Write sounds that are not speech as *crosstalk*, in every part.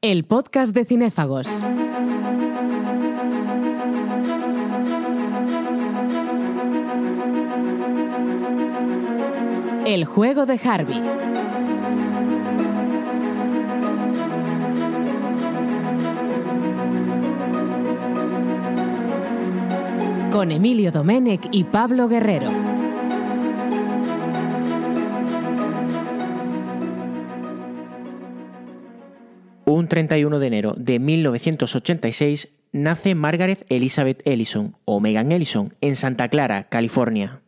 el podcast de Cinéfagos. El juego de Harvey. Con Emilio Domenech y Pablo Guerrero. un 31 de enero de 1986 nace Margaret Elizabeth Ellison, o Megan Ellison, en Santa Clara, California.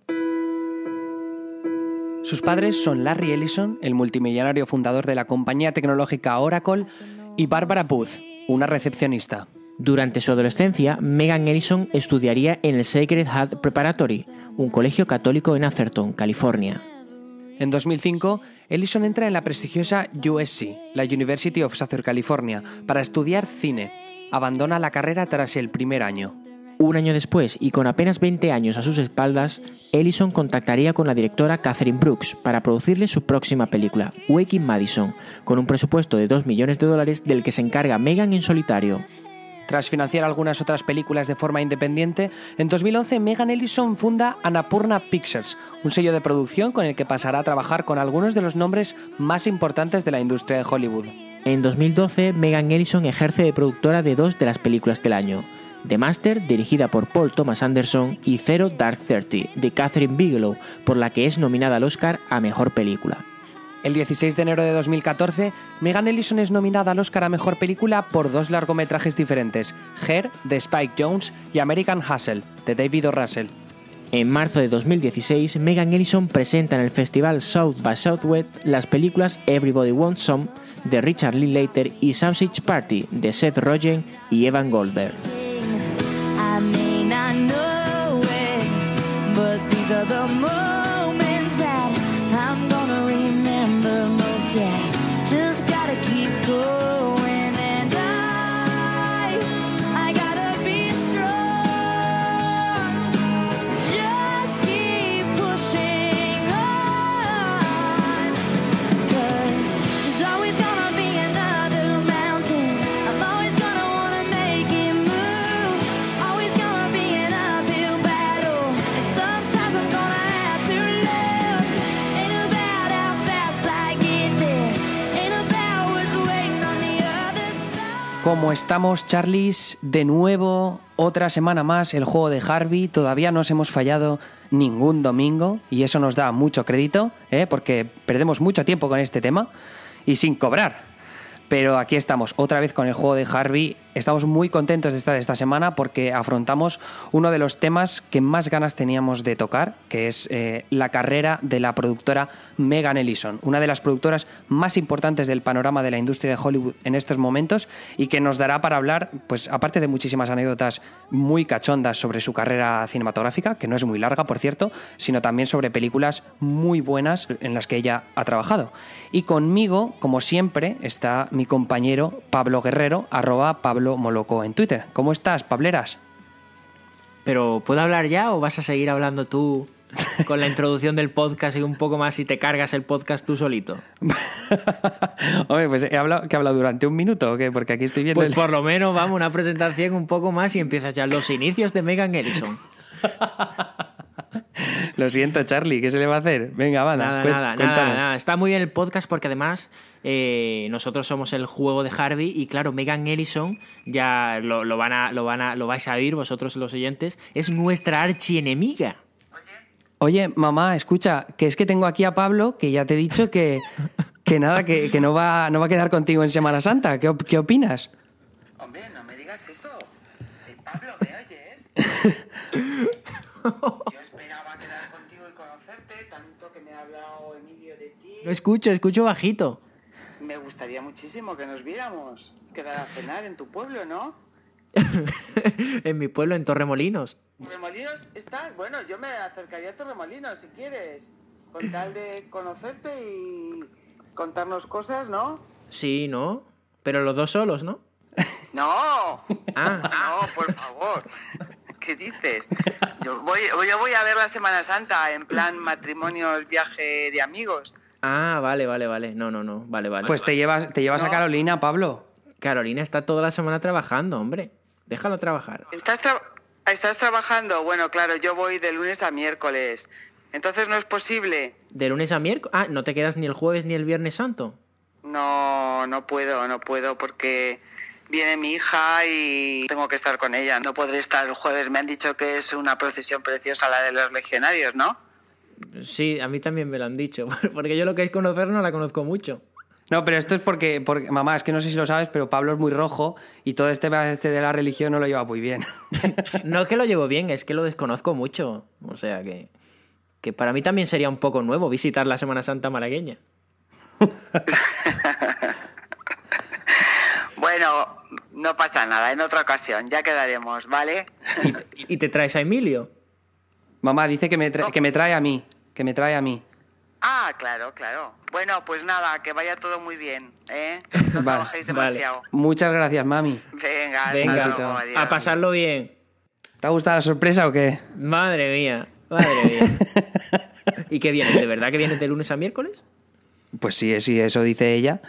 Sus padres son Larry Ellison, el multimillonario fundador de la compañía tecnológica Oracle, y Barbara Booth, una recepcionista. Durante su adolescencia, Megan Ellison estudiaría en el Sacred Heart Preparatory, un colegio católico en Atherton, California. En 2005, Ellison entra en la prestigiosa USC, la University of Southern California, para estudiar cine. Abandona la carrera tras el primer año. Un año después, y con apenas 20 años a sus espaldas, Ellison contactaría con la directora Catherine Brooks para producirle su próxima película, Waking Madison, con un presupuesto de 2 millones de dólares del que se encarga Megan en solitario. Tras financiar algunas otras películas de forma independiente, en 2011 Megan Ellison funda Anapurna Pictures, un sello de producción con el que pasará a trabajar con algunos de los nombres más importantes de la industria de Hollywood. En 2012, Megan Ellison ejerce de productora de dos de las películas del año. The Master, dirigida por Paul Thomas Anderson, y Zero Dark Thirty, de Catherine Bigelow, por la que es nominada al Oscar a Mejor Película. El 16 de enero de 2014, Megan Ellison es nominada al Oscar a Mejor Película por dos largometrajes diferentes, Her, de Spike Jones, y American Hustle, de David O'Russell. Russell. En marzo de 2016, Megan Ellison presenta en el festival South by Southwest las películas Everybody Wants Some, de Richard Later y Sausage Party, de Seth Rogen y Evan Goldberg. ¿Cómo estamos, Charlies? De nuevo, otra semana más, el juego de Harvey. Todavía no nos hemos fallado ningún domingo y eso nos da mucho crédito, ¿eh? porque perdemos mucho tiempo con este tema y sin cobrar. Pero aquí estamos, otra vez con el juego de Harvey Estamos muy contentos de estar esta semana porque afrontamos uno de los temas que más ganas teníamos de tocar, que es eh, la carrera de la productora Megan Ellison, una de las productoras más importantes del panorama de la industria de Hollywood en estos momentos y que nos dará para hablar, pues aparte de muchísimas anécdotas muy cachondas sobre su carrera cinematográfica, que no es muy larga, por cierto, sino también sobre películas muy buenas en las que ella ha trabajado. Y conmigo, como siempre, está mi compañero Pablo Guerrero, arroba Pablo Pablo Molocó en Twitter. ¿Cómo estás, Pableras? Pero, ¿puedo hablar ya o vas a seguir hablando tú con la introducción del podcast y un poco más si te cargas el podcast tú solito. *laughs* Hombre, pues he hablado, que he hablado durante un minuto, ¿o Porque aquí estoy viendo. Pues por lo menos vamos una presentación un poco más y empiezas ya los inicios de Megan Ellison. *laughs* Lo siento, Charlie, ¿qué se le va a hacer? Venga, va, nada, nada, nada, Está muy bien el podcast porque además eh, nosotros somos el juego de Harvey y claro, Megan Ellison, ya lo, van a, lo, van a, lo vais a oír vosotros los oyentes, es nuestra archienemiga. Oye, mamá, escucha, que es que tengo aquí a Pablo, que ya te he dicho que, que nada, que, no, va, no va a quedar contigo en Semana Santa. ¿Qué, qué opinas? Hombre, no me digas eso. Eh, Pablo, ¿me oyes? *laughs* Lo escucho, escucho bajito. Me gustaría muchísimo que nos viéramos. Quedar a cenar en tu pueblo, ¿no? *laughs* en mi pueblo, en Torremolinos. Torremolinos está, bueno, yo me acercaría a Torremolinos si quieres, con tal de conocerte y contarnos cosas, ¿no? Sí, ¿no? Pero los dos solos, ¿no? No, ah. no, por favor. ¿Qué dices? Yo voy, yo voy a ver la Semana Santa en plan matrimonios, viaje de amigos. Ah, vale, vale, vale. No, no, no. Vale, vale. Pues te llevas, te llevas a Carolina, Pablo. Carolina está toda la semana trabajando, hombre. Déjalo trabajar. ¿Estás, ¿Estás trabajando? Bueno, claro, yo voy de lunes a miércoles. Entonces no es posible. ¿De lunes a miércoles? Ah, ¿no te quedas ni el jueves ni el viernes santo? No, no puedo, no puedo porque viene mi hija y tengo que estar con ella. No podré estar el jueves. Me han dicho que es una procesión preciosa la de los legionarios, ¿no? Sí, a mí también me lo han dicho, *laughs* porque yo lo que es conocer no la conozco mucho. No, pero esto es porque, porque, mamá, es que no sé si lo sabes, pero Pablo es muy rojo y todo este este de la religión no lo lleva muy bien. *laughs* no es que lo llevo bien, es que lo desconozco mucho. O sea que, que para mí también sería un poco nuevo visitar la Semana Santa malagueña. *laughs* bueno, no pasa nada, en otra ocasión, ya quedaremos, ¿vale? y te traes a Emilio? Mamá dice que me, que me trae a mí, que me trae a mí. Ah, claro, claro. Bueno, pues nada, que vaya todo muy bien. ¿eh? *laughs* *laughs* No trabajéis demasiado. Muchas gracias, mami. Venga, a pasarlo bien. ¿Te ha gustado la sorpresa o qué? Madre mía, madre mía. *laughs* ¿Y qué viene? ¿De verdad que viene de lunes a miércoles? Pues sí, sí, eso dice ella.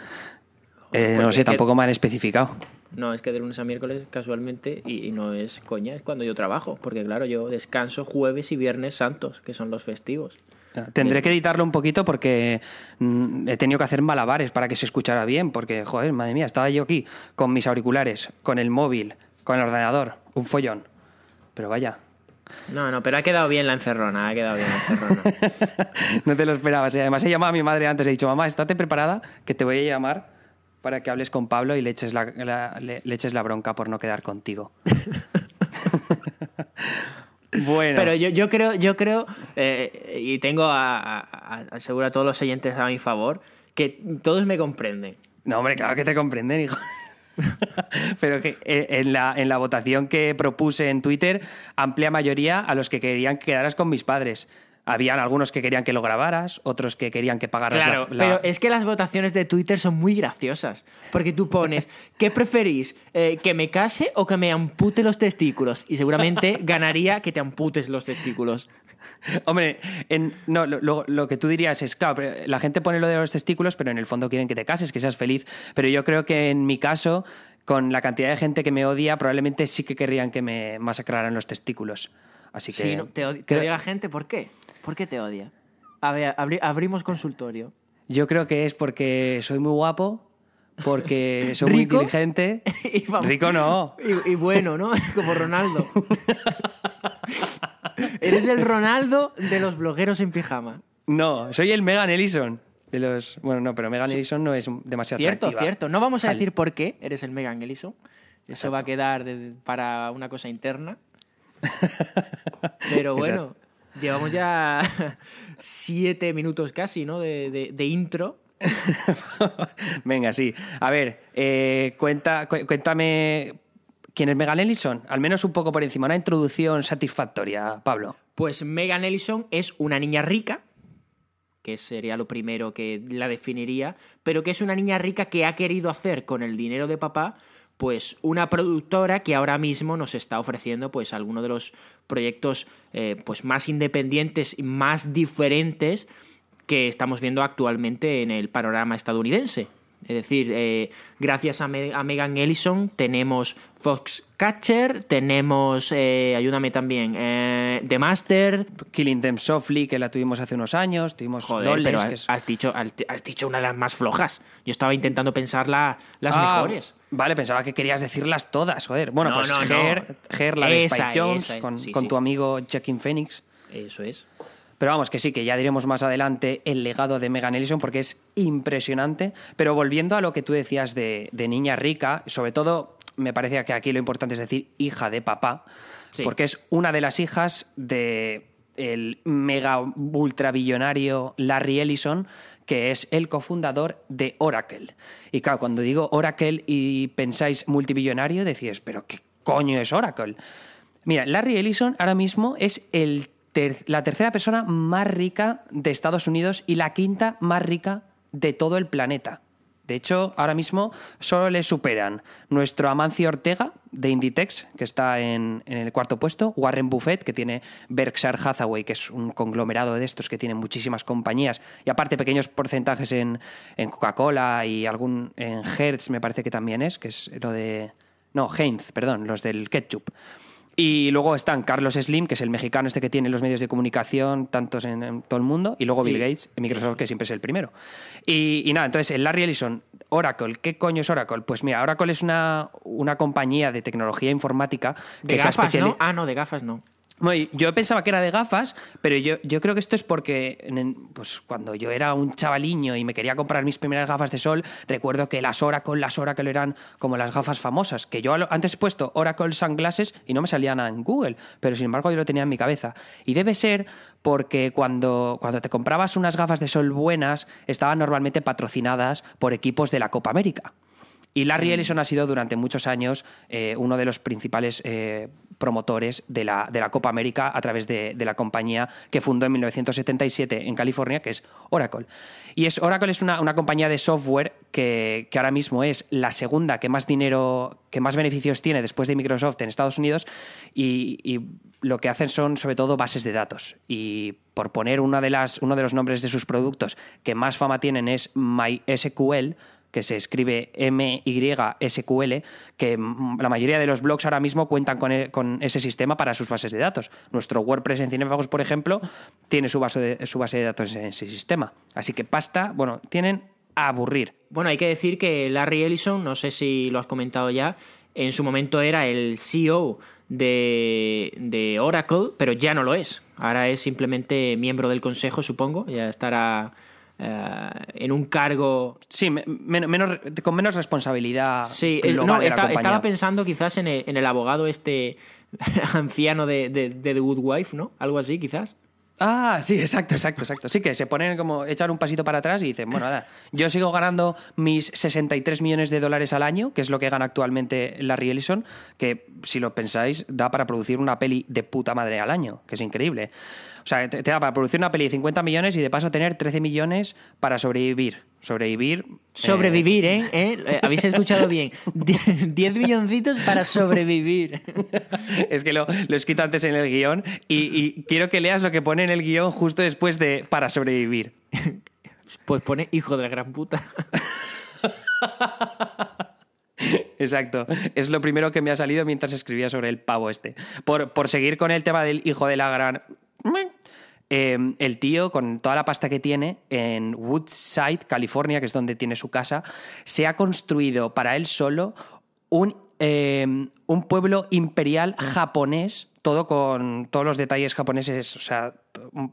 Eh, no pues sé, tampoco me han especificado. No, es que de lunes a miércoles casualmente, y, no es coña, es cuando yo trabajo, porque claro, yo descanso jueves y viernes santos, que son los festivos. Tendré que editarlo un poquito porque mm, he tenido que hacer malabares para que se escuchara bien, porque, joder, madre mía, estaba yo aquí con mis auriculares, con el móvil, con el ordenador, un follón. Pero vaya, no, no, pero ha quedado bien la encerrona, ha quedado bien la encerrona. *laughs* no te lo esperabas. ¿eh? Además, he llamado a mi madre antes, he dicho, mamá, estate preparada, que te voy a llamar para que hables con Pablo y le eches la, bronca por no quedar contigo. *laughs* Bueno. Pero yo, yo, creo, yo creo eh, y tengo a, a, a todos los oyentes a mi favor, que todos me comprenden. No, hombre, claro que te comprenden, hijo. *laughs* Pero que eh, en la, en la votación que propuse en Twitter, amplia mayoría a los que querían que quedaras con mis padres. Habían algunos que querían que lo grabaras, otros que querían que pagaras claro, pero es que las votaciones de Twitter son muy graciosas. Porque tú pones, *laughs* ¿qué preferís? Eh, ¿Que me case o que me ampute los testículos? Y seguramente *laughs* ganaría que te amputes los testículos. Hombre, no, lo, lo, que tú dirías es, claro, la gente pone lo de los testículos, pero en el fondo quieren que te cases, que seas feliz. Pero yo creo que en mi caso, con la cantidad de gente que me odia, probablemente sí que querrían que me masacraran los testículos. Así que... Sí, no, te, creo... te odia la gente, ¿por qué? ¿Por qué te odia? A ver, abrimos consultorio. Yo creo que es porque soy muy guapo, porque soy muy inteligente. *laughs* y Rico no. Y, bueno, ¿no? *laughs* Como Ronaldo. Eres el Ronaldo de los blogueros en pijama. No, soy el Megan Ellison. De los... Bueno, no, pero Megan Ellison no es demasiado Cierto, cierto. No vamos a decir por qué eres el Megan Ellison. Eso va a quedar para una cosa interna. *laughs* Pero bueno, Llevamos ya *laughs* siete minutos casi, ¿no? De, intro. *laughs* Venga, sí. A ver, eh, cuéntame quién es Megan Ellison. Al menos un poco por encima, una introducción satisfactoria, Pablo. Pues Megan Ellison es una niña rica, que sería lo primero que la definiría, pero que es una niña rica que ha querido hacer con el dinero de papá pues una productora que ahora mismo nos está ofreciendo pues algunos de los proyectos eh, pues más independientes y más diferentes que estamos viendo actualmente en el panorama estadounidense. Es decir, eh, gracias a, Megan Ellison tenemos Fox Catcher tenemos, eh, ayúdame también, eh, The Master. Killing Them Softly, que la tuvimos hace unos años, tuvimos Joder, has, que has, dicho, has dicho una de las más flojas. Yo estaba intentando pensar las ah, mejores. Vale, pensaba que querías decirlas todas, joder. Bueno, pues la de Jones, con, tu amigo Jackin Phoenix. Eso es. Pero vamos, que sí, que ya diremos más adelante el legado de Megan Ellison porque es impresionante. Pero volviendo a lo que tú decías de, niña rica, sobre todo me parecía que aquí lo importante es decir hija de papá, porque es una de las hijas de el mega billonario Larry Ellison, que es el cofundador de Oracle. Y claro, cuando digo Oracle y pensáis multibillonario, decís, pero ¿qué coño es Oracle? Mira, Larry Ellison ahora mismo es el la tercera persona más rica de Estados Unidos y la quinta más rica de todo el planeta. De hecho, ahora mismo solo le superan nuestro Amancio Ortega de Inditex, que está en, el cuarto puesto, Warren Buffett, que tiene Berkshire Hathaway, que es un conglomerado de estos que tienen muchísimas compañías, y aparte pequeños porcentajes en, en Coca-Cola y algún en Hertz, me parece que también es, que es lo de... No, Heinz, perdón, los del ketchup. Y luego están Carlos Slim, que es el mexicano este que tiene los medios de comunicación, tantos en, todo el mundo, y luego Bill Gates, en Microsoft, que siempre es el primero. Y, nada, entonces Larry Ellison, Oracle, ¿qué coño es Oracle? Pues mira, Oracle es una, una compañía de tecnología informática que de gafas, ¿no? Ah, no, de gafas no yo pensaba que era de gafas, pero yo, creo que esto es porque pues, cuando yo era un chavaliño y me quería comprar mis primeras gafas de sol, recuerdo que las Oracle, las Oracle eran como las gafas famosas, que yo antes he puesto Oracle Sunglasses y no me salía nada en Google, pero sin embargo yo lo tenía en mi cabeza. Y debe ser porque cuando, cuando te comprabas unas gafas de sol buenas, estaban normalmente patrocinadas por equipos de la Copa América. Y Larry Ellison ha sido durante muchos años eh, uno de los principales eh, promotores de la, de la, Copa América a través de, la compañía que fundó en 1977 en California, que es Oracle. Y es, Oracle es una, compañía de software que, ahora mismo es la segunda que más dinero, que más beneficios tiene después de Microsoft en Estados Unidos y, lo que hacen son sobre todo bases de datos. Y por poner una de las, uno de los nombres de sus productos que más fama tienen es MySQL, que se escribe MYSQL, que la mayoría de los blogs ahora mismo cuentan e, con, ese sistema para sus bases de datos. Nuestro WordPress en Cinefagos, por ejemplo, tiene su base, de, su base de datos en ese sistema. Así que pasta, bueno, tienen a aburrir. Bueno, hay que decir que Larry Ellison, no sé si lo has comentado ya, en su momento era el CEO de, de, Oracle, pero ya no lo es. Ahora es simplemente miembro del consejo, supongo. Ya estará eh, en un cargo. Sí, con menos responsabilidad. Sí, estaba pensando quizás en e, el, abogado este *laughs* anciano de, The Good Wife, ¿no? Algo así, quizás. Ah, sí, exacto, exacto, exacto. Sí, que se ponen como echar un pasito para atrás y dicen, bueno, nada, yo sigo ganando mis 63 millones de dólares al año, que es lo que gana actualmente Larry Ellison, que si lo pensáis, da para producir una peli de puta madre al año, que es increíble. O sea, te, para producir una peli de 50 millones y de paso tener 13 millones para sobrevivir. Sobrevivir. Eh, sobrevivir, ¿eh? ¿Eh? ¿eh? Habéis escuchado bien. 10 milloncitos para sobrevivir. *laughs* Es que lo, lo, he escrito antes en el guión y, quiero que leas lo que pone en el guión justo después de para sobrevivir. *laughs* Pues pone hijo de la gran puta. *laughs* Exacto. Es lo primero que me ha salido mientras escribía sobre el pavo este. por, seguir con el tema del hijo de la gran. Em, el tío, con toda la pasta que tiene, en Woodside, California, que es donde tiene su casa, se ha construido para él solo un, em, pueblo imperial japonés, todo con todos los detalles japoneses, o sea,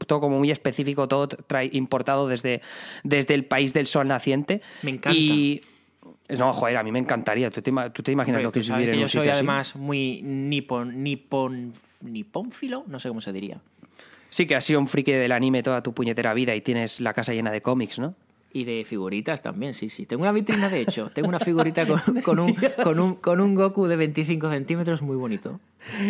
todo como muy específico, todo importado desde, el país del sol naciente. Me encanta. Y, no, joder, a mí me encantaría. ¿Tú te, imaginas lo que yo soy además muy nipon, nipónfilo, no sé cómo se diría. Sí, que has sido un friki del anime toda tu puñetera vida y tienes la casa llena de cómics, ¿no? Y de figuritas también, sí, sí. Tengo una vitrina, de hecho. Tengo una figurita con, con, un, Goku de 25 centímetros muy bonito.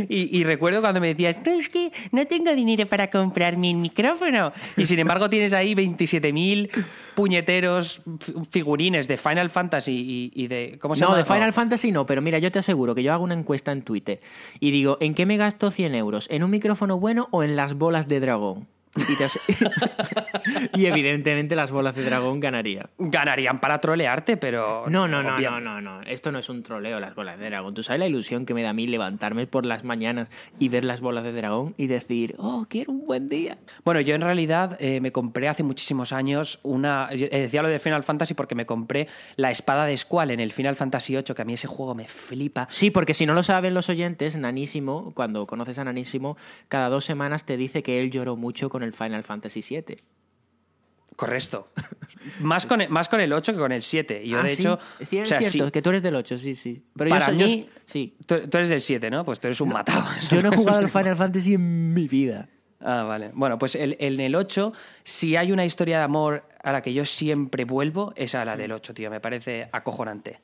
Y, recuerdo cuando me decías, no, es que no tengo dinero para comprar mi micrófono. Y sin embargo tienes ahí 27.000 puñeteros figurines de Final Fantasy y, de... ¿Cómo se llama no, de Final Fantasy no, pero mira, yo te aseguro que yo hago una encuesta en Twitter y digo, ¿en qué me gasto 100 euros? ¿En un micrófono bueno o en las bolas de dragón? *laughs* Y, evidentemente las bolas de dragón ganaría. Ganarían para trolearte, pero... No, no, no, no, no, no. Esto no es un troleo, las bolas de dragón. Tú sabes la ilusión que me da a mí levantarme por las mañanas y ver las bolas de dragón y decir, oh, quiero un buen día. Bueno, yo en realidad eh, me compré hace muchísimos años una... Eh, decía lo de Final Fantasy porque me compré la espada de Squall en el Final Fantasy VIII, que a mí ese juego me flipa. Sí, porque si no lo saben los oyentes, Nanísimo, cuando conoces a Nanísimo, cada dos semanas te dice que él lloró mucho con el Final Fantasy VII. Correcto. más, con el, más con el 8 que con el 7. Yo, ah, de hecho. es cierto, que tú eres del 8, sí, sí. Para mí, sí. Tú, eres del 7, ¿no? Pues tú eres un matado. *laughs* *laughs* Yo no he jugado al Final Fantasy en mi vida. Ah, vale. Bueno, pues en el, 8, si hay una historia de amor a la que yo siempre vuelvo, es a la del 8, tío. Me parece acojonante.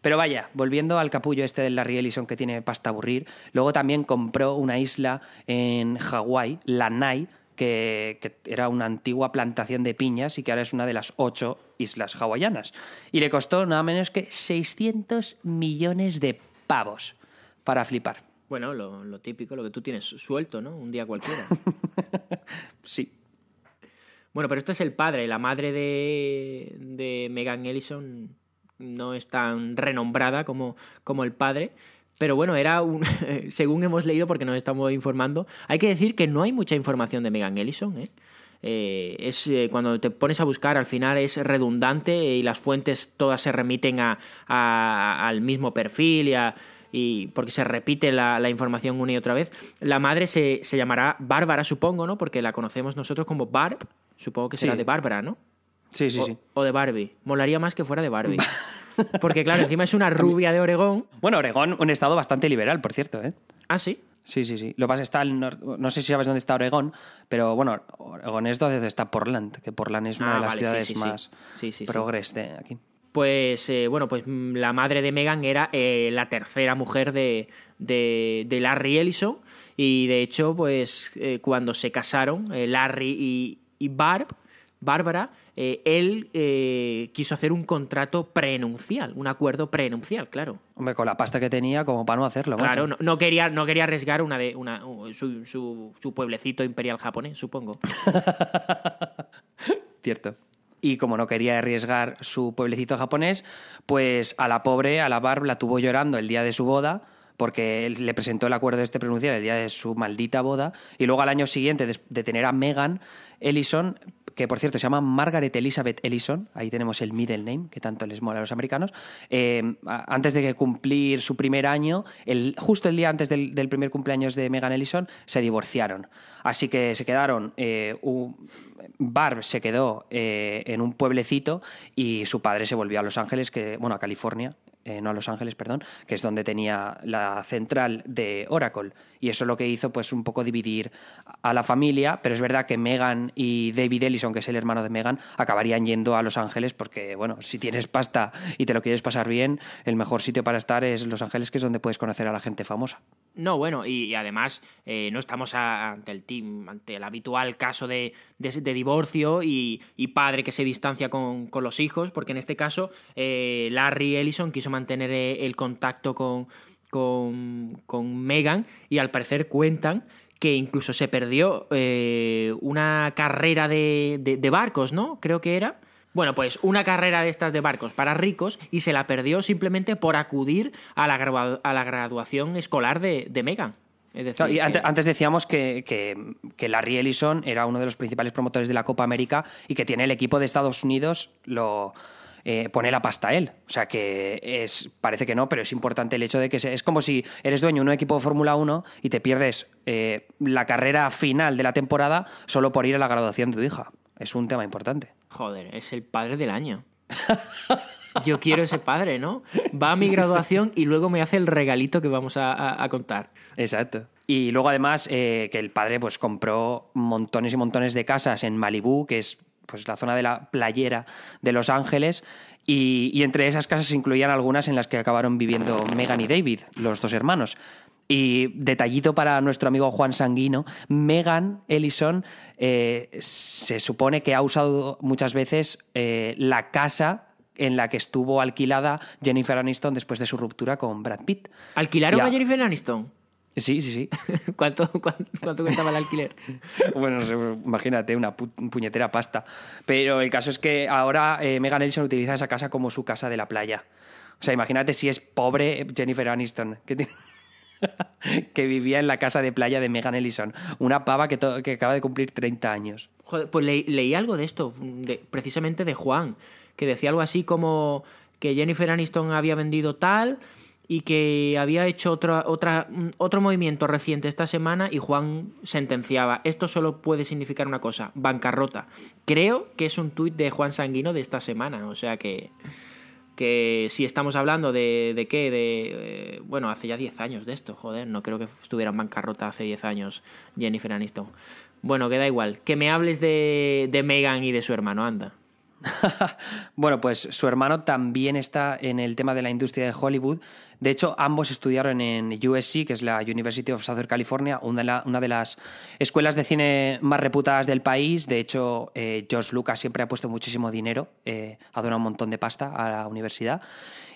Pero vaya, volviendo al capullo este del Larry Ellison que tiene pasta aburrir, luego también compró una isla en Hawái, Lanai, que, era una antigua plantación de piñas y que ahora es una de las ocho islas hawaianas. Y le costó nada menos que 600 millones de pavos para flipar. Bueno, lo, típico, lo que tú tienes suelto, ¿no? Un día cualquiera. *laughs* sí. Bueno, pero esto es el padre. La madre de, de Megan Ellison no es tan renombrada como, como el padre. Pero bueno, era un. *laughs* según hemos leído, porque nos estamos informando, hay que decir que no hay mucha información de Megan Ellison, ¿eh? Eh, es eh, cuando te pones a buscar al final es redundante y las fuentes todas se remiten al mismo perfil y, porque se repite la, información una y otra vez. La madre se, llamará Bárbara, supongo, ¿no? Porque la conocemos nosotros como Barb, supongo que será de Bárbara, ¿no? Sí, sí, sí. O de Barbie. Molaría más que fuera de Barbie. *laughs* Porque, claro, encima es una *laughs* rubia de Oregón. Bueno, Oregón, un estado bastante liberal, por cierto, ¿eh? Ah, sí. Sí, sí, sí. Lo que pasa está el no sé si sabes dónde está Oregón, pero bueno, Oregón es donde está Portland, que Portland es una de ah, las ciudades más sí. progres aquí. Pues eh, bueno, pues mm, la madre de Megan era eh, la tercera mujer de, Larry Ellison y de hecho, pues eh, cuando se casaron, Larry y, y Barb, Bárbara, eh, él eh, quiso hacer un contrato prenuncial, un acuerdo prenuncial, claro. Hombre, con la pasta que tenía, como para no hacerlo. Claro, no, quería, no quería arriesgar una de, su, pueblecito imperial japonés, supongo. *laughs* Cierto y como no quería arriesgar su pueblecito japonés, pues a la pobre, a la Barb, la tuvo llorando el día de su boda, porque él le presentó el acuerdo de este pronunciar el día de su maldita boda, y luego al año siguiente de tener a Megan, Ellison que por cierto se llama Margaret Elizabeth Ellison, ahí tenemos el middle name que tanto les mola a los americanos, eh, antes de que cumplir su primer año, el, justo el día antes del, primer cumpleaños de Megan Ellison, se divorciaron. Así que se quedaron, eh, Barb se quedó eh, en un pueblecito y su padre se volvió a Los Ángeles, que, bueno, a California, no a Los Ángeles, perdón, que es donde tenía la central de Oracle y eso lo que hizo pues un poco dividir a la familia, pero es verdad que Megan y David Ellison, que es el hermano de Megan, acabarían yendo a Los Ángeles porque, bueno, si tienes pasta y te lo quieres pasar bien, el mejor sitio para estar es Los Ángeles, que es donde puedes conocer a la gente famosa. No, bueno, y, además eh, no estamos ante el team, ante el habitual caso de, divorcio y, padre que se distancia con, los hijos, porque en este caso eh, Larry Ellison quiso mantener eh, el contacto con, con, con Megan y al parecer cuentan que incluso se perdió eh, una carrera de, de, barcos, ¿no? Creo que era. Bueno, pues una carrera de estas de barcos para ricos y se la perdió simplemente por acudir a la, a la graduación escolar de, Megan. antes, decíamos que, que, Larry Ellison era uno de los principales promotores de la Copa América y que tiene el equipo de Estados Unidos, lo, eh, pone la pasta él. O sea que es, parece que no, pero es importante el hecho de que es como si eres dueño de un equipo de Fórmula 1 y te pierdes eh, la carrera final de la temporada solo por ir a la graduación de tu hija. Es un tema importante. Joder, es el padre del año. Yo quiero ese padre, ¿no? Va a mi graduación y luego me hace el regalito que vamos a, contar. Exacto. Y luego además eh, que el padre pues compró montones y montones de casas en Malibú, que es pues la zona de la playera de Los Ángeles. Y, entre esas casas se incluían algunas en las que acabaron viviendo Megan y David, los dos hermanos. Y detallito para nuestro amigo Juan Sanguino, Megan Ellison eh, se supone que ha usado muchas veces eh, la casa en la que estuvo alquilada Jennifer Aniston después de su ruptura con Brad Pitt. ¿Alquilaron a Jennifer Aniston? Sí, sí, sí. *laughs* ¿Cuánto, cuánto, costaba el alquiler? *laughs* bueno, imagínate, una puñetera pasta. Pero el caso es que ahora eh, Megan Ellison utiliza esa casa como su casa de la playa. O sea, imagínate si es pobre Jennifer Aniston, que *laughs* que vivía en la casa de playa de Megan Ellison, una pava que, acaba de cumplir 30 años. pues leí algo de esto, precisamente de Juan, que decía algo así como que Jennifer Aniston había vendido tal, y que había hecho otra, otra, mm, otro movimiento reciente esta semana y Juan sentenciaba, esto solo puede significar una cosa, bancarrota. Creo que es un tuit de Juan Sanguino de esta semana, o sea que, que si estamos hablando de, de qué, de... Eh, bueno, hace ya 10 años de esto, joder, no creo que estuviera en bancarrota hace 10 años Jennifer Aniston. Bueno, que da igual, que me hables de, de Megan y de su hermano, anda. *laughs* bueno, pues su hermano también está en el tema de la industria de Hollywood. De hecho, ambos estudiaron en USC, que es la University of Southern California, una de, las escuelas de cine más reputadas del país. De hecho, eh, George Lucas siempre ha puesto muchísimo dinero, eh, ha donado un montón de pasta a la universidad.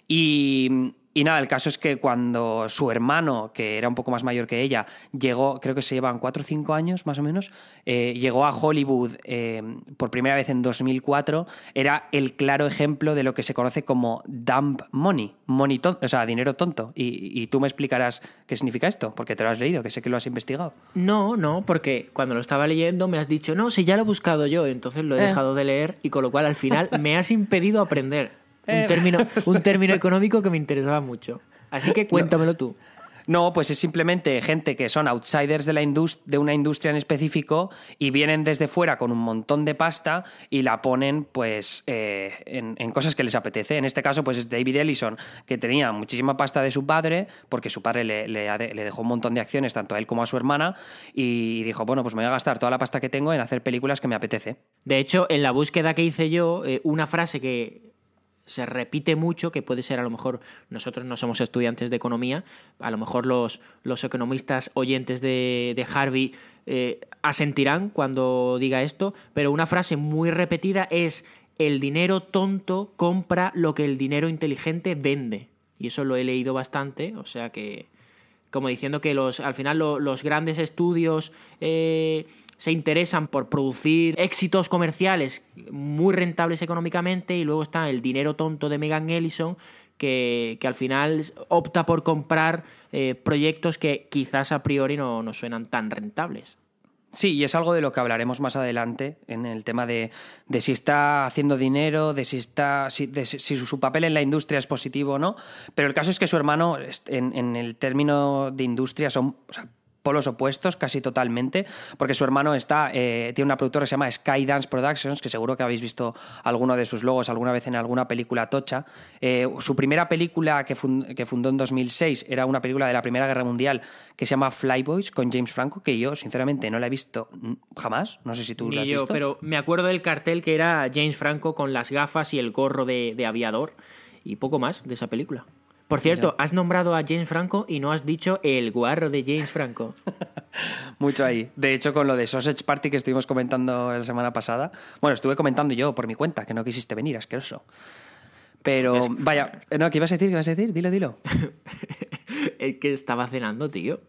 Y y nada, el caso es que cuando su hermano, que era un poco más mayor que ella, llegó, creo que se llevan cuatro o cinco años más o menos, eh, llegó a Hollywood eh, por primera vez en 2004, era el claro ejemplo de lo que se conoce como dump money, money o sea, dinero tonto. Y, tú me explicarás qué significa esto, porque te lo has leído, que sé que lo has investigado. No, no, porque cuando lo estaba leyendo me has dicho, no, si ya lo he buscado yo, entonces lo he eh. dejado de leer y con lo cual al final me has impedido aprender. Un eh. término, un término *laughs* económico que me interesaba mucho. Así que cuéntamelo tú. No, pues es simplemente gente que son outsiders de, la de una industria en específico y vienen desde fuera con un montón de pasta y la ponen pues eh, en, cosas que les apetece. En este caso, pues es David Ellison, que tenía muchísima pasta de su padre, porque su padre le, dejó un montón de acciones, tanto a él como a su hermana, y dijo, bueno, pues me voy a gastar toda la pasta que tengo en hacer películas que me apetece. De hecho, en la búsqueda que hice yo, eh, una frase que se repite mucho, que puede ser a lo mejor nosotros no somos estudiantes de economía, a lo mejor los, economistas oyentes de, de Harvey eh, asentirán cuando diga esto, pero una frase muy repetida es el dinero tonto compra lo que el dinero inteligente vende. Y eso lo he leído bastante, o sea que como diciendo que los, al final los grandes estudios... Eh, se interesan por producir éxitos comerciales muy rentables económicamente y luego está el dinero tonto de Megan Ellison que, al final opta por comprar eh, proyectos que quizás a priori no, no suenan tan rentables. Sí, y es algo de lo que hablaremos más adelante en el tema de, si está haciendo dinero, de si está si, su papel en la industria es positivo o no. Pero el caso es que su hermano, en, en el término de industria, son polos opuestos casi totalmente, porque su hermano está, eh, tiene una productora que se llama Skydance Productions, que seguro que habéis visto alguno de sus logos alguna vez en alguna película tocha. Eh, su primera película que, fundó en 2006 era una película de la Primera Guerra Mundial que se llama Flyboys con James Franco, que yo sinceramente no la he visto jamás, no sé si tú la has visto. Pero me acuerdo del cartel que era James Franco con las gafas y el gorro de aviador y poco más de esa película. Por cierto, has nombrado a James Franco y no has dicho el guarro de James Franco. *laughs* Mucho ahí. De hecho, con lo de Sausage Party que estuvimos comentando la semana pasada, bueno, estuve comentando yo por mi cuenta, que no quisiste venir, asqueroso. Pero, vaya, no, ¿qué ibas a decir? ¿Qué ibas a decir? Dilo, dilo. *laughs* el que estaba cenando, tío.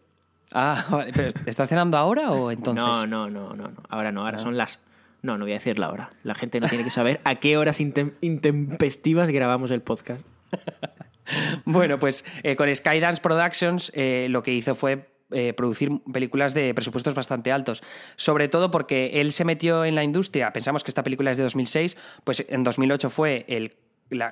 Ah, *laughs* vale, ¿estás cenando ahora o entonces? No, no, no, no, ahora no, ahora ah. son las... No, no voy a decir la hora. La gente no tiene que saber a qué horas intempestivas grabamos el podcast bueno, pues eh, con Skydance Productions eh, lo que hizo fue eh, producir películas de presupuestos bastante altos. Sobre todo porque él se metió en la industria, pensamos que esta película es de 2006, pues en 2008 fue el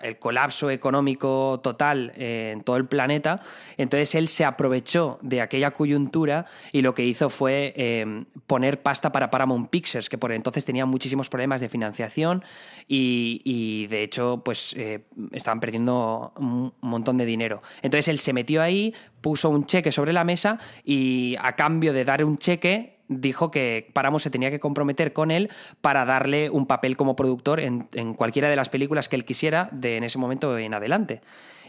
el colapso económico total eh, en todo el planeta. Entonces él se aprovechó de aquella coyuntura y lo que hizo fue eh, poner pasta para Paramount Pictures, que por entonces tenía muchísimos problemas de financiación y, de hecho pues eh, estaban perdiendo un montón de dinero. Entonces él se metió ahí, puso un cheque sobre la mesa y a cambio de dar un cheque dijo que Paramos se tenía que comprometer con él para darle un papel como productor en, cualquiera de las películas que él quisiera de en ese momento en adelante.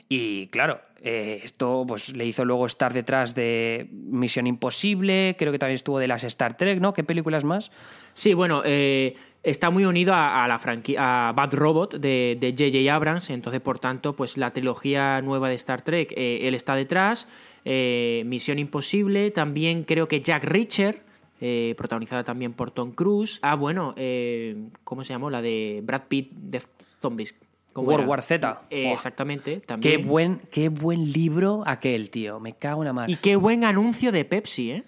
Y claro, eh, esto pues, le hizo luego estar detrás de Misión Imposible, creo que también estuvo de las Star Trek, ¿no? ¿Qué películas más? Sí, bueno, eh, está muy unido a, la Bad Robot de J.J. Abrams, entonces por tanto, pues la trilogía nueva de Star Trek, eh, él está detrás, Misión Imposible, también creo que Jack Richard, eh, protagonizada también por Tom Cruise. Ah, bueno, eh, ¿cómo se llamó? La de Brad Pitt de Zombies. World War Z. Eh, exactamente, Qué buen, qué buen libro aquel, tío. Me cago en la madre. Y qué buen anuncio de Pepsi, ¿eh?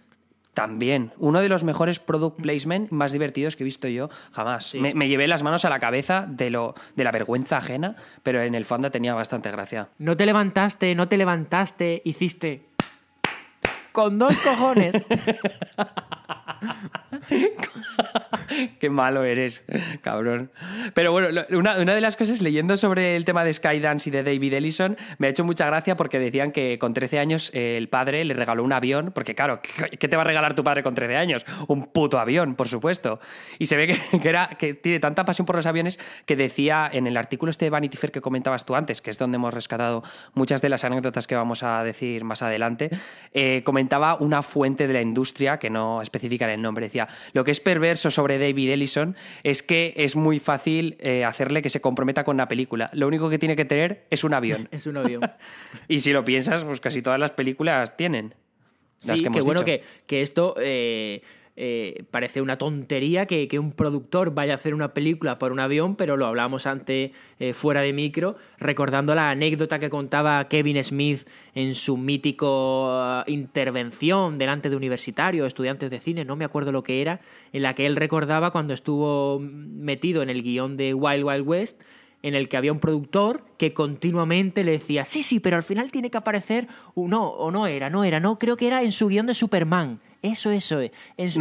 También, uno de los mejores product placement más divertidos que he visto yo jamás. Me, llevé las manos a la cabeza de, lo, de la vergüenza ajena, pero en el fondo tenía bastante gracia. No te levantaste, no te levantaste, hiciste con dos cojones. *laughs* *laughs* Qué malo eres, cabrón. Pero bueno, una, de las cosas leyendo sobre el tema de Skydance y de David Ellison me ha hecho mucha gracia porque decían que con 13 años eh, el padre le regaló un avión, porque claro, ¿qué te va a regalar tu padre con 13 años? Un puto avión, por supuesto. Y se ve *laughs* que, tiene tanta pasión por los aviones que decía en el artículo este de Vanity Fair que comentabas tú antes, que es donde hemos rescatado muchas de las anécdotas que vamos a decir más adelante, eh, comentaba una fuente de la industria que no especifica el nombre, decía, lo que es perverso sobre David Ellison es que es muy fácil eh, hacerle que se comprometa con la película. Lo único que tiene que tener es un avión. *laughs* es un avión. *laughs* y si lo piensas, pues casi todas las películas tienen. que, bueno que, que esto eh, eh, parece una tontería que, un productor vaya a hacer una película por un avión, pero lo hablamos antes eh, fuera de micro, recordando la anécdota que contaba Kevin Smith en su mítico eh, intervención delante de universitarios, estudiantes de cine, no me acuerdo lo que era, en la que él recordaba cuando estuvo metido en el guión de Wild Wild West, en el que había un productor que continuamente le decía, sí, sí, pero al final tiene que aparecer, no, o no era, no era, no, creo que era en su guión de Superman. Eso, eso. es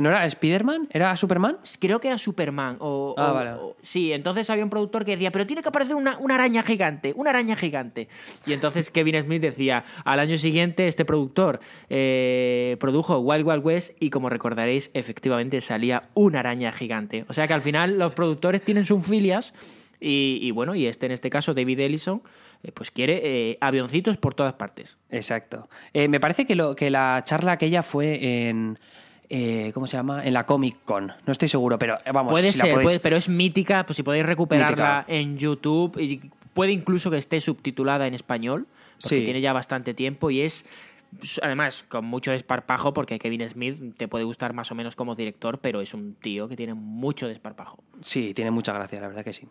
no, era, Spider-Man? ¿Era Superman? Creo que era Superman. Ah, sí, entonces había un productor que decía, pero tiene que aparecer una, araña gigante, una araña gigante. Y entonces *laughs* Kevin Smith decía, al año siguiente este productor eh, produjo Wild Wild West y como recordaréis, efectivamente salía una araña gigante. O sea que al final los productores tienen sus filias y, bueno, y este en este caso, David Ellison, eh, pues quiere eh, avioncitos por todas partes. Exacto. Eh, me parece que, lo, que la charla aquella fue en... ¿cómo se llama? En la Comic Con. No estoy seguro, pero vamos. Puede ser, pero es mítica, pues si podéis recuperarla en YouTube, y puede incluso que esté subtitulada en español, porque tiene ya bastante tiempo y es además, con mucho desparpajo, porque Kevin Smith te puede gustar más o menos como director, pero es un tío que tiene mucho desparpajo. Sí, tiene mucha gracia, la verdad que sí.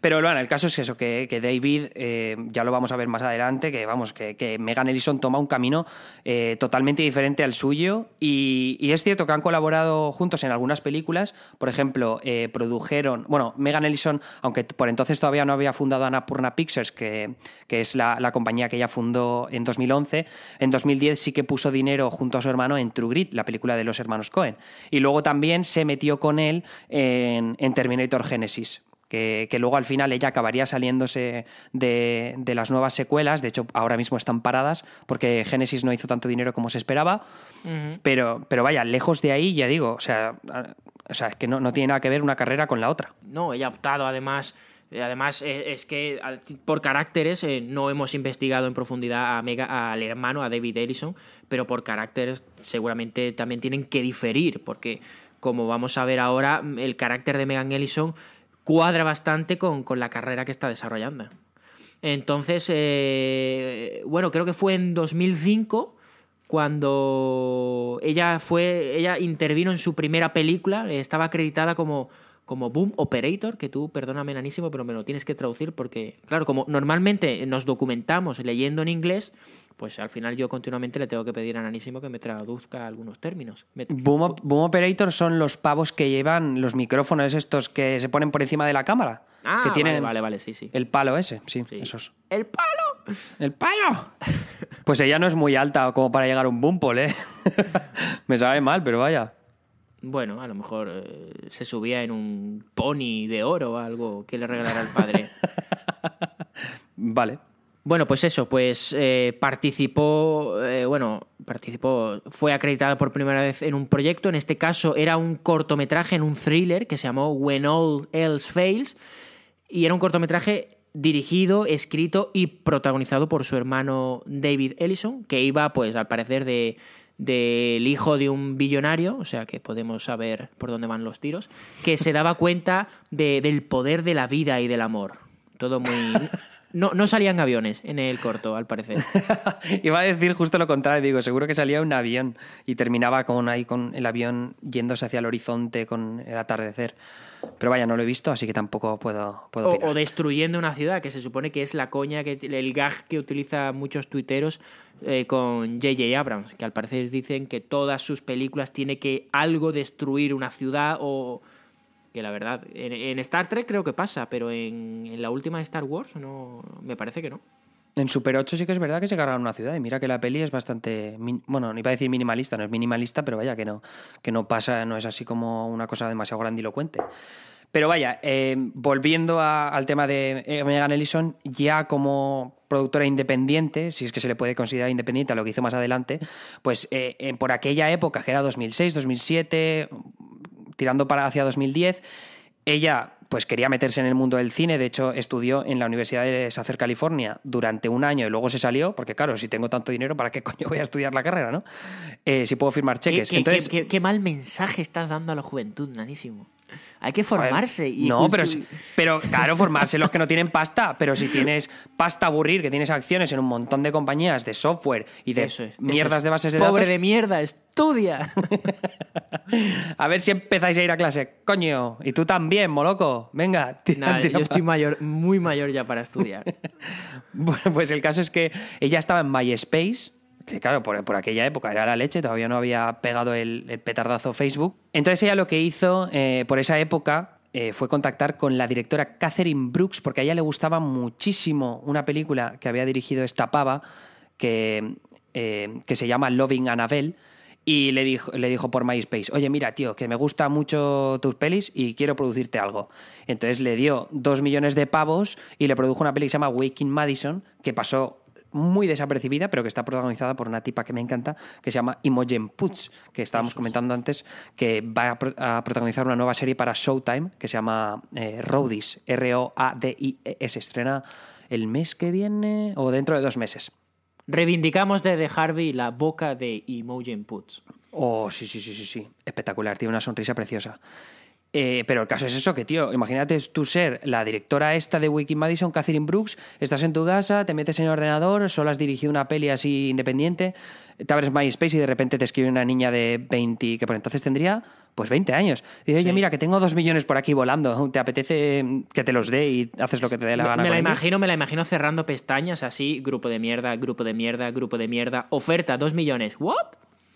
Pero bueno, el caso es eso, que, David, eh, ya lo vamos a ver más adelante, que vamos, que, Megan Ellison toma un camino eh, totalmente diferente al suyo. Y, es cierto que han colaborado juntos en algunas películas. Por ejemplo, eh, produjeron. Bueno, Megan Ellison, aunque por entonces todavía no había fundado Annapurna Pictures, que, que es la, la compañía que ella fundó en 2011, en 2000 sí que puso dinero junto a su hermano en True Grit, la película de los hermanos Cohen. Y luego también se metió con él en, Terminator Genesis, que, luego al final ella acabaría saliéndose de, las nuevas secuelas, de hecho ahora mismo están paradas porque Genesis no hizo tanto dinero como se esperaba, pero, pero vaya, lejos de ahí ya digo, o sea, o sea es que no, no, tiene nada que ver una carrera con la otra. No, ella ha optado además eh, además, eh, es que por caracteres eh, no hemos investigado en profundidad a al hermano, a David Ellison, pero por caracteres seguramente también tienen que diferir, porque como vamos a ver ahora, mm, el carácter de Megan Ellison cuadra bastante con, la carrera que está desarrollando. Entonces, bueno, creo que fue en 2005 cuando ella fue, ella intervino en su primera película, estaba acreditada como como Boom Operator, que tú, perdóname Nanísimo, pero me lo tienes que traducir porque, claro, como normalmente nos documentamos leyendo en inglés, pues al final yo continuamente le tengo que pedir a Ananísimo que me traduzca algunos términos. Boom, Operator son los pavos que llevan los micrófonos estos que se ponen por encima de la cámara. Ah, que tienen vale, vale, sí, sí. El palo ese, sí, esos. ¡El palo! ¡El palo! pues ella no es muy alta como para llegar a un boom ¿eh? *laughs* me sabe mal, pero vaya bueno, a lo mejor eh, se subía en un pony de oro o algo que le regalara el padre. *laughs* vale. Bueno, pues eso, pues eh, participó, eh, bueno, participó, fue acreditada por primera vez en un proyecto, en este caso era un cortometraje en un thriller que se llamó When All Else Fails, y era un cortometraje dirigido, escrito y protagonizado por su hermano David Ellison, que iba, pues, al parecer de, del hijo de un billonario, o sea que podemos saber por dónde van los tiros, que se daba cuenta de, del poder de la vida y del amor. Todo muy... No, salían aviones en el corto, al parecer. *laughs* Iba a decir justo lo contrario, digo, seguro que salía un avión y terminaba con ahí con el avión yéndose hacia el horizonte con el atardecer. Pero vaya, no lo he visto, así que tampoco puedo, o, destruyendo una ciudad, que se supone que es la coña, que el gag que utiliza muchos tuiteros eh, con J.J. Abrams, que al parecer dicen que todas sus películas tiene que algo destruir una ciudad o... Que la verdad, en, Star Trek creo que pasa, pero en, en la última de Star Wars no, me parece que no. En Super 8 sí que es verdad que se cargaron una ciudad. Y mira que la peli es bastante. Bueno, ni a decir minimalista, no es minimalista, pero vaya, que no, que no pasa, no es así como una cosa demasiado grandilocuente. Pero vaya, eh, volviendo al tema de eh, Megan Ellison, ya como productora independiente, si es que se le puede considerar independiente a lo que hizo más adelante, pues eh, por aquella época, que era 2006, 2007, tirando para hacia 2010, ella pues quería meterse en el mundo del cine, de hecho estudió en la Universidad de Sacer, California durante un año y luego se salió, porque claro, si tengo tanto dinero, ¿para qué *laughs* coño voy a estudiar la carrera, no? Eh, si puedo firmar cheques. ¿Qué, Entonces... qué, mal mensaje estás dando a la juventud, nanísimo. Hay que formarse. y no, pero, pero claro, formarse los que no tienen pasta, pero si tienes pasta aburrir, que tienes acciones en un montón de compañías de software y de mierdas de bases de datos. Pobre de mierda, estudia. *laughs* a ver si empezáis a ir a clase, coño. Y tú también, moloco. Venga, *laughs* Yo estoy mayor, muy mayor ya para estudiar. *laughs* bueno, pues el caso es que ella estaba en MySpace que claro, por, aquella época era la leche, todavía no había pegado el, petardazo Facebook. Entonces ella lo que hizo eh, por esa época eh, fue contactar con la directora Catherine Brooks, porque a ella le gustaba muchísimo una película que había dirigido esta pava, que, eh, que se llama Loving Annabelle, y le dijo, le dijo por MySpace, oye, mira, tío, que me gusta mucho tus pelis y quiero producirte algo. Entonces le dio dos millones de pavos y le produjo una peli que se llama Waking Madison, que pasó muy desapercibida, pero que está protagonizada por una tipa que me encanta, que se llama Imogen Putz, que estábamos comentando antes, que va a, protagonizar una nueva serie para Showtime, que se llama eh, Roadies, r o a d i e S estrena el mes que viene o dentro de dos meses. Reivindicamos desde Harvey la boca de Imogen Putz. Oh, sí, sí, sí, sí, sí. Espectacular, tiene una sonrisa preciosa. Eh, pero el caso es eso, que tío, imagínate tú ser la directora esta de Wiki Madison, Catherine Brooks, estás en tu casa, te metes en el ordenador, solo has dirigido una peli así independiente, te abres MySpace y de repente te escribe una niña de 20, que por entonces tendría pues 20 años. Dice, oye, mira, que tengo dos millones por aquí volando, ¿te apetece mm, que te los dé y haces lo que te dé la gana? Me, la imagino, me la imagino cerrando pestañas así, grupo de mierda, grupo de mierda, grupo de mierda, oferta, dos millones, ¿what?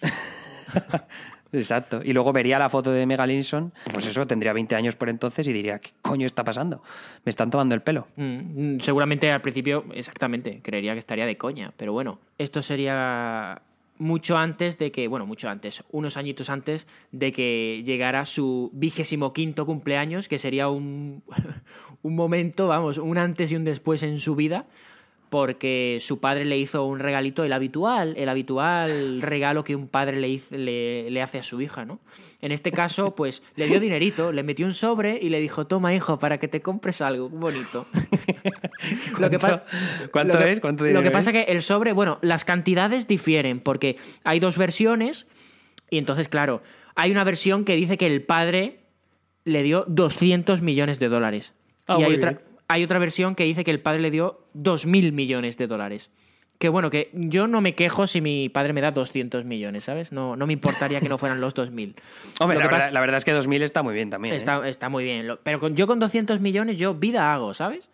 *laughs* Exacto. Y luego vería la foto de Megalinson, pues eso, tendría 20 años por entonces y diría, ¿qué coño está pasando? Me están tomando el pelo. Mm, mm, seguramente al principio, exactamente, creería que estaría de coña, pero bueno, esto sería mucho antes de que, bueno, mucho antes, unos añitos antes de que llegara su vigésimo quinto cumpleaños, que sería un, *laughs* un momento, vamos, un antes y un después en su vida, porque su padre le hizo un regalito, el habitual, el habitual *laughs* regalo que un padre le, hace a su hija, ¿no? En este caso, pues le dio dinerito, le metió un sobre y le dijo, toma hijo, para que te compres algo bonito. *laughs* lo que ¿Cuánto es? ¿Cuánto dinero Lo que pasa es? que el sobre, bueno, las cantidades difieren porque hay dos versiones y entonces, claro, hay una versión que dice que el padre le dio 200 millones de dólares. Ah, y hay otra, hay otra versión que dice que el padre le dio 2.000 millones de dólares. Que bueno, que yo no me quejo si mi padre me da 200 millones, ¿sabes? No, no me importaría que no fueran los 2.000. *laughs* Hombre, la, verdad, es que 2.000 está muy bien también. Está, ¿eh? muy bien. Pero con, yo con 200 millones, yo vida hago, ¿sabes?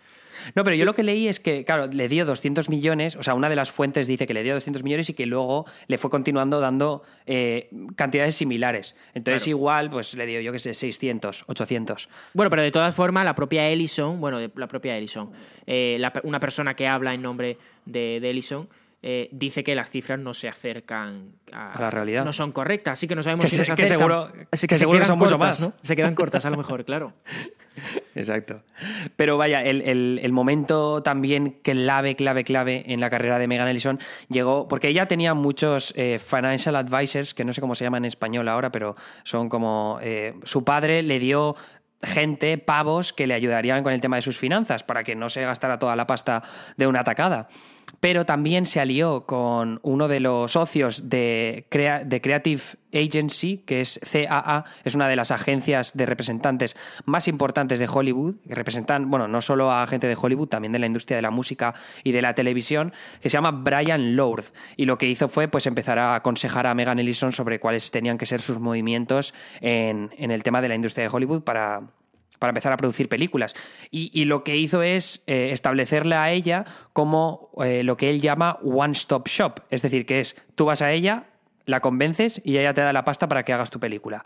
No, pero yo lo que leí es que, claro, le dio 200 millones, o sea, una de las fuentes dice que le dio 200 millones y que luego le fue continuando dando eh, cantidades similares. Entonces igual, pues le dio, yo qué sé, 600, 800. Bueno, pero de todas formas, la propia Ellison, bueno, la propia Ellison, eh, una persona que habla en nombre de Ellison, eh, dice que las cifras no se acercan a, la realidad. No son correctas, así que no sabemos si nos acercan. Que seguro, que son mucho más. ¿no? Se quedan cortas a lo mejor, claro. *laughs* Exacto. Pero vaya, el, momento también clave, clave, clave en la carrera de Megan Ellison llegó, porque ella tenía muchos eh, financial advisors, que no sé cómo se llaman en español ahora, pero son como... Eh, su padre le dio gente, pavos, que le ayudarían con el tema de sus finanzas, para que no se gastara toda la pasta de una atacada pero también se alió con uno de los socios de, de Creative Agency, que es CAA, es una de las agencias de representantes más importantes de Hollywood, que representan, bueno, no solo a gente de Hollywood, también de la industria de la música y de la televisión, que se llama Brian Lord. Y lo que hizo fue pues empezar a aconsejar a Megan Ellison sobre cuáles tenían que ser sus movimientos en, en el tema de la industria de Hollywood para para empezar a producir películas. Y, lo que hizo es eh, establecerle a ella como eh, lo que él llama one-stop shop. Es decir, que es, tú vas a ella, la convences y ella te da la pasta para que hagas tu película.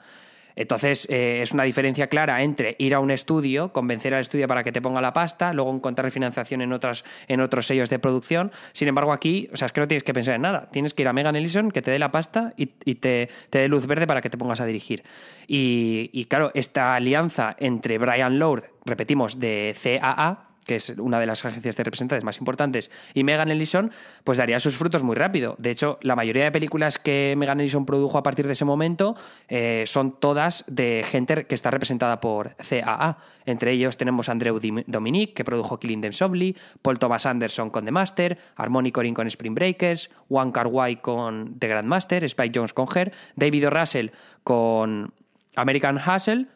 Entonces, eh, es una diferencia clara entre ir a un estudio, convencer al estudio para que te ponga la pasta, luego encontrar financiación en, otras, en otros sellos de producción. Sin embargo, aquí, o sea, es que no tienes que pensar en nada. Tienes que ir a Megan Ellison, que te dé la pasta y, te, dé luz verde para que te pongas a dirigir. Y, y claro, esta alianza entre Brian Lord, repetimos, de CAA, que es una de las agencias de representantes más importantes, y Megan Ellison, pues daría sus frutos muy rápido. De hecho, la mayoría de películas que Megan Ellison produjo a partir de ese momento eh, son todas de gente que está representada por CAA. Entre ellos tenemos Andrew Dominique, que produjo Killing Them Softly, Paul Thomas Anderson con The Master, Harmony Corinne con Spring Breakers, Juan Carwai con The Grandmaster, Spike Jones con Her, David Russell con American Hustle,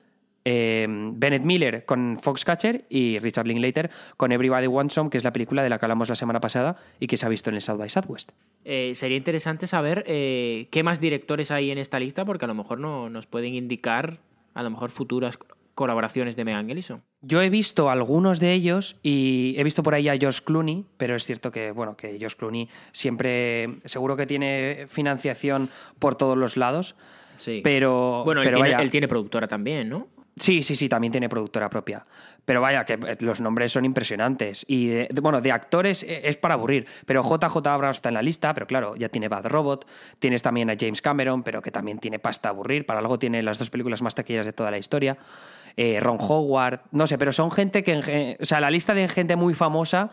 Em, Bennett Miller con Foxcatcher y Richard Linklater con Everybody Wants Some, que es la película de la que hablamos la semana pasada y que se ha visto en el South by Southwest. Eh, sería interesante saber eh, qué más directores hay en esta lista, porque a lo mejor no, nos pueden indicar a lo mejor futuras colaboraciones de Megan Ellison. Yo he visto algunos de ellos y he visto por ahí a Josh Clooney, pero es cierto que, bueno, que Josh Clooney siempre, seguro que tiene financiación por todos los lados. Sí. Pero, bueno, él tiene productora también, ¿no? Sí, sí, sí, también tiene productora propia. Pero vaya, que eh, los nombres son impresionantes. Y bueno, de actores eh, es para aburrir. Pero JJ Abrams está en la lista, pero claro, ya tiene Bad Robot. Tienes también a James Cameron, pero que también tiene pasta aburrir. Para algo tiene las dos películas más taquilleras de toda la historia. Eh, Ron Howard, no sé, pero son gente que. O sea, la lista de gente muy famosa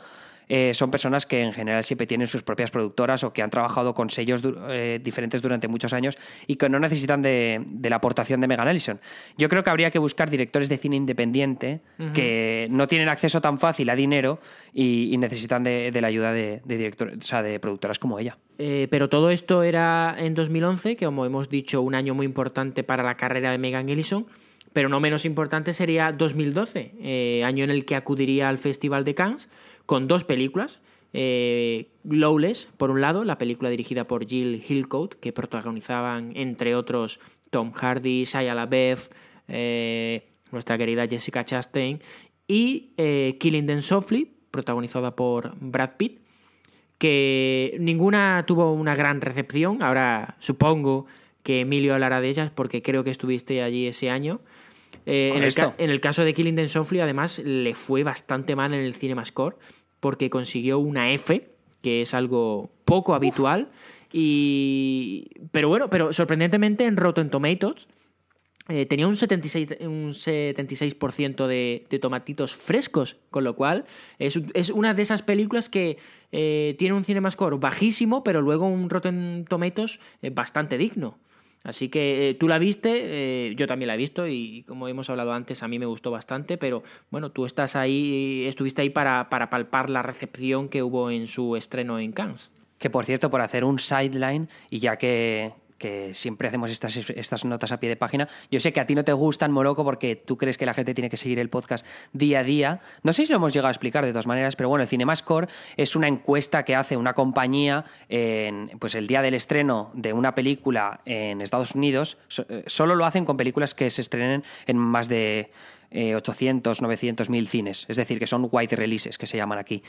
eh, son personas que en general siempre tienen sus propias productoras o que han trabajado con sellos eh, diferentes durante muchos años y que no necesitan de, la aportación de Megan Ellison. Yo creo que habría que buscar directores de cine independiente que no tienen acceso tan fácil a dinero y, necesitan de, la ayuda de, o sea, de productoras como ella. Eh, pero todo esto era en 2011, que como hemos dicho, un año muy importante para la carrera de Megan Ellison. Pero no menos importante sería 2012, eh, año en el que acudiría al Festival de Cannes con dos películas. Eh, Lawless, por un lado, la película dirigida por Jill hillcote que protagonizaban, entre otros, Tom Hardy, Shia LaBeouf, eh, nuestra querida Jessica Chastain, y eh, Killing Them Softly, protagonizada por Brad Pitt, que ninguna tuvo una gran recepción. Ahora supongo que Emilio hablará de ellas porque creo que estuviste allí ese año. Eh, en, el caso de Killing Them Softly, además, le fue bastante mal en el CinemaScore porque consiguió una F, que es algo poco habitual. Pero bueno, pero sorprendentemente en Rotten Tomatoes eh, tenía un 76%, un de, tomatitos frescos, con lo cual es, una de esas películas que eh, tiene un CinemaScore bajísimo, pero luego un Rotten Tomatoes bastante digno. Así que eh, tú la viste, eh, yo también la he visto y como hemos hablado antes, a mí me gustó bastante, pero bueno, tú estás ahí, estuviste ahí para, para palpar la recepción que hubo en su estreno en Cannes. Que por cierto, por hacer un sideline, y ya que, que siempre hacemos estas, estas notas a pie de página. Yo sé que a ti no te gustan, Moroco, porque tú crees que la gente tiene que seguir el podcast día a día. No sé si lo hemos llegado a explicar de todas maneras, pero bueno, el Cinemascore es una encuesta que hace una compañía en, pues el día del estreno de una película en Estados Unidos. Eh, solo lo hacen con películas que se estrenen en más de 800, eh, 900 mil cines. Es decir, que son white releases, que se llaman aquí.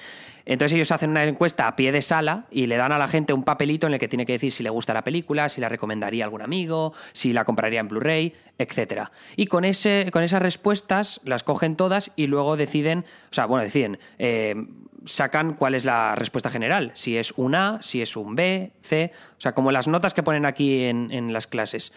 Entonces ellos hacen una encuesta a pie de sala y le dan a la gente un papelito en el que tiene que decir si le gusta la película, si la recomendaría a algún amigo, si la compraría en Blu-ray, etc. Y con, ese, con esas respuestas las cogen todas y luego deciden, o sea, bueno, deciden... Eh, sacan cuál es la respuesta general, si es un A, si es un B, C, o sea, como las notas que ponen aquí en las clases.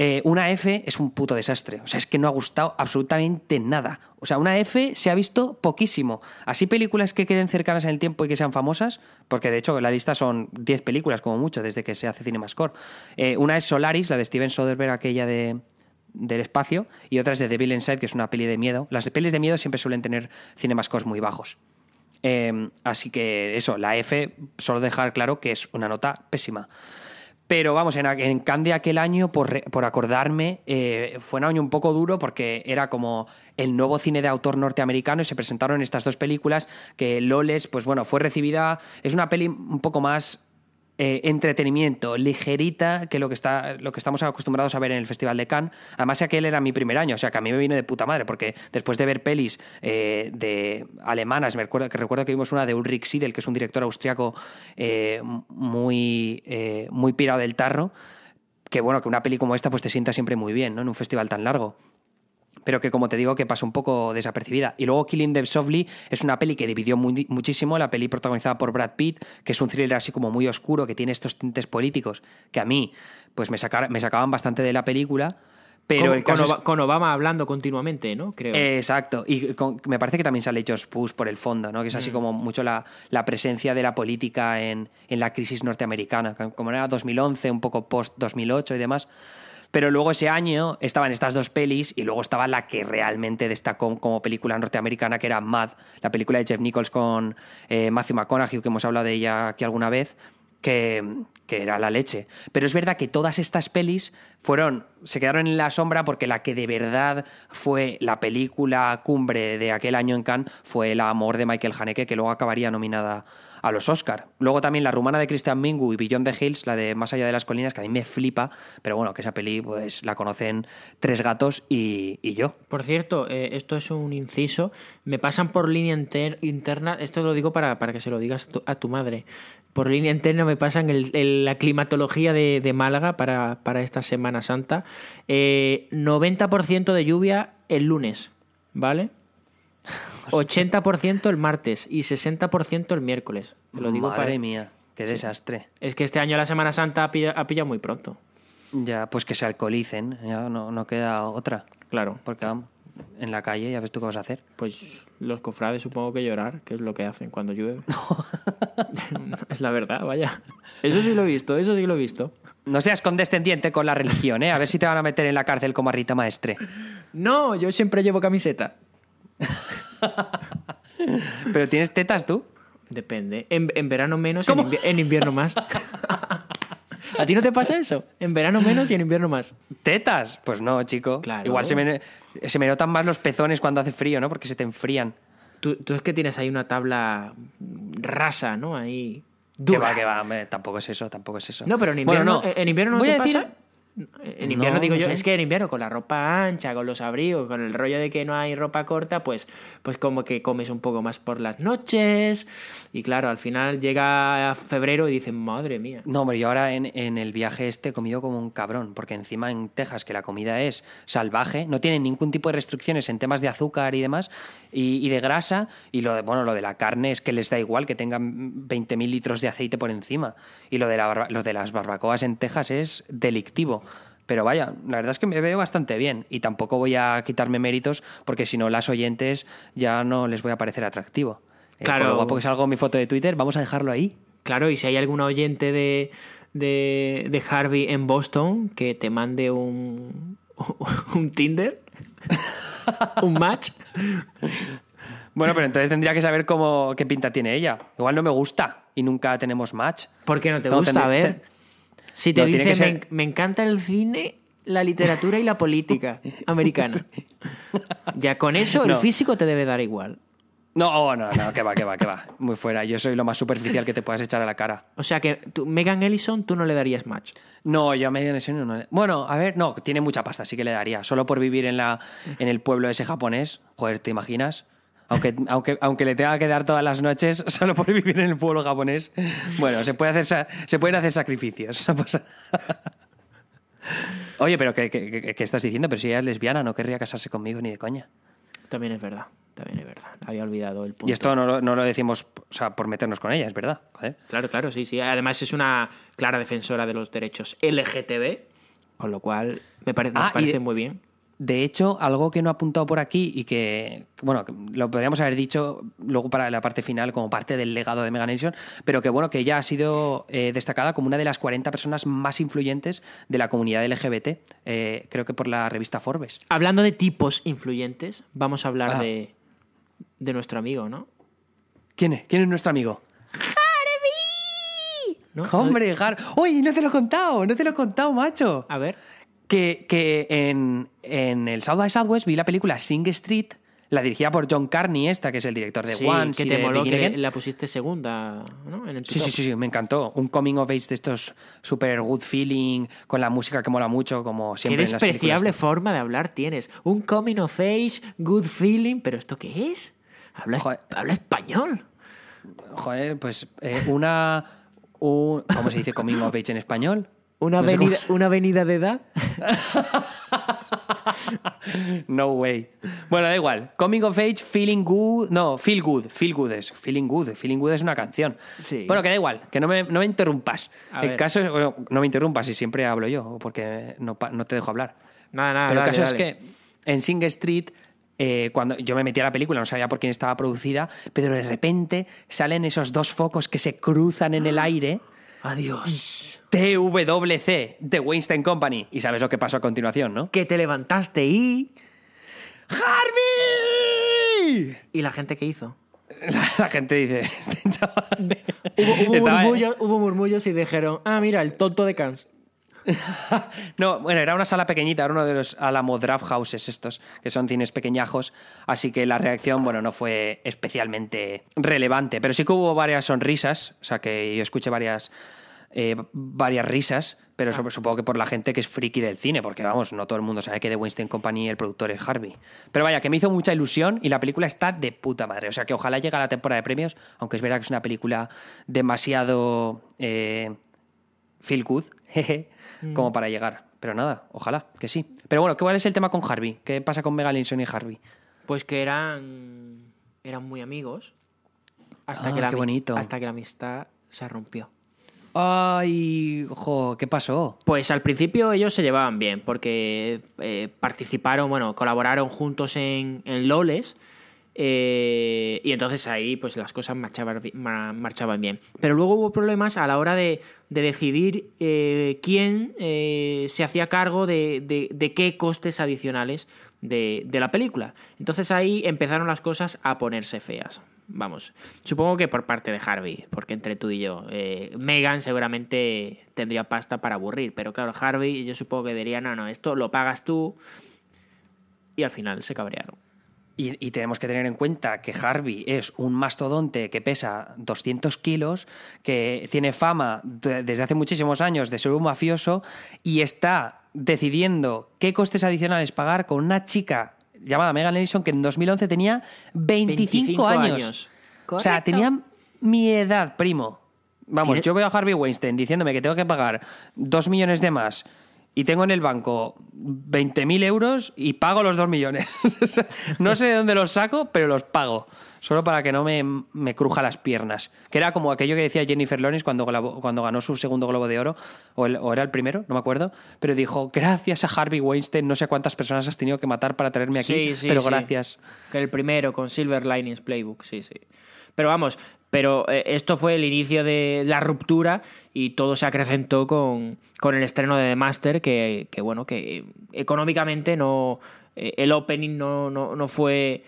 Eh, una F es un puto desastre. O sea, es que no ha gustado absolutamente nada. O sea, una F se ha visto poquísimo. Así películas que queden cercanas en el tiempo y que sean famosas, porque de hecho la lista son 10 películas como mucho desde que se hace CinemaScore. Eh, una es Solaris, la de Steven Soderbergh, aquella de, del espacio, y otra es de The Devil Inside, que es una peli de miedo. Las pelis de miedo siempre suelen tener CinemaScores muy bajos. Eh, así que eso, la F, solo dejar claro que es una nota pésima. Pero vamos, en, en aquel año, por, acordarme, eh, fue un año un poco duro porque era como el nuevo cine de autor norteamericano y se presentaron estas dos películas que Loles, pues bueno, fue recibida, es una peli un poco más eh, entretenimiento, ligerita, que lo que, está, lo que estamos acostumbrados a ver en el Festival de Cannes. Además, aquel era mi primer año, o sea que a mí me vino de puta madre, porque después de ver pelis eh, de alemanas, me recuerdo, que recuerdo que vimos una de Ulrich Siedel, que es un director austriaco eh, muy, muy pirado del tarro, que bueno, que una peli como esta pues te sienta siempre muy bien, ¿no? En un festival tan largo pero que como te digo que pasa un poco desapercibida. Y luego Killing Dev Softly es una peli que dividió muchísimo, la peli protagonizada por Brad Pitt, que es un thriller así como muy oscuro, que tiene estos tintes políticos, que a mí pues me, sacaban bastante de la película. Pero con, el Obama, hablando continuamente, ¿no? Creo. exacto. Y me parece que también sale George Bush por el fondo, ¿no? Que es así mm. como mucho la, presencia de la política en, en la crisis norteamericana, como era 2011, un poco post-2008 y demás. Pero luego ese año estaban estas dos pelis y luego estaba la que realmente destacó como película norteamericana, que era Mad, la película de Jeff Nichols con eh, Matthew McConaughey, que hemos hablado de ella aquí alguna vez, que, que, era la leche. Pero es verdad que todas estas pelis fueron, se quedaron en la sombra porque la que de verdad fue la película cumbre de aquel año en Cannes fue El amor de Michael Haneke, que luego acabaría nominada a los Oscar. Luego también la rumana de Christian Mingu y Beyond de Hills, la de Más allá de las colinas, que a mí me flipa, pero bueno, que esa peli pues la conocen tres gatos y, yo. Por cierto, eh, esto es un inciso, me pasan por línea interna, esto lo digo para, para que se lo digas a tu madre, por línea interna me pasan la climatología de, Málaga para, para, esta Semana Santa, 90% eh, de lluvia el lunes, ¿vale? 80% el martes y 60% el miércoles. Te lo digo Madre para... mía, qué desastre. Es que este año la Semana Santa ha pillado, muy pronto. Ya, pues que se alcoholicen, ya no, queda otra. Claro. Porque vamos, en la calle, ya ves tú qué vas a hacer. Pues los cofrades supongo que llorar, que es lo que hacen cuando llueve. *laughs* *laughs* es la verdad, vaya. Eso sí lo he visto, eso sí lo he visto. No seas condescendiente con la religión, ¿eh? A ver si te van a meter en la cárcel como a Rita Maestre. No, yo siempre llevo camiseta. *laughs* *laughs* ¿Pero tienes tetas tú? Depende. En, verano menos, en, en, invierno más. *laughs* ¿A ti no te pasa eso? En verano menos y en invierno más. ¿Tetas? Pues no, chico. Igual se me, se me notan más los pezones cuando hace frío, ¿no? Porque se te enfrían. Tú, es que tienes ahí una tabla rasa, ¿no? Ahí. Dura. Que va, que va, tampoco es eso, tampoco es eso. No, pero en invierno, no. En invierno te pasa. En invierno digo yo, es que en invierno con la ropa ancha, con los abrigos, con el rollo de que no hay ropa corta, pues, pues como que comes un poco más por las noches. Y claro, al final llega febrero y dicen, madre mía. No, pero yo ahora en, el viaje este he comido como un cabrón, porque encima en Texas, que la comida es salvaje, no tienen ningún tipo de restricciones en temas de azúcar y demás, y, de grasa, y lo de, bueno, lo de la carne es que les da igual que tengan 20.000 litros de aceite por encima. Y lo de, la, lo de las barbacoas en Texas es delictivo. Pero vaya, la verdad es que me veo bastante bien y tampoco voy a quitarme méritos porque si no las oyentes ya no les voy a parecer atractivo. Eh, claro. porque salgo mi foto de Twitter, vamos a dejarlo ahí. Claro, y si hay algún oyente de, Harvey en Boston que te mande un, *laughs* un Tinder, *laughs* un match. Bueno, pero entonces tendría que saber cómo, qué pinta tiene ella. Igual no me gusta y nunca tenemos match. ¿Por qué no te gusta? A ver. Si te no, me, encanta el cine, la literatura y la política *laughs* americana. Ya con eso el físico te debe dar igual. No, oh, no, no, que va, que va, que va. Muy fuera. Yo soy lo más superficial que te puedas echar a la cara. O sea que tú, Megan Ellison tú no le darías match. No, yo a Megan Ellison no le... Bueno, a ver, no, tiene mucha pasta, sí que le daría. Solo por vivir en, la, en el pueblo ese japonés. Joder, ¿te imaginas? Aunque, aunque, aunque le tenga que dar todas las noches *laughs* solo por vivir en el pueblo japonés. Bueno, se, puede hacer, se pueden hacer sacrificios. *laughs* Oye, pero ¿qué, estás diciendo? Pero si ella es lesbiana, no querría casarse conmigo ni de coña. También es verdad, también es verdad. Había olvidado el punto. Y esto no lo, decimos por meternos con ella, es verdad. Claro, claro, sí, sí. Además es una clara defensora de los derechos LGTB, con lo cual me nos ah, parece muy bien. De hecho, algo que no ha apuntado por aquí y que, bueno, lo podríamos haber dicho luego para la parte final como parte del legado de Nation, pero que, bueno, que ella ha sido eh, destacada como una de las 40 personas más influyentes de la comunidad LGBT, eh, creo que por la revista Forbes. Hablando de tipos influyentes, vamos a hablar de, nuestro amigo, ¿no? ¿Quién es? es nuestro amigo? ¡Harvey! ¿No? ¡Hombre, Harvey! hombre harvey uy no te lo he contado! ¡No te lo he contado, macho! A ver que, en, el South by Southwest vi la película Sing Street, la dirigida por John Carney, esta, que es el director de One. Que te moló que la pusiste segunda, En el sí, sí, sí, sí, me encantó. Un coming of age de estos super good feeling, con la música que mola mucho, como siempre. Qué despreciable forma de hablar tienes. Un coming of age, good feeling, pero ¿esto qué es? Habla, español. Joder, pues eh, una. ¿Cómo se dice coming of age en español? Una, avenida, de edad. *laughs* no way. Bueno, da igual. Coming of Age, Feeling Good. No, Feel Good. Feel Good es. Feeling Good. Feeling Good es una canción. Bueno, que da igual. Que no me, interrumpas. el caso no me interrumpas y siempre hablo yo, porque no, te dejo hablar. Nada, nada. Pero el caso es que en Sing Street. Eh, cuando yo me metí a la película, no sabía por quién estaba producida, pero de repente salen esos dos focos que se cruzan en el *gasps* aire Adiós. TWC, de Weinstein Company. Y sabes lo que pasó a continuación, ¿no? Que te levantaste y... ¡Harvey! ¿Y la gente qué hizo? *laughs* La, gente dice, *laughs* este *laughs* Hubo, murmullos, y dijeron, ah, mira, el tonto de Cans. no, bueno, era una sala pequeñita, era uno de los Alamo Draft Houses estos, que son cines pequeñajos, así que la reacción, bueno, no fue especialmente relevante, pero sí que hubo varias sonrisas, o sea que yo escuché varias eh, varias risas, pero ah. supongo que por la gente que es friki del cine, porque vamos, no todo el mundo sabe que de Weinstein Company el productor es Harvey. Pero vaya, que me hizo mucha ilusión y la película está de puta madre. O sea que ojalá llegue a la temporada de premios, aunque es verdad que es una película demasiado eh, feel good, *laughs* mm. como para llegar. Pero nada, ojalá que sí. Pero bueno, ¿qué ¿cuál es el tema con Harvey? ¿Qué pasa con Megalinson y Harvey? Pues que eran, eran muy amigos. Hasta, ah, que hasta que la amistad se rompió. ¡Ay! Ojo, ¿qué pasó? Pues al principio ellos se llevaban bien, porque eh, participaron, bueno, colaboraron juntos en, LOLES. Eh, y entonces ahí pues las cosas marchaban, bien. Pero luego hubo problemas a la hora de, decidir eh, quién se hacía cargo de, qué costes adicionales de la película. Entonces ahí empezaron las cosas a ponerse feas. Vamos, supongo que por parte de Harvey, porque entre tú y yo, eh, Megan seguramente tendría pasta para aburrir, pero claro, Harvey yo supongo que diría, no, no, esto lo pagas tú y al final se cabrearon. Y, tenemos que tener en cuenta que Harvey es un mastodonte que pesa 200 kilos, que tiene fama desde hace muchísimos años de ser un mafioso y está decidiendo qué costes adicionales pagar con una chica llamada Megan Ellison, que en 2011 tenía 25, años. O sea, tenía mi edad, primo. Vamos, yo voy a Harvey Weinstein diciéndome que tengo que pagar 2 millones de más y tengo en el banco 20.000 euros y pago los 2 millones. *laughs* no sé de dónde los saco, pero los pago solo para que no me, me cruja las piernas. Que era como aquello que decía Jennifer Lawrence cuando, cuando ganó su segundo Globo de Oro, o, era el primero, no me acuerdo, pero dijo, gracias a Harvey Weinstein, no sé cuántas personas has tenido que matar para traerme aquí, sí, sí, pero gracias. Que el primero, con Silver Linings Playbook, sí, sí. Pero vamos, pero eh, esto fue el inicio de la ruptura y todo se acrecentó con, el estreno de The Master, que, bueno, que eh, económicamente no... Eh, el opening no, no fue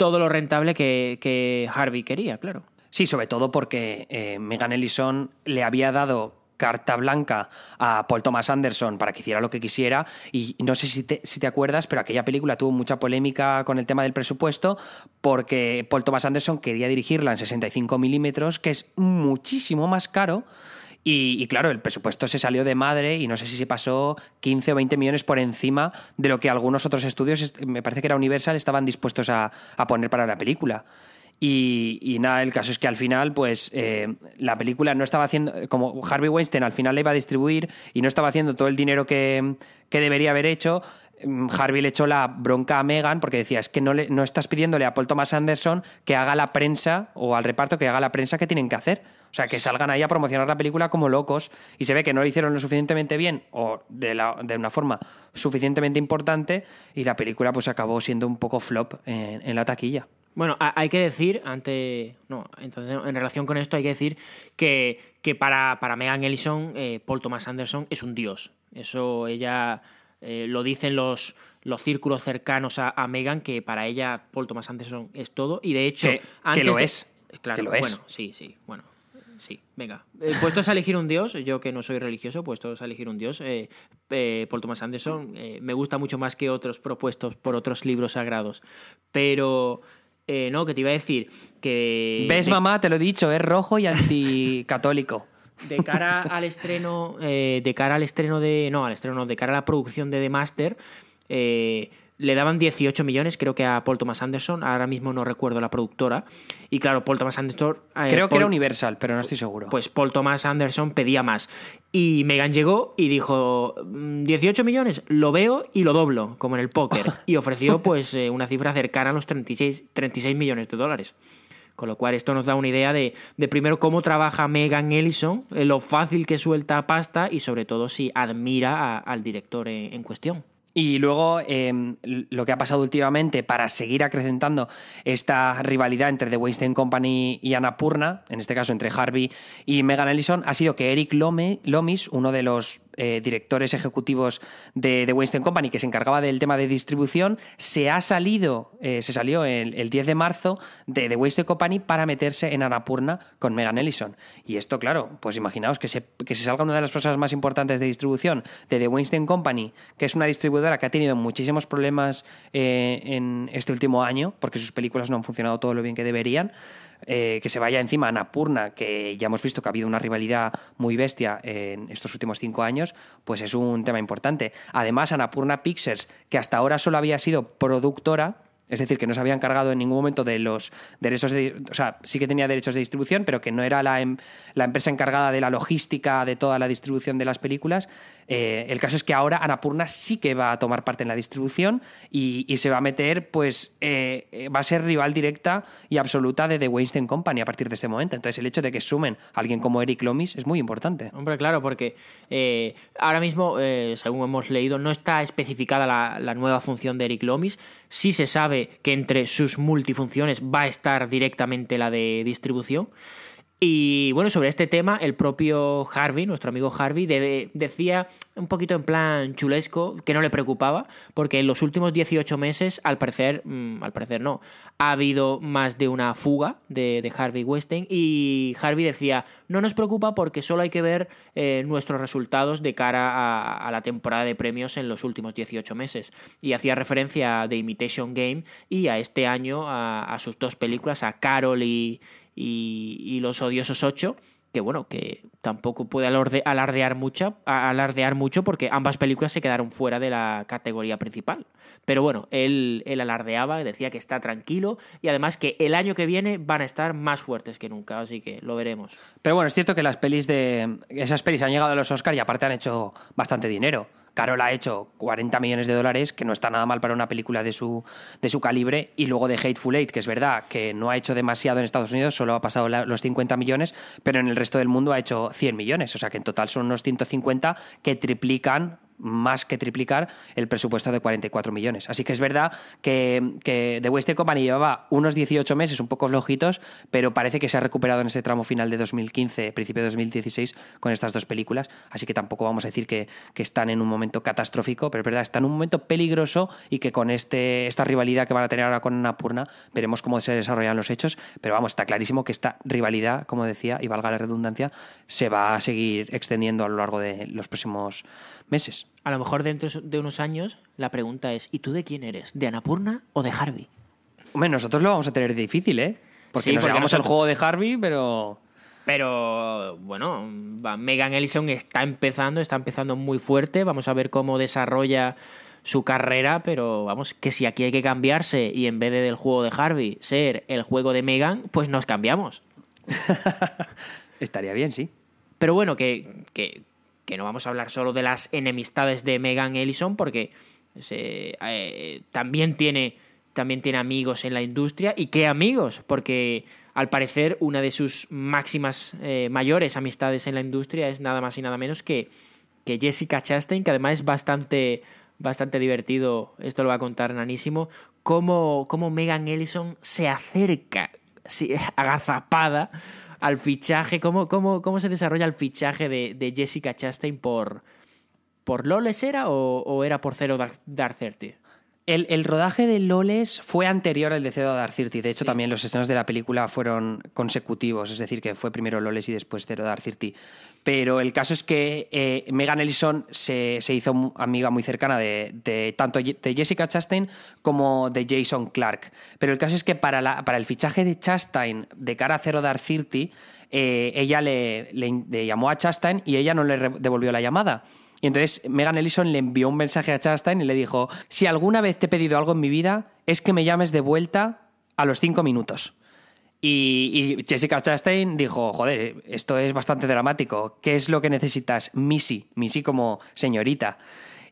todo lo rentable que, Harvey quería, claro. Sí, sobre todo porque eh, Megan Ellison le había dado carta blanca a Paul Thomas Anderson para que hiciera lo que quisiera. Y no sé si te, si te, acuerdas, pero aquella película tuvo mucha polémica con el tema del presupuesto porque Paul Thomas Anderson quería dirigirla en 65 milímetros, que es muchísimo más caro y, claro, el presupuesto se salió de madre y no sé si se pasó 15 o 20 millones por encima de lo que algunos otros estudios, me parece que era Universal, estaban dispuestos a, poner para la película. Y, nada, el caso es que al final, pues eh, la película no estaba haciendo, como Harvey Weinstein al final la iba a distribuir y no estaba haciendo todo el dinero que, debería haber hecho, mm, Harvey le echó la bronca a Megan porque decía, es que no, le, no estás pidiéndole a Paul Thomas Anderson que haga la prensa o al reparto que haga la prensa que tienen que hacer. O sea, que salgan ahí a promocionar la película como locos y se ve que no lo hicieron lo suficientemente bien o de, una forma suficientemente importante y la película pues acabó siendo un poco flop en, la taquilla. Bueno, hay que decir, ante. No, entonces, en relación con esto, hay que decir que, que para, para Megan Ellison, eh, Paul Thomas Anderson es un dios. Eso ella eh, lo dicen los, los círculos cercanos a, Megan, que para ella Paul Thomas Anderson es todo. Y de hecho. Que, antes lo es. Claro, que bueno, es. sí, sí. Bueno, sí, venga. Eh, puestos a elegir un dios, yo que no soy religioso, puesto a elegir un dios, eh, eh, Por Thomas Anderson eh, me gusta mucho más que otros propuestos por otros libros sagrados. Pero, no, que te iba a decir que... ¿Ves, mamá? Te lo he dicho, es rojo y anticatólico. de cara al estreno, de cara al estreno de... No, al estreno, no, de cara a la producción de The Master... Eh, le daban 18 millones, creo que a Paul Thomas Anderson, ahora mismo no recuerdo la productora. Y claro, Paul Thomas Anderson... Eh, creo que era Universal, pero no estoy seguro. Pues Paul Thomas Anderson pedía más. Y Megan llegó y dijo, 18 mm, millones, lo veo y lo doblo, como en el póker. *laughs* Y ofreció pues eh, una cifra cercana a los 36, 36 millones de dólares. Con lo cual esto nos da una idea de, de primero cómo trabaja Megan Ellison, eh, lo fácil que suelta pasta y sobre todo si admira al director en cuestión. Y luego em, lo que ha pasado últimamente para seguir acrecentando esta rivalidad entre The Weinstein Company y Annapurna, en este caso entre Harvey y Megan Ellison, ha sido que Eric Lomis, uno de los eh, directores ejecutivos de, The Weinstein Company, que se encargaba del tema de distribución, se ha salido, eh, se salió el, 10 de marzo de The Weinstein Company para meterse en Arapurna con Megan Ellison. Y esto, claro, pues imaginaos que se, salga una de las personas más importantes de distribución de The Weinstein Company, que es una distribuidora que ha tenido muchísimos problemas eh, en este último año, porque sus películas no han funcionado todo lo bien que deberían. Eh, que se vaya encima a Napurna, que ya hemos visto que ha habido una rivalidad muy bestia en estos últimos cinco años, pues es un tema importante. Además, Anapurna Pictures, que hasta ahora solo había sido productora, es decir, que no se había encargado en ningún momento de los derechos de. O sea, sí que tenía derechos de distribución, pero que no era la, em, la empresa encargada de la logística de toda la distribución de las películas. Eh, el caso es que ahora Anapurna sí que va a tomar parte en la distribución y, se va a meter, pues eh, eh, va a ser rival directa y absoluta de The Weinstein Company a partir de este momento. Entonces el hecho de que sumen a alguien como Eric Lomis es muy importante. Hombre, claro, porque ahora mismo, según hemos leído, no está especificada la, la nueva función de Eric Lomis. Sí se sabe que entre sus multifunciones va a estar directamente la de distribución. Y bueno, sobre este tema, el propio Harvey, nuestro amigo Harvey, decía un poquito en plan chulesco que no le preocupaba, porque en los últimos 18 meses, al parecer, mm, al parecer no, ha habido más de una fuga de, Harvey Westing Y Harvey decía: No nos preocupa porque solo hay que ver eh, nuestros resultados de cara a, la temporada de premios en los últimos 18 meses. Y hacía referencia a The Imitation Game y a este año a, a sus dos películas, a Carol y y, los odiosos 8 que bueno, que tampoco puede alardear, mucha, alardear mucho porque ambas películas se quedaron fuera de la categoría principal. Pero bueno, él, él alardeaba, decía que está tranquilo y además que el año que viene van a estar más fuertes que nunca, así que lo veremos. Pero bueno, es cierto que las pelis de esas pelis han llegado a los Oscars y aparte han hecho bastante dinero. Carol ha hecho 40 millones de dólares, que no está nada mal para una película de su, de su calibre, y luego de Hateful Eight, que es verdad que no ha hecho demasiado en Estados Unidos, solo ha pasado los 50 millones, pero en el resto del mundo ha hecho 100 millones, o sea que en total son unos 150 que triplican más que triplicar el presupuesto de 44 millones. Así que es verdad que, The Waste Company llevaba unos 18 meses, un poco flojitos, pero parece que se ha recuperado en ese tramo final de 2015, principio de 2016, con estas dos películas. Así que tampoco vamos a decir que, están en un momento catastrófico, pero es verdad, están en un momento peligroso y que con este, esta rivalidad que van a tener ahora con Napurna veremos cómo se desarrollan los hechos. Pero vamos, está clarísimo que esta rivalidad, como decía, y valga la redundancia, se va a seguir extendiendo a lo largo de los próximos meses. A lo mejor dentro de unos años la pregunta es, ¿y tú de quién eres? ¿De Anapurna o de Harvey? Hombre, nosotros lo vamos a tener difícil, ¿eh? Porque sí, juego de Harvey, pero... Pero bueno, Megan Ellison está empezando, está empezando muy fuerte. Vamos a ver cómo desarrolla su carrera, pero vamos, que si aquí hay que cambiarse y en vez del juego de Harvey ser el juego de Megan, pues nos cambiamos. *laughs* Estaría bien, sí. Pero bueno, que, que, que no vamos a hablar solo de las enemistades de Megan Ellison, porque eh, también, tiene, también tiene amigos en la industria. ¿Y qué amigos? Porque al parecer una de sus máximas, eh, mayores amistades en la industria es nada más y nada menos que, que Jessica Chastain, que además es bastante, bastante divertido, esto lo va a contar Nanísimo, cómo, cómo Megan Ellison se acerca, *laughs* agazapada, al fichaje, cómo, cómo, se desarrolla el fichaje de, Jessica Chastain por, por ¿era o, era por Zero Dark el, rodaje de Loles fue anterior al de Zero Dark City, De hecho, también los escenas de la película fueron consecutivos, es decir, que fue primero Loles y después Zero Dark City, Pero el caso es que eh, Megan Ellison se, hizo amiga muy cercana de, tanto de Jessica Chastain como de Jason Clark. Pero el caso es que para, el fichaje de Chastain de cara a Zero Dark City eh, ella le, llamó a Chastain y ella no le devolvió la llamada. Y entonces Megan Ellison le envió un mensaje a Chastain y le dijo, si alguna vez te he pedido algo en mi vida, es que me llames de vuelta a los cinco minutos. Y, Jessica Chastain dijo, joder, esto es bastante dramático. ¿Qué es lo que necesitas? Missy, Missy como señorita.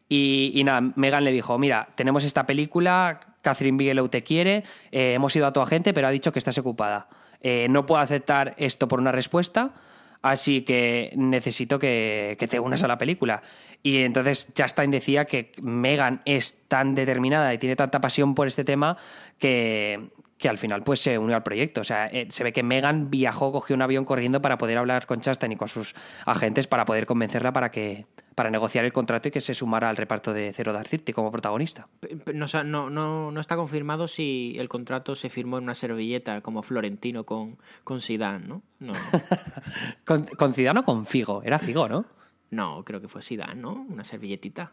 Y, nada, Megan le dijo, mira, tenemos esta película, Catherine Bigelow te quiere, eh, hemos ido a tu agente, pero ha dicho que estás ocupada. Eh, no puedo aceptar esto por una respuesta, Así que necesito que, te unas a la película. Y entonces Justin decía que Megan es tan determinada y tiene tanta pasión por este tema que, que al final pues se unió al proyecto. O sea, eh, se ve que Megan viajó, cogió un avión corriendo para poder hablar con Chastain y con sus agentes para poder convencerla para que para negociar el contrato y que se sumara al reparto de Zero Dark City como protagonista. No, está confirmado si el contrato se firmó en una servilleta como Florentino con, con Zidane, ¿no? no. *laughs* con, con o con Figo, era Figo, ¿no? No, creo que fue Zidane, ¿no? Una servilletita.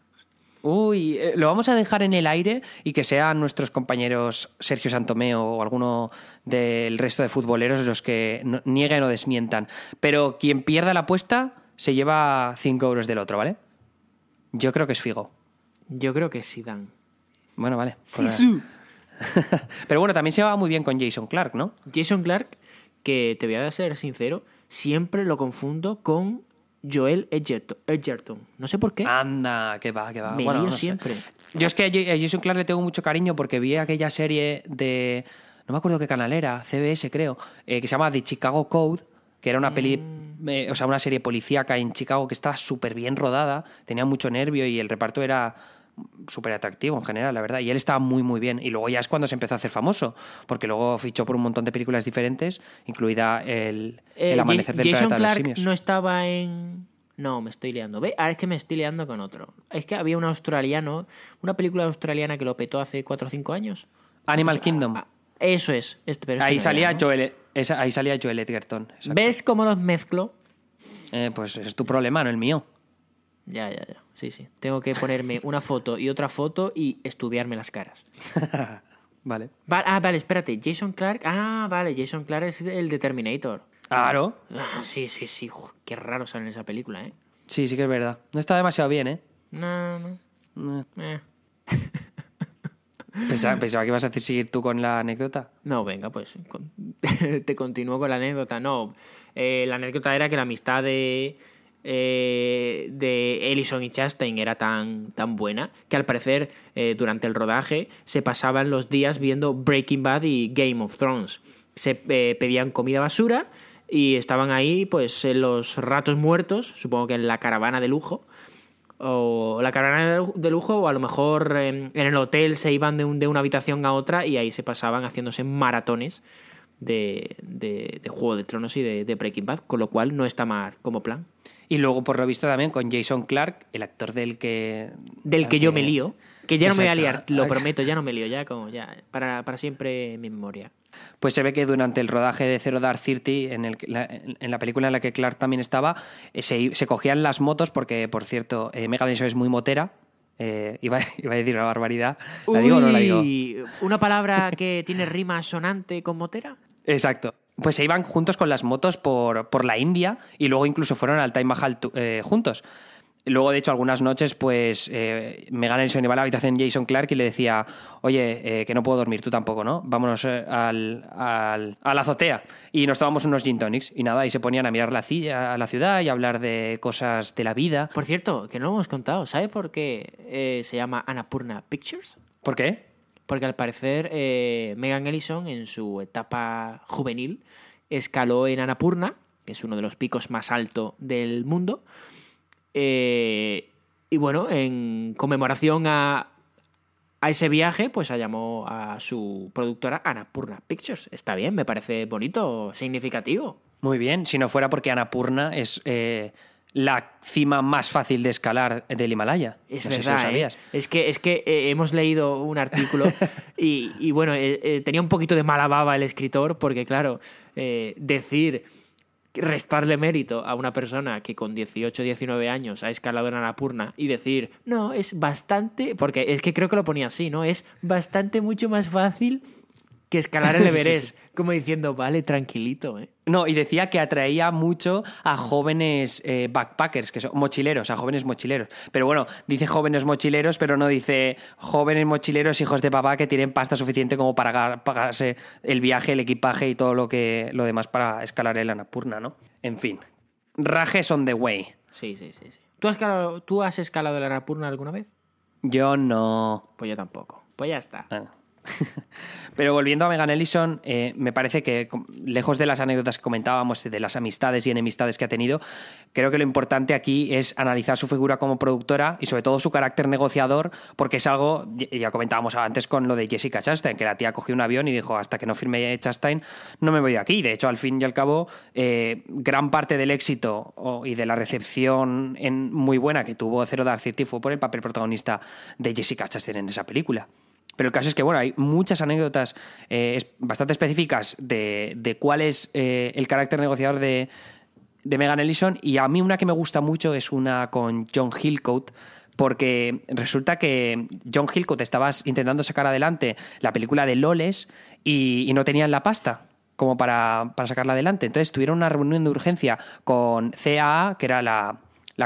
Uy, eh, lo vamos a dejar en el aire y que sean nuestros compañeros Sergio Santomeo o alguno del resto de futboleros los que nieguen o desmientan. Pero quien pierda la apuesta se lleva 5 euros del otro, ¿vale? Yo creo que es Figo. Yo creo que es Dan. Bueno, vale. Pues *laughs* Pero bueno, también se va muy bien con Jason Clark, ¿no? Jason Clark, que te voy a ser sincero, siempre lo confundo con Joel Edgerton. No sé por qué. Anda, que va, que va. Me bueno, siempre. Yo es que a Jason Clark le tengo mucho cariño porque vi aquella serie de. No me acuerdo qué canal era, CBS creo, eh, que se llama The Chicago Code, que era una peli. Mm. Eh, o sea, una serie policíaca en Chicago que estaba súper bien rodada, tenía mucho nervio y el reparto era súper atractivo en general, la verdad. Y él estaba muy, muy bien. Y luego ya es cuando se empezó a hacer famoso, porque luego fichó por un montón de películas diferentes, incluida el, eh, Amanecer del no estaba en... No, me estoy liando. ¿Ve? Ahora es que me estoy liando con otro. Es que había un australiano, una película australiana que lo petó hace 4 o 5 años. Animal ah, Kingdom. Ah, eso es. Este, ahí, salía Joel, e- ahí salía Joel Edgerton. ¿Ves cómo los mezclo? Eh, pues es tu problema, no el mío. Ya, ya, ya. Sí, sí. Tengo que ponerme *laughs* una foto y otra foto y estudiarme las caras. *laughs* vale. ah, vale, espérate. Jason Clark. Ah, vale. Jason Clark es el de Terminator. Claro. Ah, sí, sí, sí. qué raro sale en esa película, ¿eh? Sí, sí que es verdad. No está demasiado bien, ¿eh? No, no. Eh. *laughs* Pensaba, que ibas a seguir tú con la anécdota. No, venga, pues te continúo con la anécdota. No, eh, la anécdota era que la amistad de, eh, de Ellison y Chastain era tan, tan buena que al parecer eh, durante el rodaje se pasaban los días viendo Breaking Bad y Game of Thrones. Se eh, pedían comida basura y estaban ahí pues en los ratos muertos, supongo que en la caravana de lujo o la caravana de lujo o a lo mejor em, en, el hotel se iban de, de, una habitación a otra y ahí se pasaban haciéndose maratones de, de Juego de Tronos y de, Breaking Bad, con lo cual no está mal como plan. Y luego, por lo visto, también con Jason Clark, el actor del que. Del que yo me lío. Que ya no me voy a liar, lo *laughs* prometo, ya no me lío, ya como ya. Para, siempre mi memoria. Pues se ve que durante el rodaje de Zero Dark Thirty, en, el, la, en la película en la que Clark también estaba, eh, se, cogían las motos, porque, por cierto, eh, es muy motera, eh, *laughs* iba, a decir una barbaridad. ¿La digo o no la digo? ¿Una palabra que tiene rima sonante con motera? Exacto pues se iban juntos con las motos por, la India y luego incluso fueron al Taj Mahal eh, juntos. Luego, de hecho, algunas noches, pues eh, Megan y iba a la habitación Jason Clark y le decía, oye, eh, que no puedo dormir, tú tampoco, ¿no? Vámonos eh, al, al, a la azotea. Y nos tomamos unos gin tonics y nada, y se ponían a mirar la, a la ciudad y a hablar de cosas de la vida. Por cierto, que no lo hemos contado, ¿sabe por qué se llama Annapurna Pictures? ¿Por qué? Porque al parecer eh, Megan Ellison en su etapa juvenil escaló en Annapurna, que es uno de los picos más altos del mundo. Eh, y bueno, en conmemoración a, ese viaje, pues llamó a su productora Annapurna Pictures. Está bien, me parece bonito, significativo. Muy bien, si no fuera porque Annapurna es eh, la cima más fácil de escalar del Himalaya. Es verdad, ¿eh? sabías. Es que, es que eh, hemos leído un artículo *laughs* y, bueno, eh, tenía un poquito de mala baba el escritor porque, claro, decir restarle mérito a una persona que con 18, 19 años ha escalado en Anapurna y decir, no, es bastante, porque es que creo que lo ponía así, ¿no? Es bastante mucho más fácil que escalar el *laughs* Everest, como diciendo, vale, tranquilito. ¿eh? No, y decía que atraía mucho a jóvenes eh, backpackers, que son mochileros, a jóvenes mochileros. Pero bueno, dice jóvenes mochileros, pero no dice jóvenes mochileros, hijos de papá, que tienen pasta suficiente como para pagarse el viaje, el equipaje y todo lo, que, lo demás para escalar el Anapurna, ¿no? En fin, rajes on the way. Sí, sí, sí. ¿Tú, has escalado, ¿Tú has escalado el Anapurna alguna vez? Yo no. Pues yo tampoco. Pues ya está. Ah. *laughs* Pero volviendo a Megan Ellison, eh, me parece que lejos de las anécdotas que comentábamos, eh, de las amistades y enemistades que ha tenido, creo que lo importante aquí es analizar su figura como productora y sobre todo su carácter negociador, porque es algo, ya comentábamos antes con lo de Jessica Chastain, que la tía cogió un avión y dijo, hasta que no firme Chastain, no me voy de aquí. De hecho, al fin y al cabo, eh, gran parte del éxito y de la recepción muy buena que tuvo Zero Dark City fue por el papel protagonista de Jessica Chastain en esa película. Pero el caso es que, bueno, hay muchas anécdotas eh, bastante específicas de, cuál es eh, el carácter negociador de, Megan Ellison. Y a mí una que me gusta mucho es una con John Hillcoat, porque resulta que John Hillcoat estaba intentando sacar adelante la película de Loles y, no tenían la pasta como para, para, sacarla adelante. Entonces tuvieron una reunión de urgencia con CAA, que era la,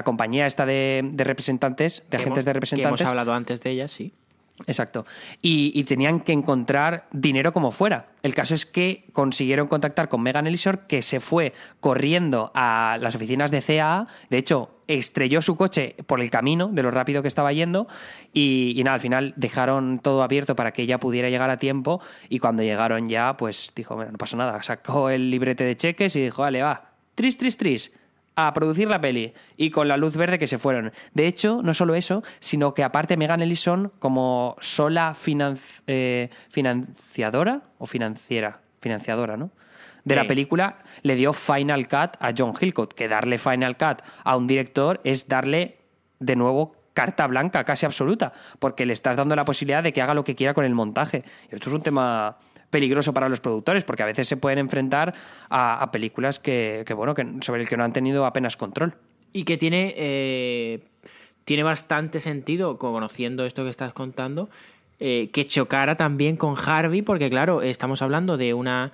compañía esta de, representantes, de agentes de representantes. Que hemos hablado antes de ella, sí. Exacto. Y, tenían que encontrar dinero como fuera. El caso es que consiguieron contactar con Megan Ellisor, que se fue corriendo a las oficinas de CAA. De hecho, estrelló su coche por el camino, de lo rápido que estaba yendo. Y, nada, al final dejaron todo abierto para que ella pudiera llegar a tiempo. Y cuando llegaron ya, pues dijo, bueno, no pasó nada. Sacó el librete de cheques y dijo, vale, va, tris, tris, tris a producir la peli y con la luz verde que se fueron. De hecho, no solo eso, sino que aparte Megan Ellison como sola eh, financiadora o financiera, financiadora, ¿no? De la película le dio Final Cut a John Hillcott, que darle Final Cut a un director es darle de nuevo carta blanca casi absoluta, porque le estás dando la posibilidad de que haga lo que quiera con el montaje. Esto es un tema peligroso para los productores, porque a veces se pueden enfrentar a, películas que, bueno, que, sobre el que no han tenido apenas control. Y que tiene, eh, tiene bastante sentido, conociendo esto que estás contando, eh, que chocara también con Harvey, porque claro, estamos hablando de una,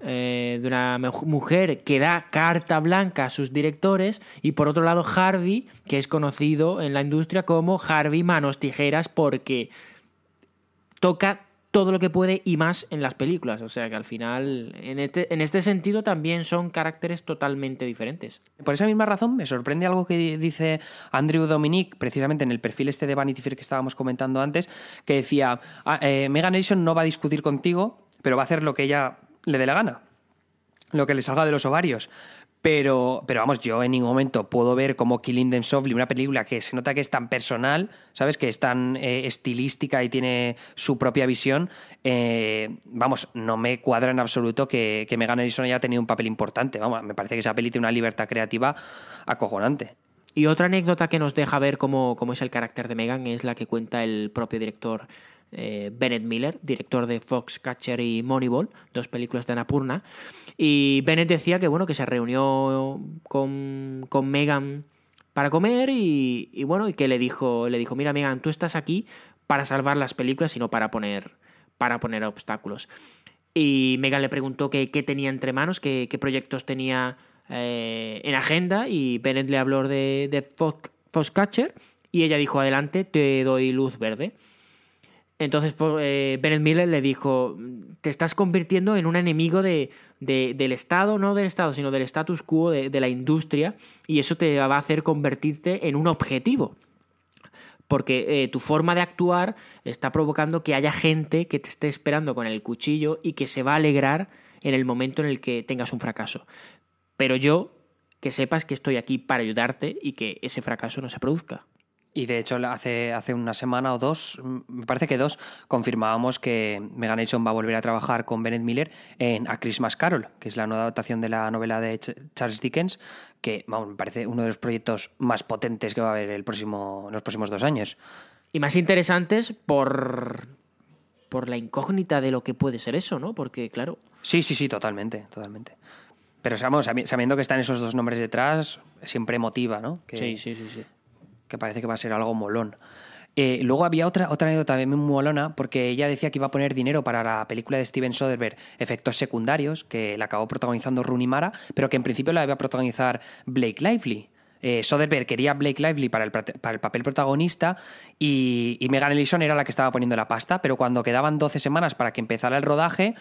eh, de una mujer que da carta blanca a sus directores y por otro lado Harvey, que es conocido en la industria como Harvey Manos Tijeras porque toca todo lo que puede y más en las películas. O sea que al final, este, en este, sentido, también son caracteres totalmente diferentes. Por esa misma razón, me sorprende algo que dice Andrew Dominic, precisamente en el perfil este de Vanity Fair que estábamos comentando antes, que decía: ah, eh, Megan no va a discutir contigo, pero va a hacer lo que ella le dé la gana lo que le salga de los ovarios. Pero, pero vamos, yo en ningún momento puedo ver como Killing Them Softly, una película que se nota que es tan personal, ¿sabes? Que es tan eh, estilística y tiene su propia visión. Eh, vamos, no me cuadra en absoluto que, que Megan Ellison haya tenido un papel importante. Vamos, me parece que esa peli tiene una libertad creativa acojonante. Y otra anécdota que nos deja ver cómo, cómo es el carácter de Megan es la que cuenta el propio director eh, Bennett Miller, director de Foxcatcher y Moneyball, dos películas de Napurna, Y Bennett decía que, bueno, que se reunió con, con Megan para comer y, bueno, y que le dijo, le dijo, mira Megan, tú estás aquí para salvar las películas y no para poner, para poner obstáculos. Y Megan le preguntó qué, tenía entre manos, qué, proyectos tenía eh, en agenda y Bennett le habló de, Foxcatcher y ella dijo, adelante, te doy luz verde. Entonces eh, Bennett Miller le dijo, te estás convirtiendo en un enemigo de, del Estado, no del Estado, sino del status quo de, la industria, y eso te va a hacer convertirte en un objetivo porque eh, tu forma de actuar está provocando que haya gente que te esté esperando con el cuchillo y que se va a alegrar en el momento en el que tengas un fracaso. Pero yo, que sepas que estoy aquí para ayudarte y que ese fracaso no se produzca. Y de hecho, hace, hace una semana o dos, me parece que dos, confirmábamos que Megan hecho va a volver a trabajar con Bennett Miller en A Christmas Carol, que es la nueva adaptación de la novela de Charles Dickens, que me parece uno de los proyectos más potentes que va a haber el próximo, en los próximos dos años. Y más interesantes por, por la incógnita de lo que puede ser eso, ¿no? Porque, claro. Sí, sí, sí, totalmente, totalmente. Pero sabemos sabiendo que están esos dos nombres detrás, siempre motiva, ¿no? sí, sí, sí, sí que parece que va a ser algo molón. Eh, luego había otra, otra anécdota también muy molona, porque ella decía que iba a poner dinero para la película de Steven Soderbergh, Efectos Secundarios, que la acabó protagonizando Rooney Mara, pero que en principio la iba a protagonizar Blake Lively. Eh, Soderbergh quería Blake Lively para el, papel protagonista y, y Megan Ellison era la que estaba poniendo la pasta, pero cuando quedaban 12 semanas para que empezara el rodaje,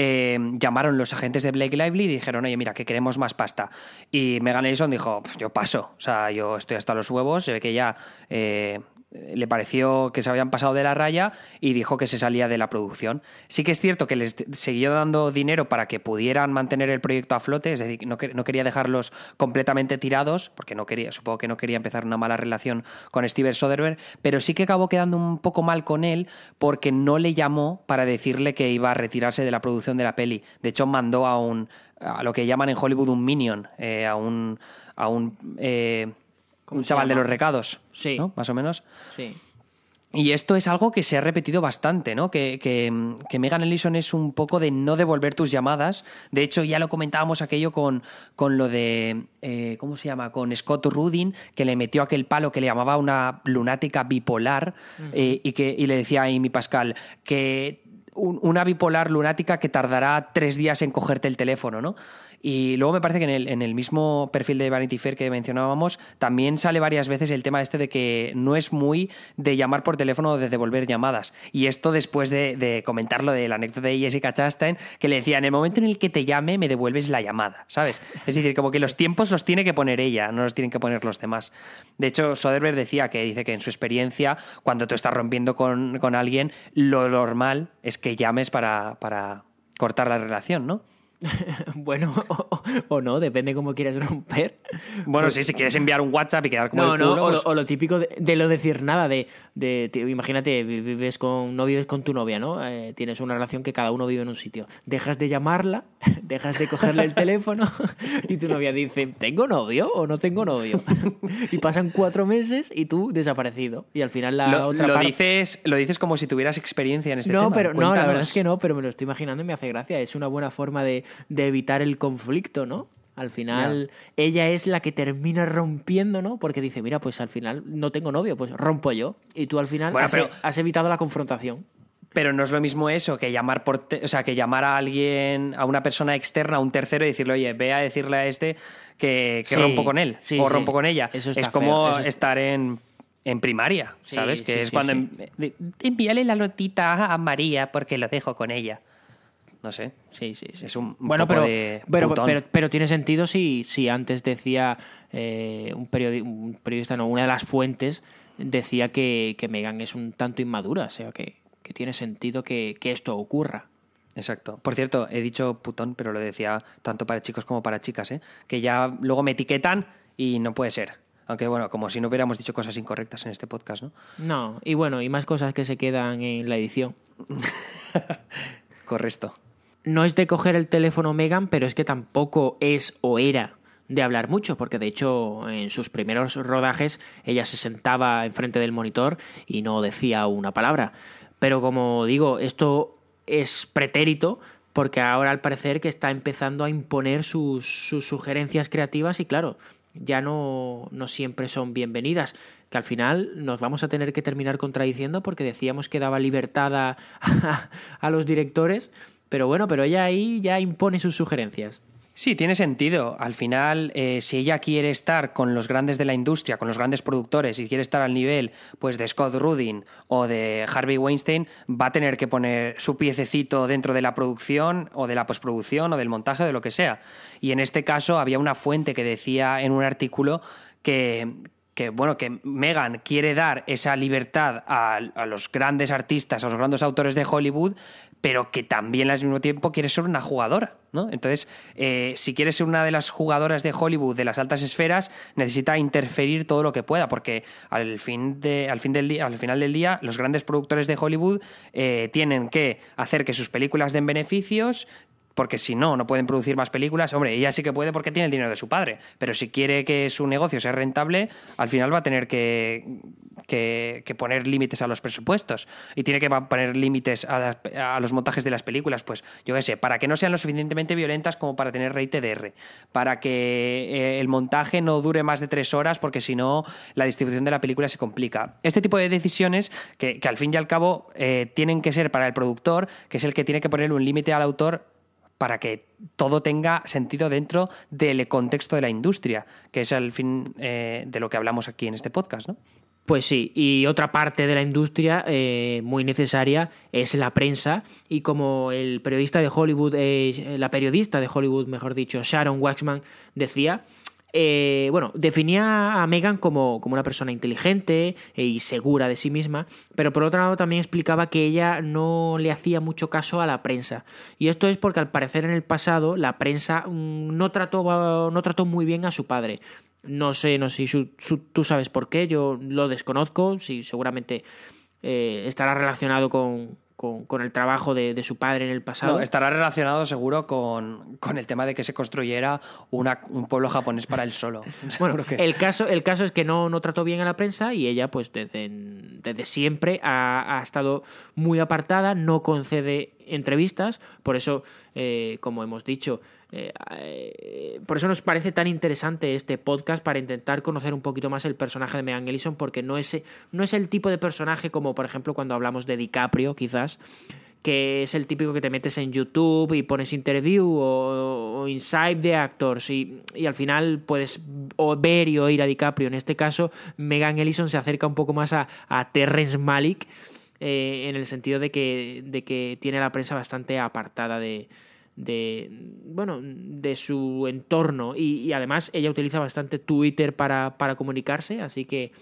Em, llamaron los agentes de Blake Lively y dijeron, oye, mira, que queremos más pasta. Y Megan Ellison dijo, pues yo paso, o sea, yo estoy hasta los huevos, se ve que ya eh, le pareció que se habían pasado de la raya y dijo que se salía de la producción. Sí que es cierto que les siguió dando dinero para que pudieran mantener el proyecto a flote, es decir, no, quería dejarlos completamente tirados, porque no quería, supongo que no quería empezar una mala relación con Steven Soderbergh, pero sí que acabó quedando un poco mal con él porque no le llamó para decirle que iba a retirarse de la producción de la peli. De hecho, mandó a un a lo que llaman en Hollywood un minion, eh, a un a un eh, un chaval de los recados. Sí. ¿no? Más o menos. Sí. Y esto es algo que se ha repetido bastante, ¿no? Que, Megan Ellison es un poco de no devolver tus llamadas. De hecho, ya lo comentábamos aquello con, con lo de. Eh, ¿Cómo se llama? Con Scott Rudin, que le metió aquel palo que le llamaba una lunática bipolar eh, y, que, y le decía a mi Pascal que una bipolar lunática que tardará tres días en cogerte el teléfono, ¿no? Y luego me parece que en el, mismo perfil de Vanity Fair que mencionábamos, también sale varias veces el tema este de que no es muy de llamar por teléfono o de devolver llamadas. Y esto después de, comentarlo de la anécdota de Jessica Chastain, que le decía, en el momento en el que te llame, me devuelves la llamada, ¿sabes? Es decir, como que los tiempos los tiene que poner ella, no los tienen que poner los demás. De hecho, Soderbergh decía que dice que en su experiencia, cuando tú estás rompiendo con alguien, lo normal es que que llames para, para cortar la relación, ¿no? *laughs* bueno, o, no, depende cómo quieras romper. Bueno, si pues si quieres enviar un WhatsApp y quedar como el pues o, lo típico de, de, decir nada, de, imagínate, vives con, no vives con tu novia, ¿no? Eh, tienes una relación que cada uno vive en un sitio. Dejas de llamarla, *laughs* dejas de cogerle el teléfono *laughs* y tu novia dice, ¿tengo novio o no tengo novio? y pasan cuatro meses y tú desaparecido. Y al final la otra lo dices Lo dices como si tuvieras experiencia en este no, Pero, no, la verdad es que no, pero me lo estoy imaginando y me hace gracia. Es una buena forma de de evitar el conflicto, ¿no? Al final, ella es la que termina rompiendo, ¿no? Porque dice, mira, pues al final no tengo novio, pues rompo yo. Y tú al final e-, has, evitado la confrontación. Pero no es lo mismo eso que llamar por o sea, que llamar a alguien, a una persona externa, a un tercero y decirle, oye, ve a decirle a este que, rompo con él o rompo con ella. es como estar en, primaria, ¿sabes? que es cuando em, envíale la notita a María porque lo dejo con ella no sé. Sí, sí, Es un bueno, pero, de pero, tiene sentido si, si antes decía eh, un, un, periodista, no, una de las fuentes decía que, que Megan es un tanto inmadura, o sea, que, que tiene sentido que, que esto ocurra. Exacto. Por cierto, he dicho putón, pero lo decía tanto para chicos como para chicas, ¿eh? que ya luego me etiquetan y no puede ser. Aunque bueno, como si no hubiéramos dicho cosas incorrectas en este podcast, ¿no? No, y bueno, y más cosas que se quedan en la edición. *laughs* Correcto no es de coger el teléfono Megan, pero es que tampoco es o era de hablar mucho, porque de hecho en sus primeros rodajes ella se sentaba enfrente del monitor y no decía una palabra. Pero como digo, esto es pretérito porque ahora al parecer que está empezando a imponer sus, sugerencias creativas y claro, ya no, siempre son bienvenidas, que al final nos vamos a tener que terminar contradiciendo porque decíamos que daba libertad a *laughs* los directores pero bueno, pero ella ahí ya impone sus sugerencias. Sí, tiene sentido. Al final, eh, si ella quiere estar con los grandes de la industria, con los grandes productores, y quiere estar al nivel pues, de Scott Rudin o de Harvey Weinstein, va a tener que poner su piececito dentro de la producción o de la postproducción o del montaje o de lo que sea. Y en este caso había una fuente que decía en un artículo que, que bueno, que Megan quiere dar esa libertad a, los grandes artistas, a los grandes autores de Hollywood, pero que también al mismo tiempo quiere ser una jugadora, ¿no? Entonces, eh, si quiere ser una de las jugadoras de Hollywood de las altas esferas, necesita interferir todo lo que pueda, porque al fin, de, al fin del día, al final del día, los grandes productores de Hollywood eh, tienen que hacer que sus películas den beneficios, porque si no, no pueden producir más películas. Hombre, ella sí que puede porque tiene el dinero de su padre, pero si quiere que su negocio sea rentable, al final va a tener que, poner límites a los presupuestos y tiene que poner límites a, los montajes de las películas, pues yo qué sé, para que no sean lo suficientemente violentas como para tener rey TDR, para que eh, el montaje no dure más de tres horas porque si no, la distribución de la película se complica. Este tipo de decisiones que, al fin y al cabo eh, tienen que ser para el productor, que es el que tiene que poner un límite al autor para que todo tenga sentido dentro del contexto de la industria, que es al fin eh, de lo que hablamos aquí en este podcast, ¿no? Pues sí, y otra parte de la industria eh, muy necesaria es la prensa y como el periodista de Hollywood, eh, la periodista de Hollywood, mejor dicho, Sharon Waxman decía, eh, bueno, definía a Megan como, una persona inteligente eh, y segura de sí misma, pero por otro lado también explicaba que ella no le hacía mucho caso a la prensa. Y esto es porque al parecer en el pasado la prensa mm, no trató, no trató muy bien a su padre. No sé, no sé si tú sabes por qué, yo lo desconozco, si seguramente eh, estará relacionado con, con, el trabajo de, su padre en el pasado. estará relacionado seguro con, el tema de que se construyera una, un pueblo japonés para él solo. bueno, *laughs* el, caso, el caso es que no, no trató bien a la prensa y ella pues desde, desde siempre ha, estado muy apartada, no concede entrevistas, por eso, eh, como hemos dicho, eh, eh, por eso nos parece tan interesante este podcast para intentar conocer un poquito más el personaje de Megan Ellison, porque no es, no es el tipo de personaje como, por ejemplo, cuando hablamos de DiCaprio, quizás, que es el típico que te metes en YouTube y pones interview o, inside the actors y, al final puedes ver y oír a DiCaprio. En este caso, Megan Ellison se acerca un poco más a, Terrence Malick. Eh, en el sentido de que, de que tiene la prensa bastante apartada de, de, bueno, de su entorno. Y, además ella utiliza bastante Twitter para, para comunicarse, así que...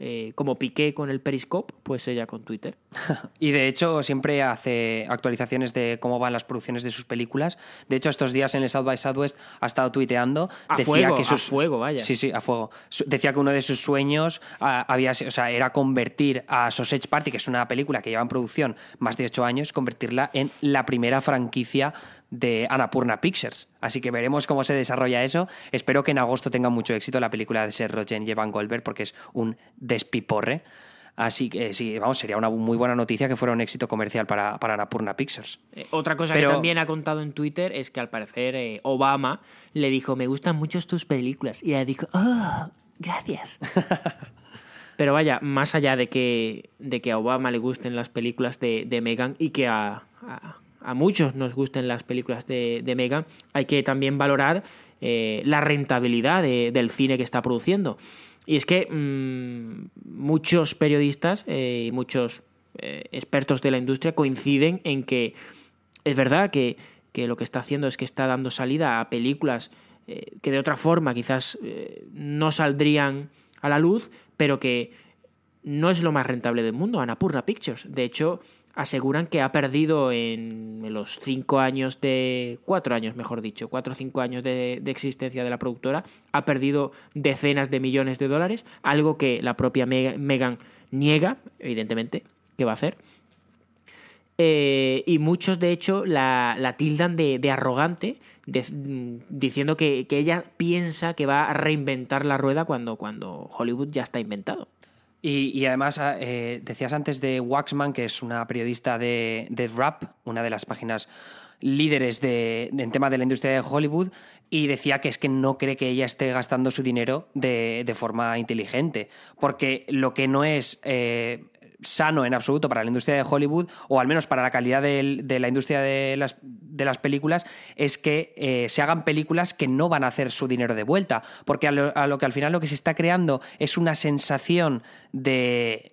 Eh, como piqué con el Periscope, pues ella con Twitter. *laughs* y de hecho siempre hace actualizaciones de cómo van las producciones de sus películas. De hecho estos días en el South by Southwest ha estado tuiteando. decía que fuego, Sí, sí, a fuego. Decía que uno de sus sueños ah, había, o sea, era convertir a Sausage Party, que es una película que lleva en producción más de ocho años, convertirla en la primera franquicia de Annapurna Pictures. Así que veremos cómo se desarrolla eso. Espero que en agosto tenga mucho éxito la película de Serrogen Roger y Evan Goldberg porque es un despiporre. Así que eh, sí, vamos, sería una muy buena noticia que fuera un éxito comercial para, para Pictures. Eh, otra cosa que también ha contado en Twitter es que al parecer eh, Obama le dijo, me gustan mucho tus películas. Y ella dijo, oh, gracias. *laughs* Pero vaya, más allá de que, de que a Obama le gusten las películas de, de Megan y que a a muchos nos gusten las películas de, de Mega, hay que también valorar eh, la rentabilidad del cine que está produciendo. Y es que mm, muchos periodistas eh, y muchos eh, expertos de la industria coinciden en que es verdad que, que, lo que está haciendo es que está dando salida a películas que de otra forma quizás no saldrían a la luz, pero que no es lo más rentable del mundo, Anapurra Pictures. De hecho, aseguran que ha perdido en los cinco años de. cuatro años, mejor dicho, cuatro o cinco años de, existencia de la productora, ha perdido decenas de millones de dólares, algo que la propia Megan niega, evidentemente, que va a hacer. Eh, y muchos, de hecho, la, tildan de, arrogante, mm, diciendo que, que, ella piensa que va a reinventar la rueda cuando, cuando Hollywood ya está inventado. Y, además, ah, eh, decías antes de Waxman, que es una periodista de, de Rap, una de las páginas líderes de, en tema de la industria de Hollywood y decía que es que no cree que ella esté gastando su dinero de, forma inteligente, porque lo que no es eh, sano en absoluto para la industria de Hollywood, o al menos para la calidad de, la industria de las, películas, es que eh, se hagan películas que no van a hacer su dinero de vuelta. Porque a lo, que al final lo que se está creando es una sensación de,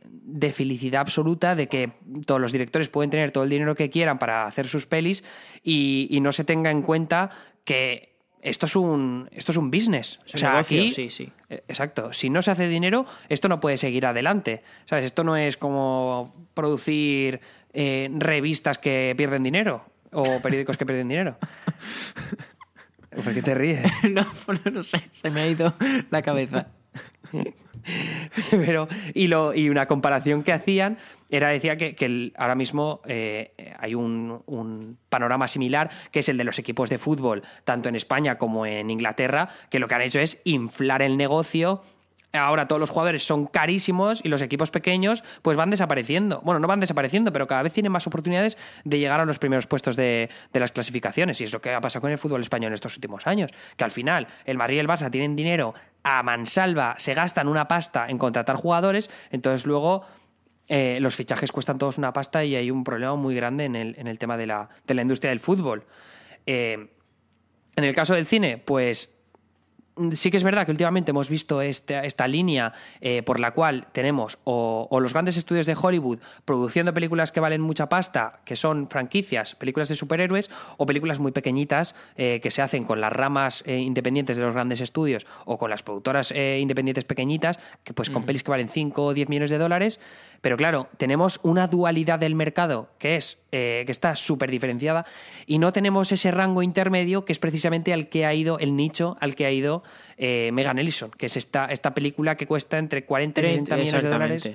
felicidad absoluta, de que todos los directores pueden tener todo el dinero que quieran para hacer sus pelis y no se tenga en cuenta que esto es un, esto es un business. o sea, aquí, sí, sí. Eh, exacto. Si no se hace dinero, esto no puede seguir adelante. ¿Sabes? Esto no es como producir eh, revistas que pierden dinero o periódicos que pierden dinero. *laughs* ¿Por qué te ríes? *laughs* no, no sé, se me ha ido la cabeza. *laughs* *laughs* Pero, y, lo, y una comparación que hacían era, decía que, ahora mismo eh, hay un, un, panorama similar, que es el de los equipos de fútbol, tanto en España como en Inglaterra, que lo que han hecho es inflar el negocio ahora todos los jugadores son carísimos y los equipos pequeños pues van desapareciendo. Bueno, no van desapareciendo, pero cada vez tienen más oportunidades de llegar a los primeros puestos de, las clasificaciones. Y es lo que ha pasado con el fútbol español en estos últimos años. Que al final el Madrid y el Barça tienen dinero a mansalva, se gastan una pasta en contratar jugadores, entonces luego... Eh, los fichajes cuestan todos una pasta y hay un problema muy grande en el, tema de la, industria del fútbol. Eh, en el caso del cine, pues sí que es verdad que últimamente hemos visto este, esta, línea eh, por la cual tenemos o, los grandes estudios de Hollywood produciendo películas que valen mucha pasta, que son franquicias, películas de superhéroes, o películas muy pequeñitas eh, que se hacen con las ramas eh, independientes de los grandes estudios o con las productoras independientes pequeñitas, que pues con pelis que valen 5 o 10 millones de dólares, pero claro, tenemos una dualidad del mercado que es eh, que está súper diferenciada y no tenemos ese rango intermedio que es precisamente al que ha ido el nicho al que ha ido eh, Megan Ellison, que es esta, esta película que cuesta entre 40 y 60 millones de dólares.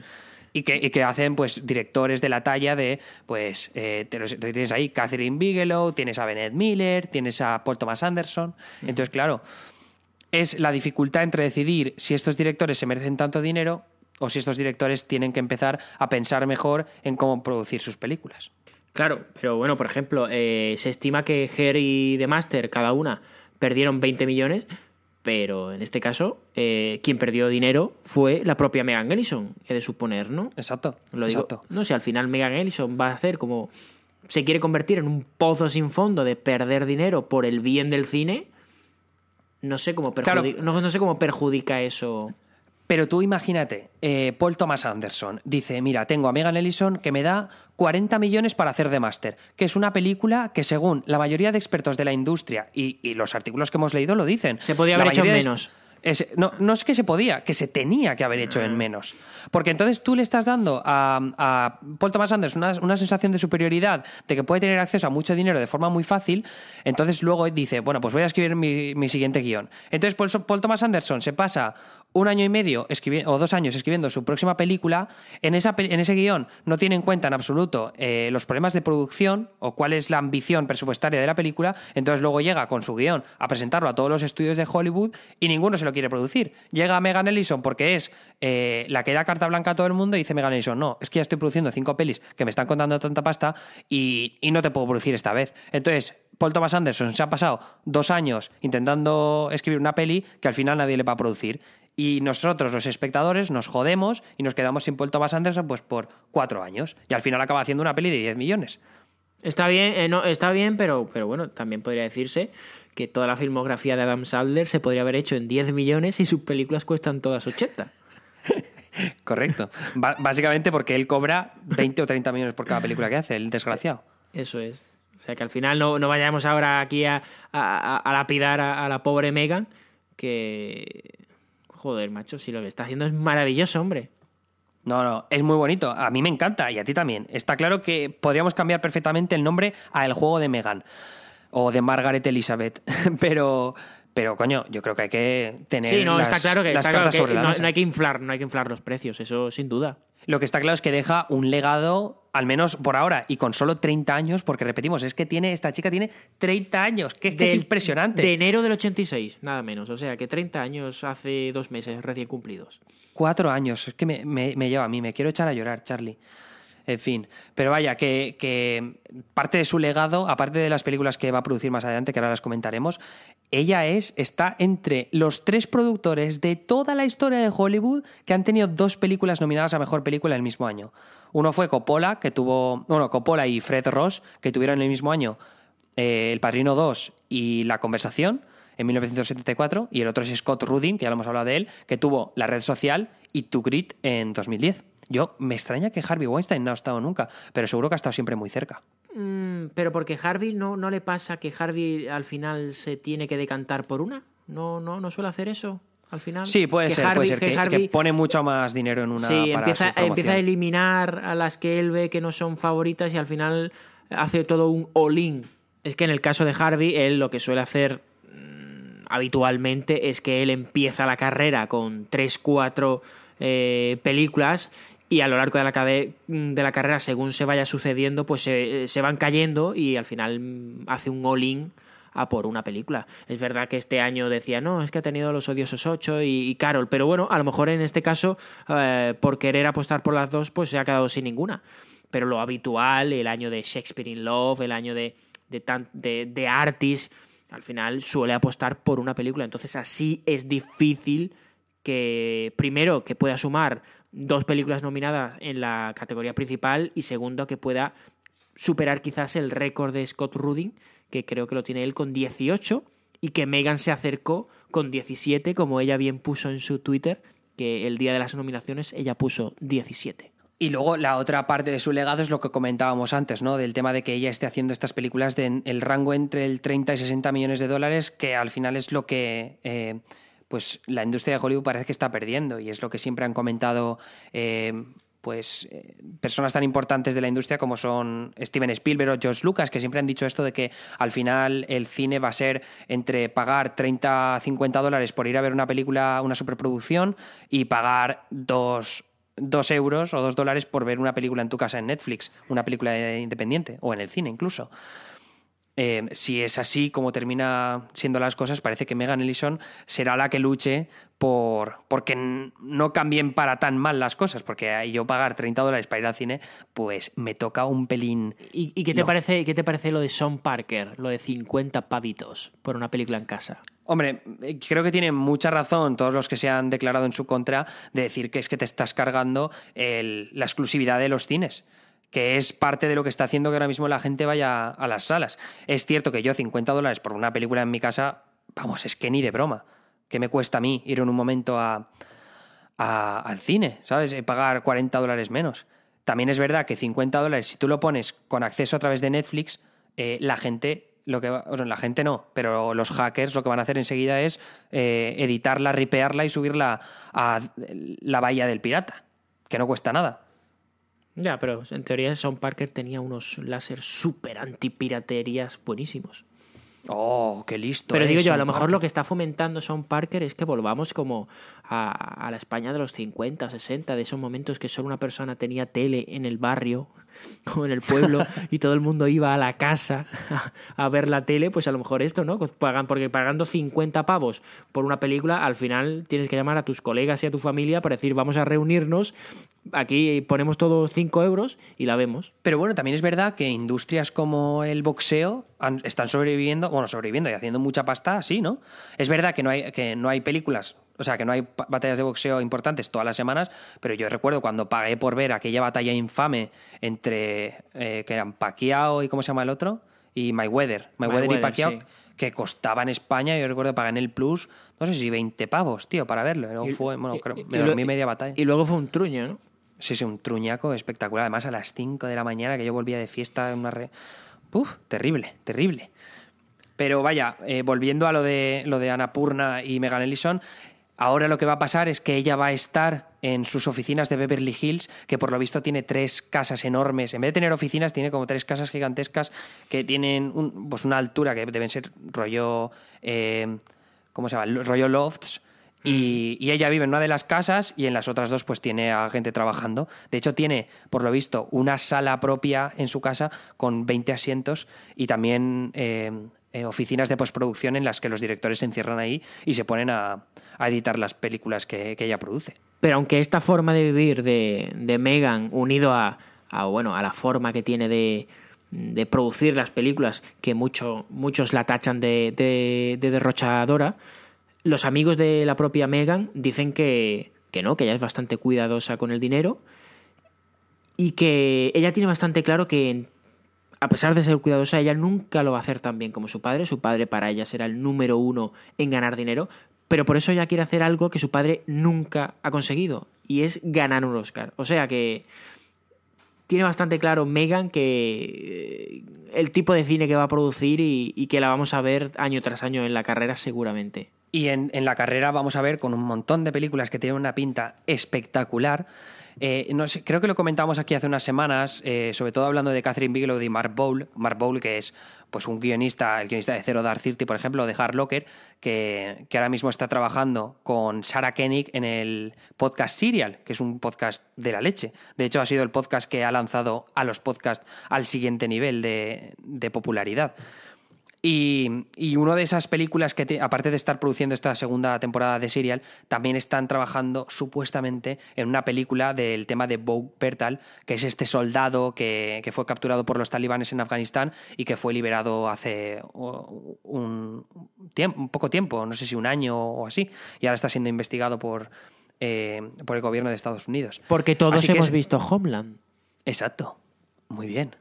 Y que, hacen pues directores de la talla de pues eh, tienes ahí Catherine Bigelow tienes a Bennett Miller tienes a Paul Thomas Anderson entonces claro es la dificultad entre decidir si estos directores se merecen tanto dinero o si estos directores tienen que empezar a pensar mejor en cómo producir sus películas. Claro, pero bueno, por ejemplo, eh, se estima que Her y The Master, cada una, perdieron 20 millones, pero en este caso, eh, quien perdió dinero fue la propia Megan Ellison, he de suponer, ¿no? Exacto. Lo digo. Exacto. No sé, al final Megan Ellison va a hacer como. Se quiere convertir en un pozo sin fondo de perder dinero por el bien del cine. no sé cómo perjudica eso. Pero tú imagínate, eh, Paul Thomas Anderson dice, mira, tengo a Megan Ellison que me da 40 millones para hacer de máster, que es una película que según la mayoría de expertos de la industria y, los artículos que hemos leído lo dicen. Se podía haber hecho en menos. no, es que se podía, que se tenía que haber hecho en mm. menos. Porque entonces tú le estás dando a, Paul Thomas Anderson una, sensación de superioridad, de que puede tener acceso a mucho dinero de forma muy fácil. Entonces luego dice, bueno, pues voy a escribir mi, siguiente guión. Entonces Paul Thomas Anderson se pasa un año y medio o dos años escribiendo su próxima película, en, ese guión no tiene en cuenta en absoluto eh, los problemas de producción o cuál es la ambición presupuestaria de la película, entonces luego llega con su guión a presentarlo a todos los estudios de Hollywood y ninguno se lo quiere producir. Llega Megan Ellison porque es eh, la que da carta blanca a todo el mundo y dice Megan Ellison, no, es que ya estoy produciendo cinco pelis que me están contando tanta pasta y, y no te puedo producir esta vez. Entonces, Paul Thomas Anderson se ha pasado dos años intentando escribir una peli que al final nadie le va a producir y nosotros, los espectadores, nos jodemos y nos quedamos sin Paul Thomas Anderson pues, por cuatro años. Y al final acaba haciendo una peli de 10 millones. Está bien, eh, no, está bien, pero, pero bueno, también podría decirse que toda la filmografía de Adam Sandler se podría haber hecho en 10 millones y sus películas cuestan todas 80. *laughs* Correcto. básicamente porque él cobra 20 o 30 millones por cada película que hace, el desgraciado. Eso es. O sea que al final no, vayamos ahora aquí a, a, a lapidar a, a, la pobre Megan, que Joder, macho, si lo que está haciendo es maravilloso, hombre. No, no, es muy bonito. A mí me encanta y a ti también. Está claro que podríamos cambiar perfectamente el nombre a El juego de Megan o de Margaret Elizabeth, *laughs* pero, pero coño, yo creo que hay que tener. Sí, no, está claro que, no, hay que inflar, no hay que inflar los precios, eso sin duda. Lo que está claro es que deja un legado, al menos por ahora, y con solo 30 años, porque repetimos, es que tiene, esta chica tiene 30 años, que, es, impresionante. De enero del 86, nada menos. O sea que 30 años hace dos meses recién cumplidos. Cuatro años, es que me, me lleva a mí, me quiero echar a llorar, Charlie. En fin, pero vaya, que, parte de su legado, aparte de las películas que va a producir más adelante, que ahora las comentaremos, ella es, está entre los tres productores de toda la historia de Hollywood que han tenido dos películas nominadas a Mejor Película el mismo año. Uno fue Coppola, que tuvo, bueno, Coppola y Fred Ross, que tuvieron el mismo año eh, El Padrino 2 y La Conversación, en 1974, y el otro es Scott Rudin, que ya lo hemos hablado de él, que tuvo La Red Social y To Grit en 2010. Yo me extraña que Harvey Weinstein no ha estado nunca, pero seguro que ha estado siempre muy cerca. Mm, pero porque Harvey no, no le pasa que Harvey al final se tiene que decantar por una. No, no, no suele hacer eso al final. Sí, puede que ser, que, pone mucho más dinero en una. Sí, para empieza, empieza, a eliminar a las que él ve que no son favoritas y al final hace todo un all-in. Es que en el caso de Harvey, él lo que suele hacer mm, habitualmente es que él empieza la carrera con tres, cuatro eh, películas y a lo largo de la, mm, de la carrera, según se vaya sucediendo, pues se, eh, van cayendo y al final mm, hace un all-in a por una película. Es verdad que este año decía, no, es que ha tenido Los Odiosos 8 y, Carol, pero bueno, a lo mejor en este caso, eh, por querer apostar por las dos, pues se ha quedado sin ninguna. Pero lo habitual, el año de Shakespeare in Love, el año de, de, de Artis, al final suele apostar por una película. Entonces así es difícil que, primero, que pueda sumar dos películas nominadas en la categoría principal y segundo que pueda superar quizás el récord de Scott Rudin, que creo que lo tiene él con 18 y que Megan se acercó con 17, como ella bien puso en su Twitter, que el día de las nominaciones ella puso 17. Y luego la otra parte de su legado es lo que comentábamos antes, ¿no? Del tema de que ella esté haciendo estas películas de el rango entre el 30 y 60 millones de dólares, que al final es lo que eh, pues la industria de Hollywood parece que está perdiendo y es lo que siempre han comentado eh, pues eh, personas tan importantes de la industria como son Steven Spielberg o George Lucas, que siempre han dicho esto de que al final el cine va a ser entre pagar 30, 50 dólares por ir a ver una película, una superproducción, y pagar dos, dos euros o dos dólares por ver una película en tu casa en Netflix, una película independiente, o en el cine incluso. Em, si es así como termina siendo las cosas, parece que Megan Ellison será la que luche por porque no cambien para tan mal las cosas, porque yo pagar 30 dólares para ir al cine, pues me toca un pelín. ¿Y, qué, te parece, qué te parece lo de Sean Parker, lo de 50 pavitos por una película en casa? Hombre, eh, creo que tienen mucha razón todos los que se han declarado en su contra de decir que es que te estás cargando la exclusividad de los cines que es parte de lo que está haciendo que ahora mismo la gente vaya a las salas. Es cierto que yo 50 dólares por una película en mi casa, vamos, es que ni de broma, que me cuesta a mí ir en un momento a, al cine, ¿sabes? Eh, pagar 40 dólares menos. También es verdad que 50 dólares, si tú lo pones con acceso a través de Netflix, eh, la gente lo que la gente no, pero los hackers lo que van a hacer enseguida es eh, editarla, ripearla y subirla a la bahía del pirata, que no cuesta nada. Ya, pero en teoría son Parker tenía unos láser súper antipiraterías buenísimos. Oh, qué listo. Pero digo yo, a lo mejor lo que está fomentando son Parker es que volvamos como a, la España de los 50, 60, de esos momentos que solo una persona tenía tele en el barrio *laughs* o en el pueblo *laughs* y todo el mundo iba a la casa a, ver la tele, pues a lo mejor esto, ¿no? Pues pagan, porque pagando 50 pavos por una película, al final tienes que llamar a tus colegas y a tu familia para decir, vamos a reunirnos, aquí ponemos todos 5 euros y la vemos. Pero bueno, también es verdad que industrias como el boxeo están sobreviviendo, bueno, sobreviviendo y haciendo mucha pasta, así, ¿no? Es verdad que no hay, que no hay películas o sea, que no hay batallas de boxeo importantes todas las semanas, pero yo recuerdo cuando pagué por ver aquella batalla infame entre. Eh, que eran Pacquiao y ¿cómo se llama el otro? Y Mayweather. Mayweather, Weather y Pacquiao, que costaba en España, yo recuerdo pagué en el Plus, no sé si 20 pavos, tío, para verlo. me dormí media batalla. Y luego fue un truño, ¿no? Sí, sí, un truñaco espectacular. Además, a las 5 de la mañana que yo volvía de fiesta en una red. Uf, terrible, terrible. Pero vaya, eh, volviendo a lo de, lo de Purna y Megan Ellison, Ahora lo que va a pasar es que ella va a estar en sus oficinas de Beverly Hills, que por lo visto tiene tres casas enormes. En vez de tener oficinas, tiene como tres casas gigantescas que tienen pues una altura que deben ser rollo. Eh, ¿Cómo se llama? Rollo lofts. Mm. Y, ella vive en una de las casas y en las otras dos pues tiene a gente trabajando. De hecho tiene, por lo visto, una sala propia en su casa con 20 asientos y también eh, eh, oficinas de postproducción en las que los directores se encierran ahí y se ponen a, editar las películas que, ella produce. Pero aunque esta forma de vivir de, Megan unido a, bueno, a la forma que tiene de, producir las películas, que muchos la tachan de, derrochadora, los amigos de la propia Megan dicen que, que no, que ella es bastante cuidadosa con el dinero y que ella tiene bastante claro que en a pesar de ser cuidadosa, ella nunca lo va a hacer tan bien como su padre. Su padre para ella será el número uno en ganar dinero, pero por eso ella quiere hacer algo que su padre nunca ha conseguido, y es ganar un Oscar. O sea que tiene bastante claro Megan que eh, el tipo de cine que va a producir y, que la vamos a ver año tras año en la carrera seguramente. Y en, en la carrera vamos a ver con un montón de películas que tienen una pinta espectacular eh, creo que lo comentamos aquí hace unas semanas, eh, sobre todo hablando de Catherine Bigelow y Mark Bowl, Mark Bowl que es pues un guionista, el guionista de Zero Dark Thirty, por ejemplo, de Hard Locker, que, ahora mismo está trabajando con Sarah Koenig en el podcast Serial, que es un podcast de la leche. De hecho, ha sido el podcast que ha lanzado a los podcasts al siguiente nivel de popularidad. Y, una de esas películas que, aparte de estar produciendo esta segunda temporada de Serial, también están trabajando supuestamente en una película del tema de Bo Bertal, que es este soldado que, fue capturado por los talibanes en Afganistán y que fue liberado hace un, poco tiempo, no sé si un año o así, y ahora está siendo investigado por, eh, el gobierno de Estados Unidos. Porque todos hemos visto Homeland. Exacto. Muy bien.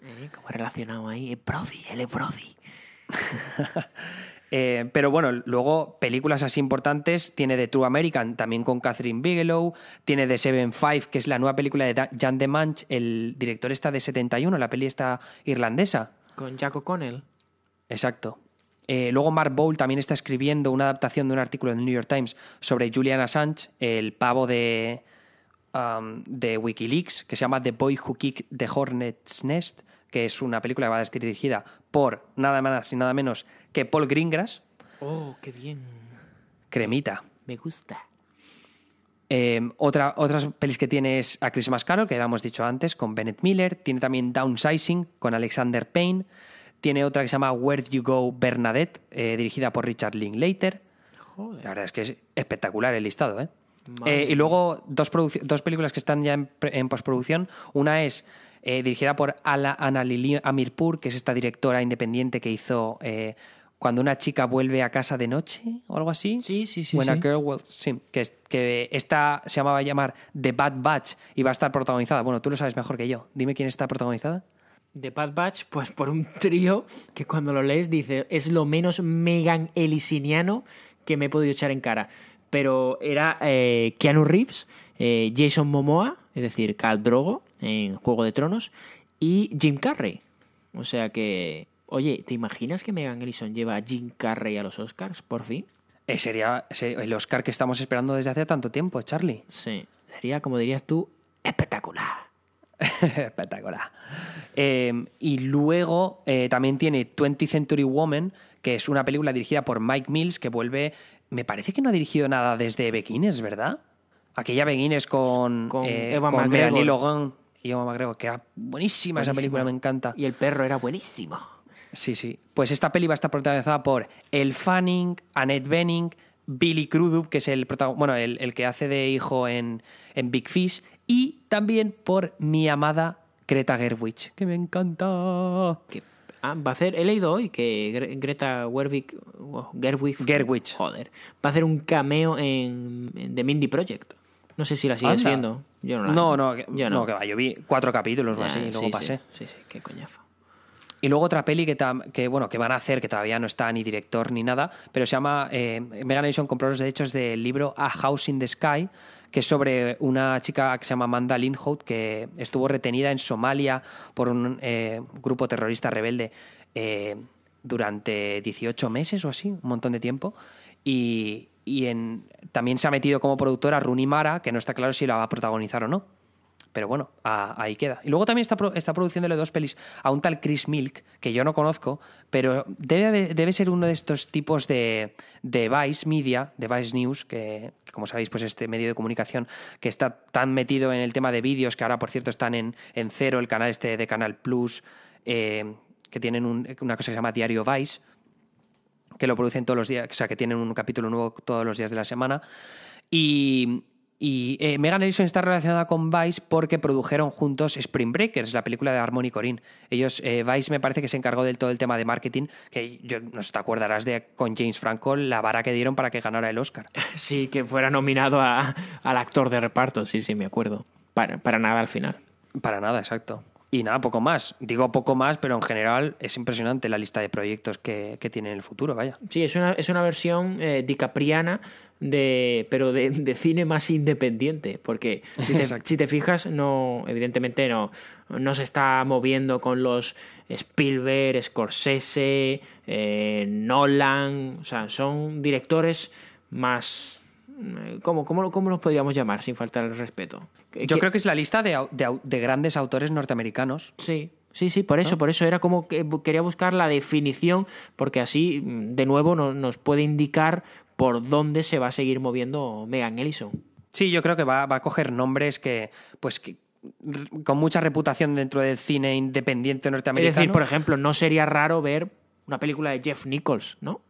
Eh, cómo Como relacionado ahí. El eh, Brody, el Brody. *laughs* Eh, pero bueno, luego películas así importantes tiene The True American, también con Catherine Bigelow, tiene The Seven Five, que es la nueva película de Jan de Manch, el director está de 71, la peli está irlandesa. Con Jack O'Connell. Exacto. Eh, luego Mark Bowl también está escribiendo una adaptación de un artículo del New York Times sobre Julian Assange, el pavo de, um, de Wikileaks, que se llama The Boy Who Kicked the Hornet's Nest, que es una película que va a estar dirigida por nada más y nada menos que Paul Greengrass. Oh, qué bien. Cremita. Me gusta. Em, otra, otras pelis que tiene es A Chris Carol, que ya hemos dicho antes, con Bennett Miller. Tiene también Downsizing con Alexander Payne. Tiene otra que se llama Where You Go Bernadette, eh, dirigida por Richard Linklater. La verdad es que es espectacular el listado, ¿eh? Eh, y luego dos, dos, películas que están ya en, en, postproducción. Una es eh, dirigida por Ala Analili Amirpur, que es esta directora independiente que hizo eh, Cuando una chica vuelve a casa de noche o algo así. Sí, sí, sí. Buena Girl sí, que, que esta se llamaba llamar The Bad Batch y va a estar protagonizada. Bueno, tú lo sabes mejor que yo. Dime quién está protagonizada. The Bad Batch, pues por un trío que cuando lo lees dice es lo menos Megan Elisiniano que me he podido echar en cara. Pero era eh, Keanu Reeves, eh, Jason Momoa, es decir, Cal Drogo en Juego de Tronos, y Jim Carrey. O sea que, oye, ¿te imaginas que Megan Gleason lleva a Jim Carrey a los Oscars, por fin? Eh, sería el Oscar que estamos esperando desde hace tanto tiempo, Charlie. Sí, sería, como dirías tú, espectacular. *laughs* espectacular. Em, y luego eh, también tiene 20th Century Woman, que es una película dirigida por Mike Mills, que vuelve. Me parece que no ha dirigido nada desde Beginners, ¿verdad? Aquella Beguines con, Eva con eh, Melanie Logan y Eva McGregor, que era buenísima, esa película, me encanta. Y el perro era buenísimo. Sí, sí. Pues esta peli va a estar protagonizada por El Fanning, Annette Benning, Billy Crudup, que es el, bueno, el, que hace de hijo en, Big Fish, y también por mi amada Greta Gerwig, que me encanta. Ah, va a hacer, he leído hoy que Greta oh, va a hacer un cameo en The Mindy Project. No sé si la sigues siendo viendo. Yo no No, no, yo no. que va. Yo vi cuatro capítulos o así y luego pasé. Sí, sí, qué coñazo. Y luego otra peli que, bueno, que van a hacer, que todavía no está ni director ni nada, pero se llama eh, Megan Edison compró los derechos del libro A House in the Sky, que es sobre una chica que se llama Amanda Lindhout, que estuvo retenida en Somalia por un eh, grupo terrorista rebelde eh, durante 18 meses o así, un montón de tiempo. Y, y también se ha metido como productora Rooney Mara, que no está claro si la va a protagonizar o no. Pero bueno, ahí queda. Y luego también está, está produciéndole dos pelis a un tal Chris Milk, que yo no conozco, pero debe, ser uno de estos tipos de, de Vice Media, de Vice News, que, como sabéis, pues este medio de comunicación que está tan metido en el tema de vídeos, que ahora, por cierto, están en, cero, el canal este de Canal Plus, eh, que tienen una cosa que se llama Diario Vice que lo producen todos los días, o sea, que tienen un capítulo nuevo todos los días de la semana. Y, y eh, Megan Ellison está relacionada con Vice porque produjeron juntos Spring Breakers, la película de Harmony Corinne. Ellos, eh, Vice me parece que se encargó del todo el tema de marketing, que yo, no te acordarás de con James Franco la vara que dieron para que ganara el Oscar. *laughs* Sí, que fuera nominado al actor de reparto, sí, sí, me acuerdo. Para, para nada al final. Para nada, exacto. Y nada, poco más. Digo poco más, pero en general es impresionante la lista de proyectos que, que tiene en el futuro, vaya. Sí, es una, es una versión eh, dicapriana, de, pero de, cine más independiente, porque si te, fijas, no evidentemente no, no se está moviendo con los Spielberg, Scorsese, eh, Nolan, o sea, son directores más eh, ¿Cómo, cómo, cómo los podríamos llamar sin faltar el respeto? Eh, yo creo que es la lista de, grandes autores norteamericanos. Sí, Sí, sí, por eso, por eso era como que quería buscar la definición, porque así, mm, de nuevo, nos puede indicar por dónde se va a seguir moviendo Megan Ellison. Sí, yo creo que va, a coger nombres que, pues, con mucha reputación dentro del cine independiente norteamericano. Es decir, por ejemplo, no sería raro ver una película de Jeff Nichols, ¿no?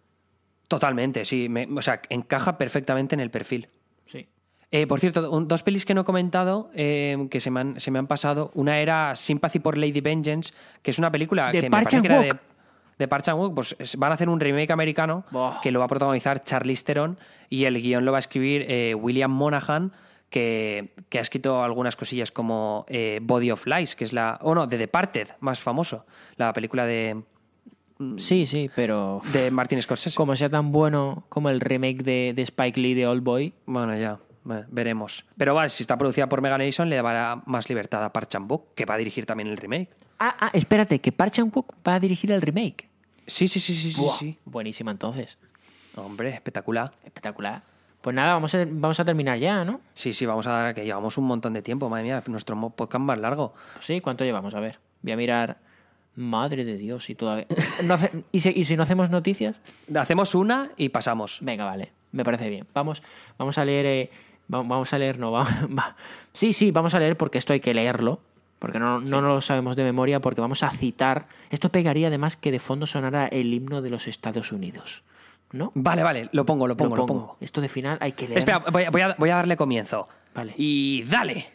Totalmente, sí. o sea, encaja perfectamente en el perfil. Sí. Eh, por cierto, dos pelis que no he comentado eh, que se me, han, se me, han, pasado. Una era Sympathy por Lady Vengeance, que es una película de que me parece que era de, de Parch Pues van a hacer un remake americano que lo va a protagonizar Charlize Theron y el guión lo va a escribir eh, William Monaghan, que, ha escrito algunas cosillas como Body of Lies, que es la. O oh no, The Departed, más famoso. La película de, Sí, mm, sí, pero. De Martin Scorsese. Como sea tan bueno como el remake de, Spike Lee de Old Boy. Bueno, ya. veremos. Pero vale, si está producida por Megan Ellison, le dará más libertad a Park Chan que va a dirigir también el remake. Ah, ah espérate, que Park Chan va a dirigir el remake. Sí, sí, sí, sí, sí, Buenísima entonces. Hombre, espectacular. Espectacular. Pues nada, vamos a, terminar ya, ¿no? Sí, sí, vamos a dar que llevamos un montón de tiempo, madre mía, nuestro podcast más largo. Sí, ¿cuánto llevamos? A ver, voy a mirar Madre de Dios, y todavía. *laughs* ¿Y, si, no hacemos noticias? Hacemos una y pasamos. Venga, vale. Me parece bien. Vamos, vamos a leer. Eh, vamos a leer, no, *laughs* va, Sí, sí, vamos a leer porque esto hay que leerlo. Porque no, lo sabemos de memoria, porque vamos a citar. Esto pegaría además que de fondo sonara el himno de los Estados Unidos. ¿No? Vale, vale, lo pongo, lo pongo, lo pongo. Esto de final hay que leer. Espera, a, voy a darle comienzo. Vale. Y dale.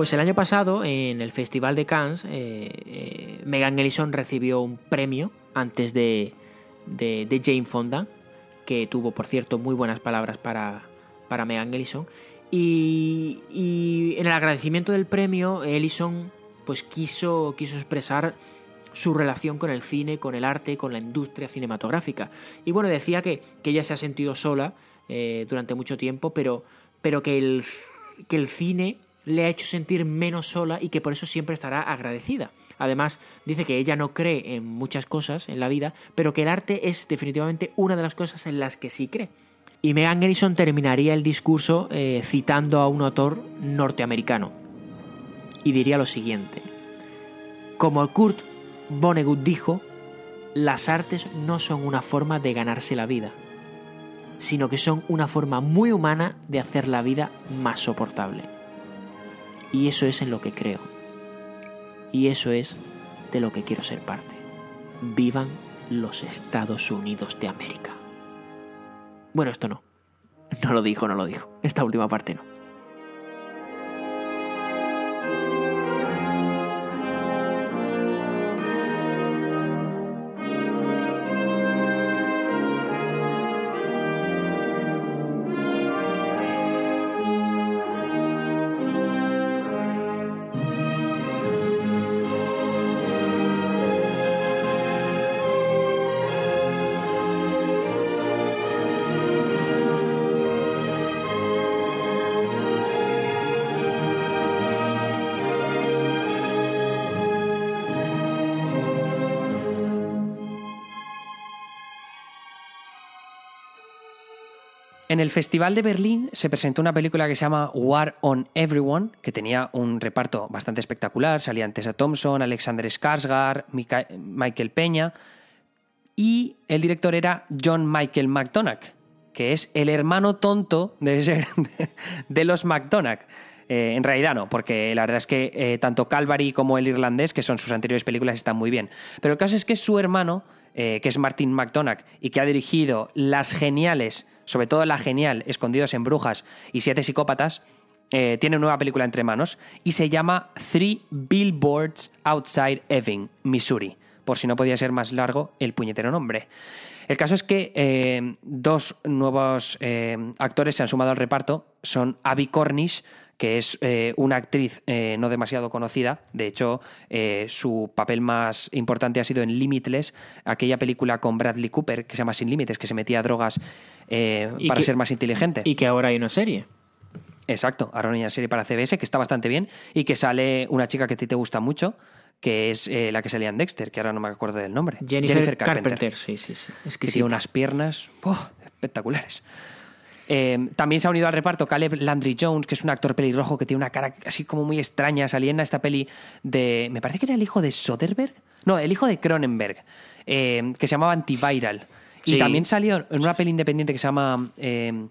Pues el año pasado, en el Festival de Cannes, eh, eh, Megan Ellison recibió un premio antes de, Jane Fonda, que tuvo, por cierto, muy buenas palabras para, para Megan Ellison. Y, en el agradecimiento del premio, Ellison pues, quiso, quiso expresar su relación con el cine, con el arte, con la industria cinematográfica. Y bueno, decía que, ella se ha sentido sola eh, durante mucho tiempo, pero, pero que, el, que el cine le ha hecho sentir menos sola y que por eso siempre estará agradecida. Además, dice que ella no cree en muchas cosas en la vida, pero que el arte es definitivamente una de las cosas en las que sí cree. Y Megan Ellison terminaría el discurso eh, citando a un autor norteamericano. Y diría lo siguiente. Como Kurt Vonnegut dijo, las artes no son una forma de ganarse la vida, sino que son una forma muy humana de hacer la vida más soportable. Y eso es en lo que creo. Y eso es de lo que quiero ser parte. Vivan los Estados Unidos de América. Bueno, esto no. No lo dijo, no lo dijo. Esta última parte no. En el Festival de Berlín se presentó una película que se llama War on Everyone, que tenía un reparto bastante espectacular. Salían Tessa Thompson, Alexander Skarsgård, Michael Peña. Y el director era John Michael McDonagh, que es el hermano tonto de, *laughs* los McDonagh. Eh, en realidad no, porque la verdad es que eh, tanto Calvary como el irlandés, que son sus anteriores películas, están muy bien. Pero el caso es que su hermano, eh, que es Martin McDonagh y que ha dirigido las geniales sobre todo la genial Escondidos en Brujas y Siete Psicópatas, tiene eh, tiene nueva película entre manos y se llama Three Billboards Outside Ebbing, Missouri. Por si no podía ser más largo el puñetero nombre. El caso es que eh, dos nuevos eh, actores se han sumado al reparto. Son Abby Cornish, que es eh, una actriz eh, no demasiado conocida. De hecho, eh, su papel más importante ha sido en Limitless, aquella película con Bradley Cooper que se llama Sin Límites, que se metía a drogas para ser más inteligente. Y que ahora hay una serie. Exacto, ahora hay una serie para CBS que está bastante bien y que sale una chica que a ti te gusta mucho, que es la que salía en Dexter, que ahora no me acuerdo del nombre. Jennifer, Jennifer Carpenter. Sí, sí, sí. Es que tiene unas piernas espectaculares. Em, también se ha unido al reparto Caleb Landry Jones, que es un actor pelirrojo que tiene una cara así como muy extraña. Saliendo a esta peli de. Me parece que era el hijo de Soderbergh. No, el hijo de Cronenberg, em, que se llamaba Antiviral. Y también salió en una peli independiente que se llama. Em,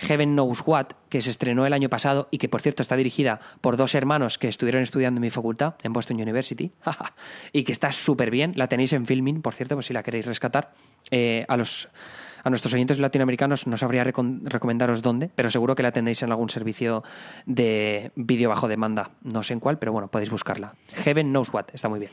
Heaven Knows What, que se estrenó el año pasado y que, por cierto, está dirigida por dos hermanos que estuvieron estudiando en mi facultad, en Boston University, *laughs* y que está súper bien. La tenéis en filming, por cierto, por si la queréis rescatar. Eh, a los a nuestros oyentes latinoamericanos no sabría recomendaros dónde, pero seguro que la tendréis en algún servicio de vídeo bajo demanda. No sé en cuál, pero bueno, podéis buscarla. Heaven Knows What, está muy bien.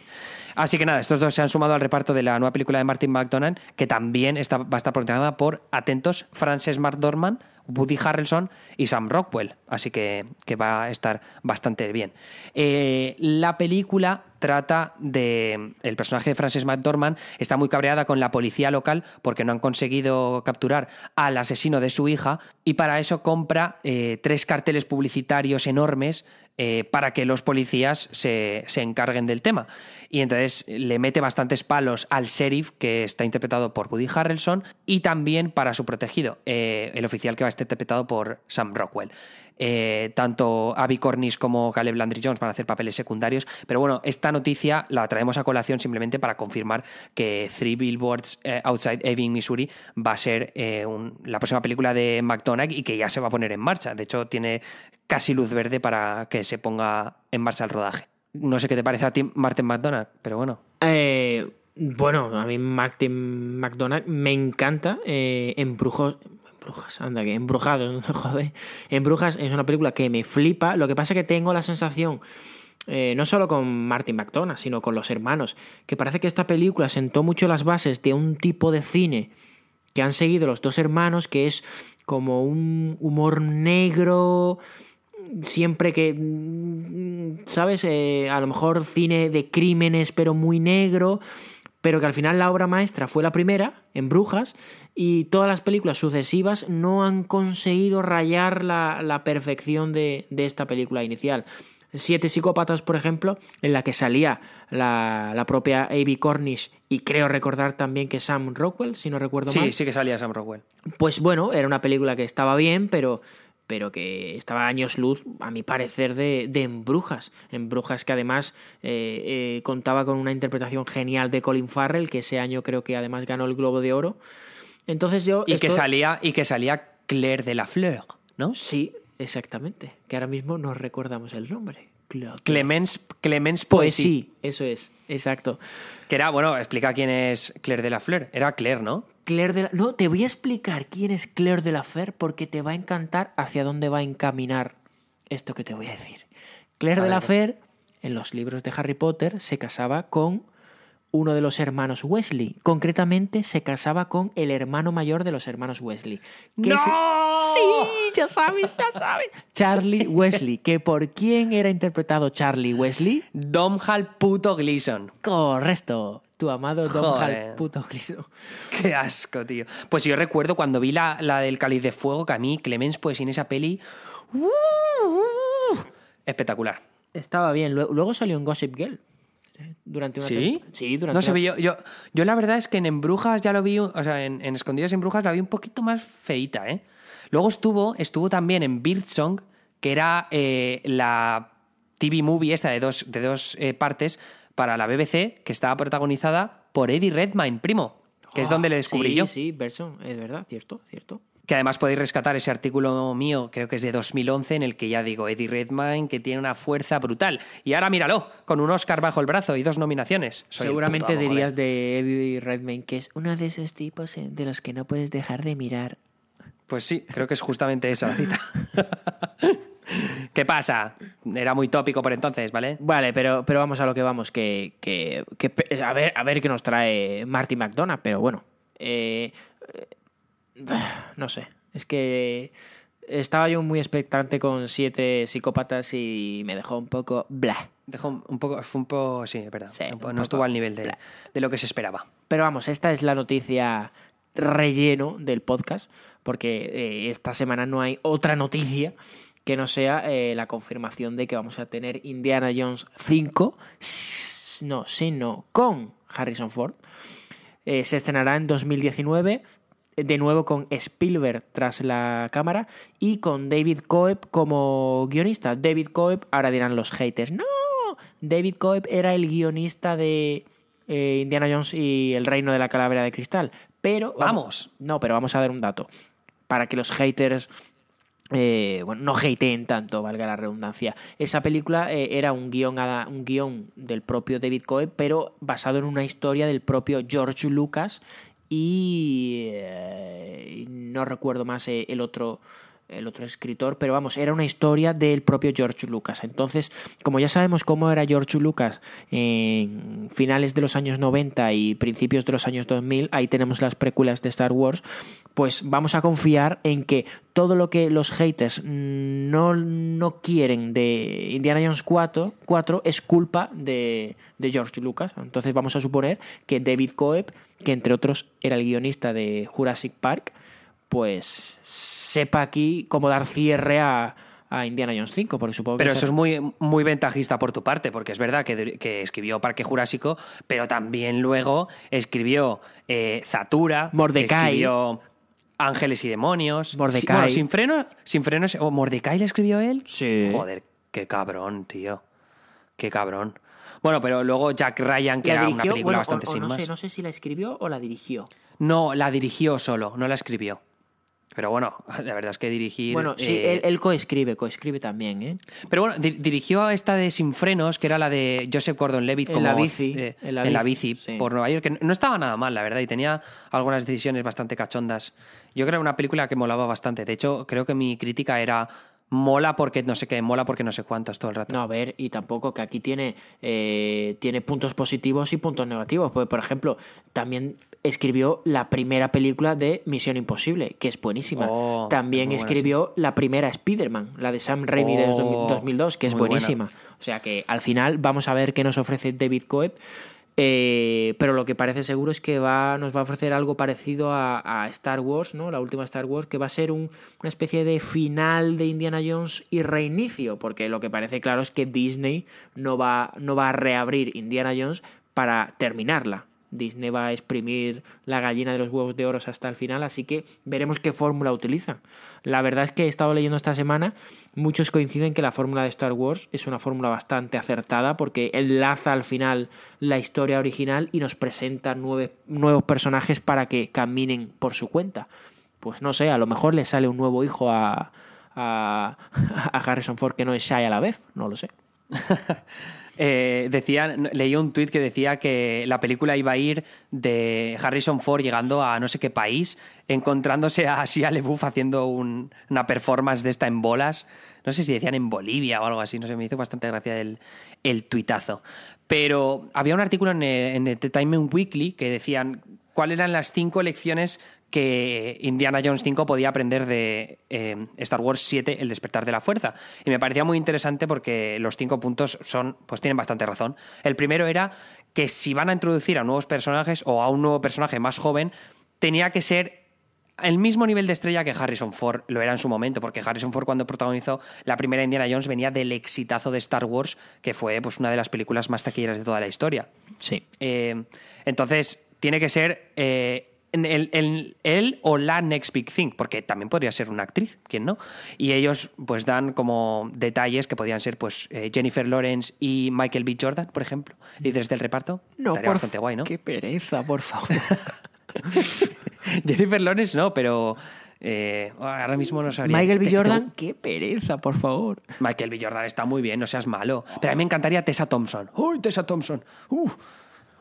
Así que nada, estos dos se han sumado al reparto de la nueva película de Martin McDonald, que también está, va a estar protagonizada por, atentos, Frances McDormand, Woody Harrelson y Sam Rockwell. Así que, va a estar bastante bien. Eh, la película trata de. El personaje de Frances McDormand está muy cabreada con la policía local porque no han conseguido capturar al asesino de su hija y para eso compra eh, tres carteles publicitarios enormes eh, para que los policías se, encarguen del tema. Y entonces le mete bastantes palos al sheriff, que está interpretado por Woody Harrelson, y también para su protegido, eh, el oficial que va a estar interpretado por Sam Rockwell. Eh, tanto Abby Cornish como Caleb Landry Jones van a hacer papeles secundarios. Pero bueno, esta noticia la traemos a colación simplemente para confirmar que Three Billboards eh, Outside Ebbing, Missouri va a ser eh, la próxima película de McDonagh y que ya se va a poner en marcha. De hecho, tiene casi luz verde para que se ponga en marcha el rodaje. No sé qué te parece a ti, Martin McDonagh, pero bueno. Bueno, a mí Martin McDonagh me encanta. en Brujos anda, que Embrujados, *laughs* En Brujas es una película que me flipa. Lo que pasa es que tengo la sensación, eh, no solo con Martin McDonagh, sino con los hermanos, que parece que esta película sentó mucho las bases de un tipo de cine que han seguido los dos hermanos, que es como un humor negro, siempre que, mm, mm, ¿sabes? Eh, a lo mejor cine de crímenes, pero muy negro pero que al final la obra maestra fue la primera, en Brujas, y todas las películas sucesivas no han conseguido rayar la, perfección de, esta película inicial. Siete psicópatas, por ejemplo, en la que salía la, propia Amy Cornish y creo recordar también que Sam Rockwell, si no recuerdo mal. Sí, sí que salía Sam Rockwell. Pues bueno, era una película que estaba bien, pero pero que estaba años luz, a mi parecer, de, de Embrujas. Embrujas que además eh, eh, contaba con una interpretación genial de Colin Farrell, que ese año creo que además ganó el Globo de Oro. Entonces yo. Y, que, salía, y que salía Claire de la Fleur, ¿no? Sí, exactamente. Que ahora mismo no recordamos el nombre. Clemens, Clemens Sí, pues sí Eso es, exacto. Que era, bueno, explica quién es Claire de la Fleur. Era Claire, ¿no? Claire de la... No, te voy a explicar quién es Claire de la Fer porque te va a encantar hacia dónde va a encaminar esto que te voy a decir. Claire de la Fer, en los libros de Harry Potter, se casaba con uno de los hermanos Wesley. Concretamente, se casaba con el hermano mayor de los hermanos Wesley. ¡No! Sí, ya sabes, ya sabes. *laughs* Charlie Wesley, que por quién era interpretado Charlie Wesley? Domhal puto Gleason. Correcto. Tu amado Don Hall puto Cristo. *laughs* Qué asco, tío. Pues yo recuerdo cuando vi la, la del Cáliz de Fuego, que a mí Clemens, pues en esa peli... ¡uh! espectacular. Estaba bien. Luego salió en Gossip Girl. Eh, durante una ¿Sí? Sí, durante No sé, yo, yo, la verdad es que en, en Brujas ya lo vi, o sea, en, en, Escondidas en Brujas la vi un poquito más feita, ¿eh? Luego estuvo, estuvo también en Birdsong, que era eh, la TV movie esta de dos, de dos eh, partes, para la BBC, que estaba protagonizada por Eddie Redmayne, primo, que es ah, donde le descubrí yo. Sí, Berson, es verdad, cierto, cierto. Que además podéis rescatar ese artículo mío, creo que es de 2011, en el que ya digo, Eddie Redmayne, que tiene una fuerza brutal. Y ahora míralo, con un Oscar bajo el brazo y dos nominaciones. Seguramente dirías de Eddie Redmayne que es uno de esos tipos de los que no puedes dejar de mirar. Pues sí, creo que es justamente esa cita. *laughs* ¿Qué pasa? Era muy tópico por entonces, ¿vale? Vale, pero, pero vamos a lo que vamos, que, eh, a, ver, a ver qué nos trae Marty McDonough, pero bueno. Eh, eh, no sé, es que estaba yo muy expectante con siete psicópatas y me dejó un poco bla. Dejó un poco, fue un poco, sí, es verdad. no estuvo al nivel de, lo que se esperaba. Pero vamos, esta es la noticia relleno del podcast, porque esta semana no hay otra noticia que no sea eh, la confirmación de que vamos a tener Indiana Jones 5, no, sino con Harrison Ford. Eh, se estrenará en 2019, de nuevo con Spielberg tras la cámara y con David Coeb como guionista. David Coeb, ahora dirán los haters, no, David Coeb era el guionista de... Eh, Indiana Jones y el reino de la calavera de cristal. Pero. Vamos. No, pero vamos a dar un dato. Para que los haters eh, bueno, no hateen tanto, valga la redundancia. Esa película eh, era un guión, un guión del propio David Coe, pero basado en una historia del propio George Lucas y eh, no recuerdo más eh, el otro el otro escritor, pero vamos, era una historia del propio George Lucas. Entonces, como ya sabemos cómo era George Lucas en finales de los años 90 y principios de los años 2000, ahí tenemos las precuelas de Star Wars, pues vamos a confiar en que todo lo que los haters no, no quieren de Indiana Jones 4, es culpa de, de George Lucas. Entonces vamos a suponer que David Coeb, que entre otros era el guionista de Jurassic Park, pues sepa aquí cómo dar cierre a, Indiana Jones 5, porque supongo Pero eso es muy, muy ventajista por tu parte, porque es verdad que, escribió Parque Jurásico, pero también luego escribió eh, Zatura, Mordecai. escribió Ángeles y Demonios... Mordecai. sin freno, sin ¿O ¿Mordecai le escribió él? Sí. Joder, qué cabrón, tío. Qué cabrón. Bueno, pero luego Jack Ryan, que era una película bastante sin no sé si la escribió o la dirigió. No, la dirigió solo, no la escribió. Pero bueno, *laughs* la verdad es que dirigir. Bueno, sí, eh, él, coescribe, coescribe también, ¿eh? Pero bueno, dirigió esta de Sin Frenos, que era la de Joseph Gordon Levitt como. En la bici. en la bici, por Nueva York, que no estaba nada mal, la verdad, y tenía algunas decisiones bastante cachondas. Yo creo que era una película que molaba bastante. De hecho, creo que mi crítica era mola porque no sé qué, mola porque no sé cuántas todo el rato. No, a ver, y tampoco que aquí tiene, eh, tiene puntos positivos y puntos negativos. Porque, por ejemplo, también escribió la primera película de Misión Imposible, que es buenísima. Oh, también escribió la primera Spider-Man, la de Sam Raimi de 2002, que es buenísima. O sea que al final vamos a ver qué nos ofrece David Coeb eh, pero lo que parece seguro es que va, nos va a ofrecer algo parecido a, Star Wars, ¿no? La última Star Wars, que va a ser una especie de final de Indiana Jones y reinicio, porque lo que parece claro es que Disney no va, no va a reabrir Indiana Jones para terminarla. Disney va a exprimir la gallina de los huevos de oro hasta el final, así que veremos qué fórmula utiliza. La verdad es que he estado leyendo esta semana Muchos coinciden que la fórmula de Star Wars es una fórmula bastante acertada porque enlaza al final la historia original y nos presenta nueve, nuevos personajes para que caminen por su cuenta. Pues no sé, a lo mejor le sale un nuevo hijo a, *laughs* Harrison Ford que no es Shai a la vez, no lo sé. *laughs* eh, leí un tuit que decía que la película iba a ir de Harrison Ford llegando a no sé qué país, encontrándose a Sia LeBouf haciendo una performance de esta en bolas. No sé si decían en Bolivia o algo así, no sé, me hizo bastante gracia el, el tuitazo. Pero había un artículo en, eh, en Entertainment Weekly que decían cuáles eran las cinco lecciones que Indiana Jones 5 podía aprender de eh, Star Wars 7, El despertar de la fuerza. Y me parecía muy interesante porque los cinco puntos son, pues tienen bastante razón. El primero era que si van a introducir a nuevos personajes o a un nuevo personaje más joven, tenía que ser el mismo nivel de estrella que Harrison Ford lo era en su momento, porque Harrison Ford cuando protagonizó la primera Indiana Jones venía del exitazo de Star Wars, que fue pues, una de las películas más taquilleras de toda la historia. Sí. Eh, entonces, tiene que ser eh, en el, o la Next Big Thing, porque también podría ser una actriz, ¿quién no? Y ellos pues dan como detalles que podrían ser pues eh, Jennifer Lawrence y Michael B. Jordan, por ejemplo, líderes del reparto. No, Estaría bastante guay, ¿no? Qué pereza, por favor. *laughs* Jennifer Lawrence no, pero... Eh, ahora mismo no sabría. Michael B. Jordan, qué pereza, por favor. Michael B. Jordan está muy bien, no seas malo. Pero a mí me encantaría Tessa Thompson. ¡Uy, Tessa Thompson! ¡Uf!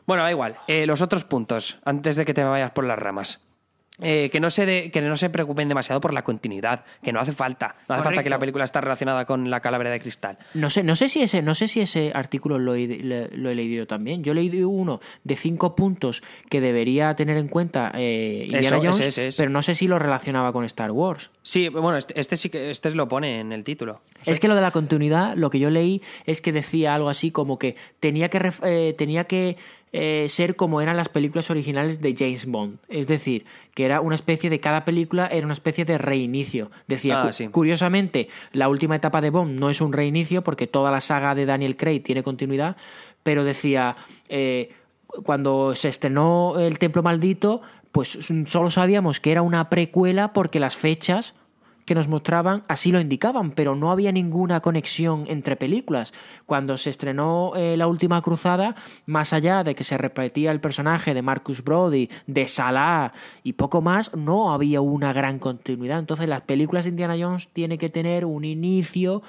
Bueno, da igual. Eh, los otros puntos, antes de que te vayas por las ramas. Eh, que, no se que no se preocupen demasiado por la continuidad, que no hace falta. No hace falta que la película esté relacionada con la calavera de cristal. No sé, no sé si ese, no sé si ese artículo lo he, leído también. Yo he leído uno de cinco puntos que debería tener en cuenta eh, pero no sé si lo relacionaba con Star Wars. Sí, bueno, este, este, sí que este lo pone en el título. es que lo de la continuidad, lo que yo leí es que decía algo así como que tenía que tenía que eh, ser como eran las películas originales de James Bond. Es decir, que era una especie de cada película, era una especie de reinicio. Decía, ah, curiosamente, la última etapa de Bond no es un reinicio porque toda la saga de Daniel Craig tiene continuidad, pero decía, eh, cuando se estrenó El Templo Maldito, pues solo sabíamos que era una precuela porque las fechas que nos mostraban así lo indicaban, pero no había ninguna conexión entre películas. Cuando se estrenó eh, La Última Cruzada, más allá de que se repetía el personaje de Marcus Brody, de Salah y poco más, no había una gran continuidad. Entonces las películas de Indiana Jones tienen que tener un inicio,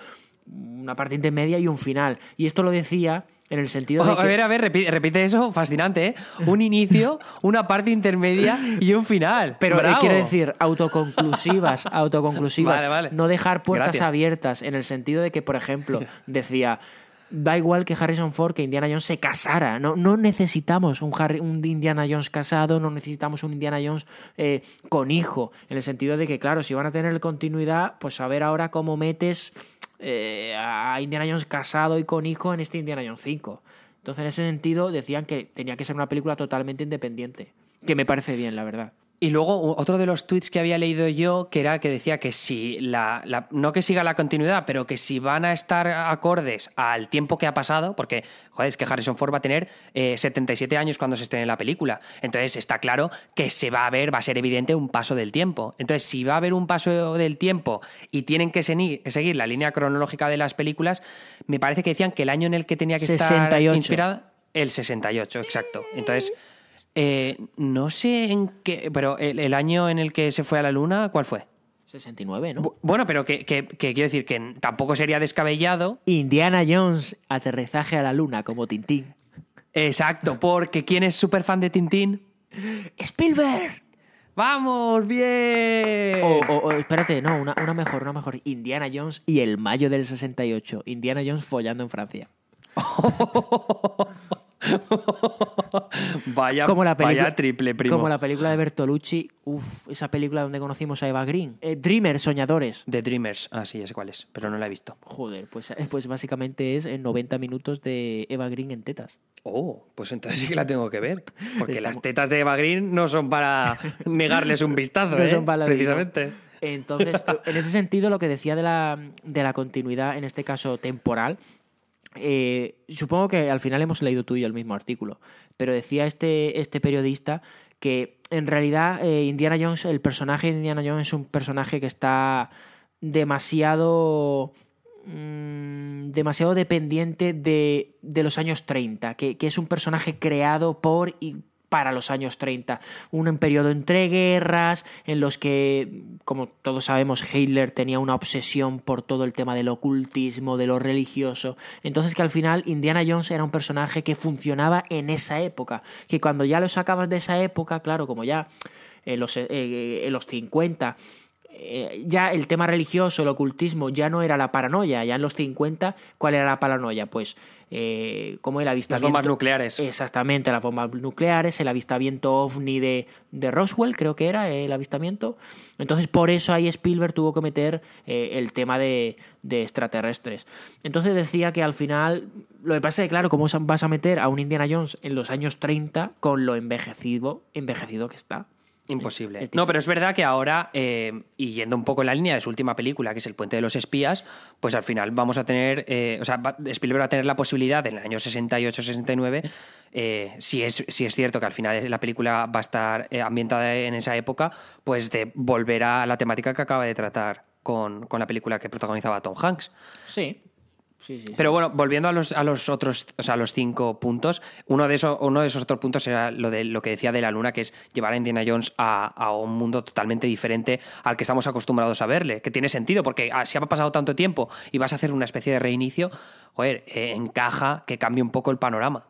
una parte intermedia y un final. Y esto lo decía en el sentido oh, de. A ver, a ver, repite, eso, fascinante, ¿eh? Un *laughs* inicio, una parte intermedia y un final. Pero qué eh, quiero decir, autoconclusivas, *laughs* autoconclusivas. No dejar puertas abiertas, en el sentido de que, por ejemplo, *laughs* decía. Da igual que Harrison Ford, que Indiana Jones se casara. No, no necesitamos un, un Indiana Jones casado, no necesitamos un Indiana Jones eh, con hijo. En el sentido de que, claro, si van a tener continuidad, pues a ver ahora cómo metes eh, a Indian Jones casado y con hijo en este Indiana Jones 5. Entonces, en ese sentido, decían que tenía que ser una película totalmente independiente, que me parece bien, la verdad. Y luego otro de los tweets que había leído yo, que era que decía que si la, no que siga la continuidad, pero que si van a estar acordes al tiempo que ha pasado, porque joder, es que Harrison Ford va a tener 77 eh, años cuando se en la película. Entonces está claro que se va a ver, va a ser evidente un paso del tiempo. Entonces, si va a haber un paso del tiempo y tienen que seguir la línea cronológica de las películas, me parece que decían que el año en el que tenía que estar inspirada, el 68, exacto. Entonces eh, no sé en qué, pero el, año en el que se fue a la Luna, ¿cuál fue? 69, ¿no? bueno, pero que, quiero decir que tampoco sería descabellado. Indiana Jones, aterrizaje a la Luna, como Tintín. Exacto, porque ¿quién es súper fan de Tintín? Spielberg. ¡Vamos! ¡Bien! espérate, no, una, una, mejor, una mejor. Indiana Jones y el mayo del 68. Indiana Jones follando en Francia. *laughs* *laughs* vaya, triple, primo. Como la película de Bertolucci, esa película donde conocimos a Eva Green. Eh, Dreamers, Soñadores. De Dreamers, ah, sí, ya sé cuál es, pero no la he visto. Joder, pues, eh, pues básicamente es en 90 minutos de Eva Green en tetas. Oh, pues entonces sí que la tengo que ver. Porque las tetas de Eva Green no son para negarles un vistazo, *laughs* ¿eh? precisamente. Entonces, *laughs* en ese sentido, lo que decía de la, de la continuidad, en este caso temporal, eh, supongo que al final hemos leído tú y yo el mismo artículo, pero decía este, este periodista que en realidad eh, Indiana Jones, el personaje de Indiana Jones es un personaje que está demasiado mm, demasiado dependiente de, los años 30, que, es un personaje creado por para los años 30. Un periodo entre guerras en los que, como todos sabemos, Hitler tenía una obsesión por todo el tema del ocultismo, de lo religioso. Entonces que al final Indiana Jones era un personaje que funcionaba en esa época. Que cuando ya lo sacabas de esa época, claro, como ya en los, eh, en los 50 eh, ya el tema religioso, el ocultismo, ya no era la paranoia. Ya en los 50, ¿cuál era la paranoia? Pues, eh, como el avistamiento. Las bombas nucleares. Exactamente, las bombas nucleares, el avistamiento ovni de, Roswell, creo que era eh, el avistamiento. Entonces, por eso ahí Spielberg tuvo que meter el tema de, extraterrestres. Entonces decía que al final, lo que pasa es que, claro, ¿cómo vas a meter a un Indiana Jones en los años 30 con lo envejecido, envejecido que está? Imposible. no, pero es verdad que ahora, eh, y yendo un poco en la línea de su última película, que es El Puente de los Espías, pues al final vamos a tener, eh, o sea, Spielberg va a tener la posibilidad en el año 68-69, eh, si, es, si es cierto que al final la película va a estar eh, ambientada en esa época, pues de volver a la temática que acaba de tratar con, con la película que protagonizaba Tom Hanks. Sí. Pero bueno, volviendo a los, a los otros, o sea, a los cinco puntos, uno de, esos, uno de esos otros puntos era lo de lo que decía de la luna, que es llevar a Indiana Jones a, un mundo totalmente diferente al que estamos acostumbrados a verle, que tiene sentido, porque ah, si ha pasado tanto tiempo y vas a hacer una especie de reinicio, joder, eh, encaja que cambie un poco el panorama.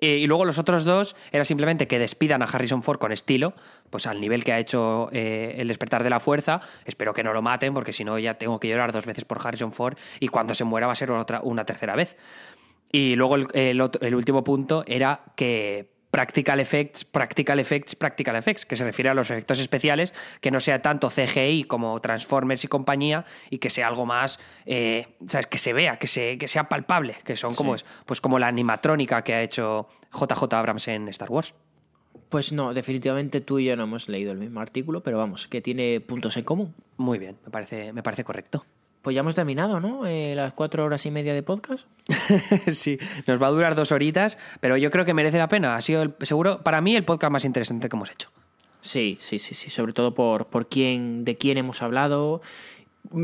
Eh, y luego los otros dos era simplemente que despidan a Harrison Ford con estilo, pues al nivel que ha hecho eh, el despertar de la fuerza. Espero que no lo maten, porque si no ya tengo que llorar dos veces por Harrison Ford y cuando se muera va a ser otra, una tercera vez. Y luego el último punto era que practical effects, practical effects, practical effects, que se refiere a los efectos especiales, que no sea tanto CGI como Transformers y compañía, y que sea algo más, eh, ¿sabes? Que se vea, que, se, que sea palpable, que son como, pues como la animatrónica que ha hecho JJ Abrams en Star Wars. Pues no, definitivamente tú y yo no hemos leído el mismo artículo, pero vamos, que tiene puntos en común. Muy bien, me parece, me parece correcto. Pues ya hemos terminado, ¿no? Eh, las cuatro horas y media de podcast. *laughs* sí, nos va a durar dos horitas, pero yo creo que merece la pena. Ha sido, seguro, para mí el podcast más interesante que hemos hecho. Sí, sí, sí, sí. Sobre todo por, por quién, de quién hemos hablado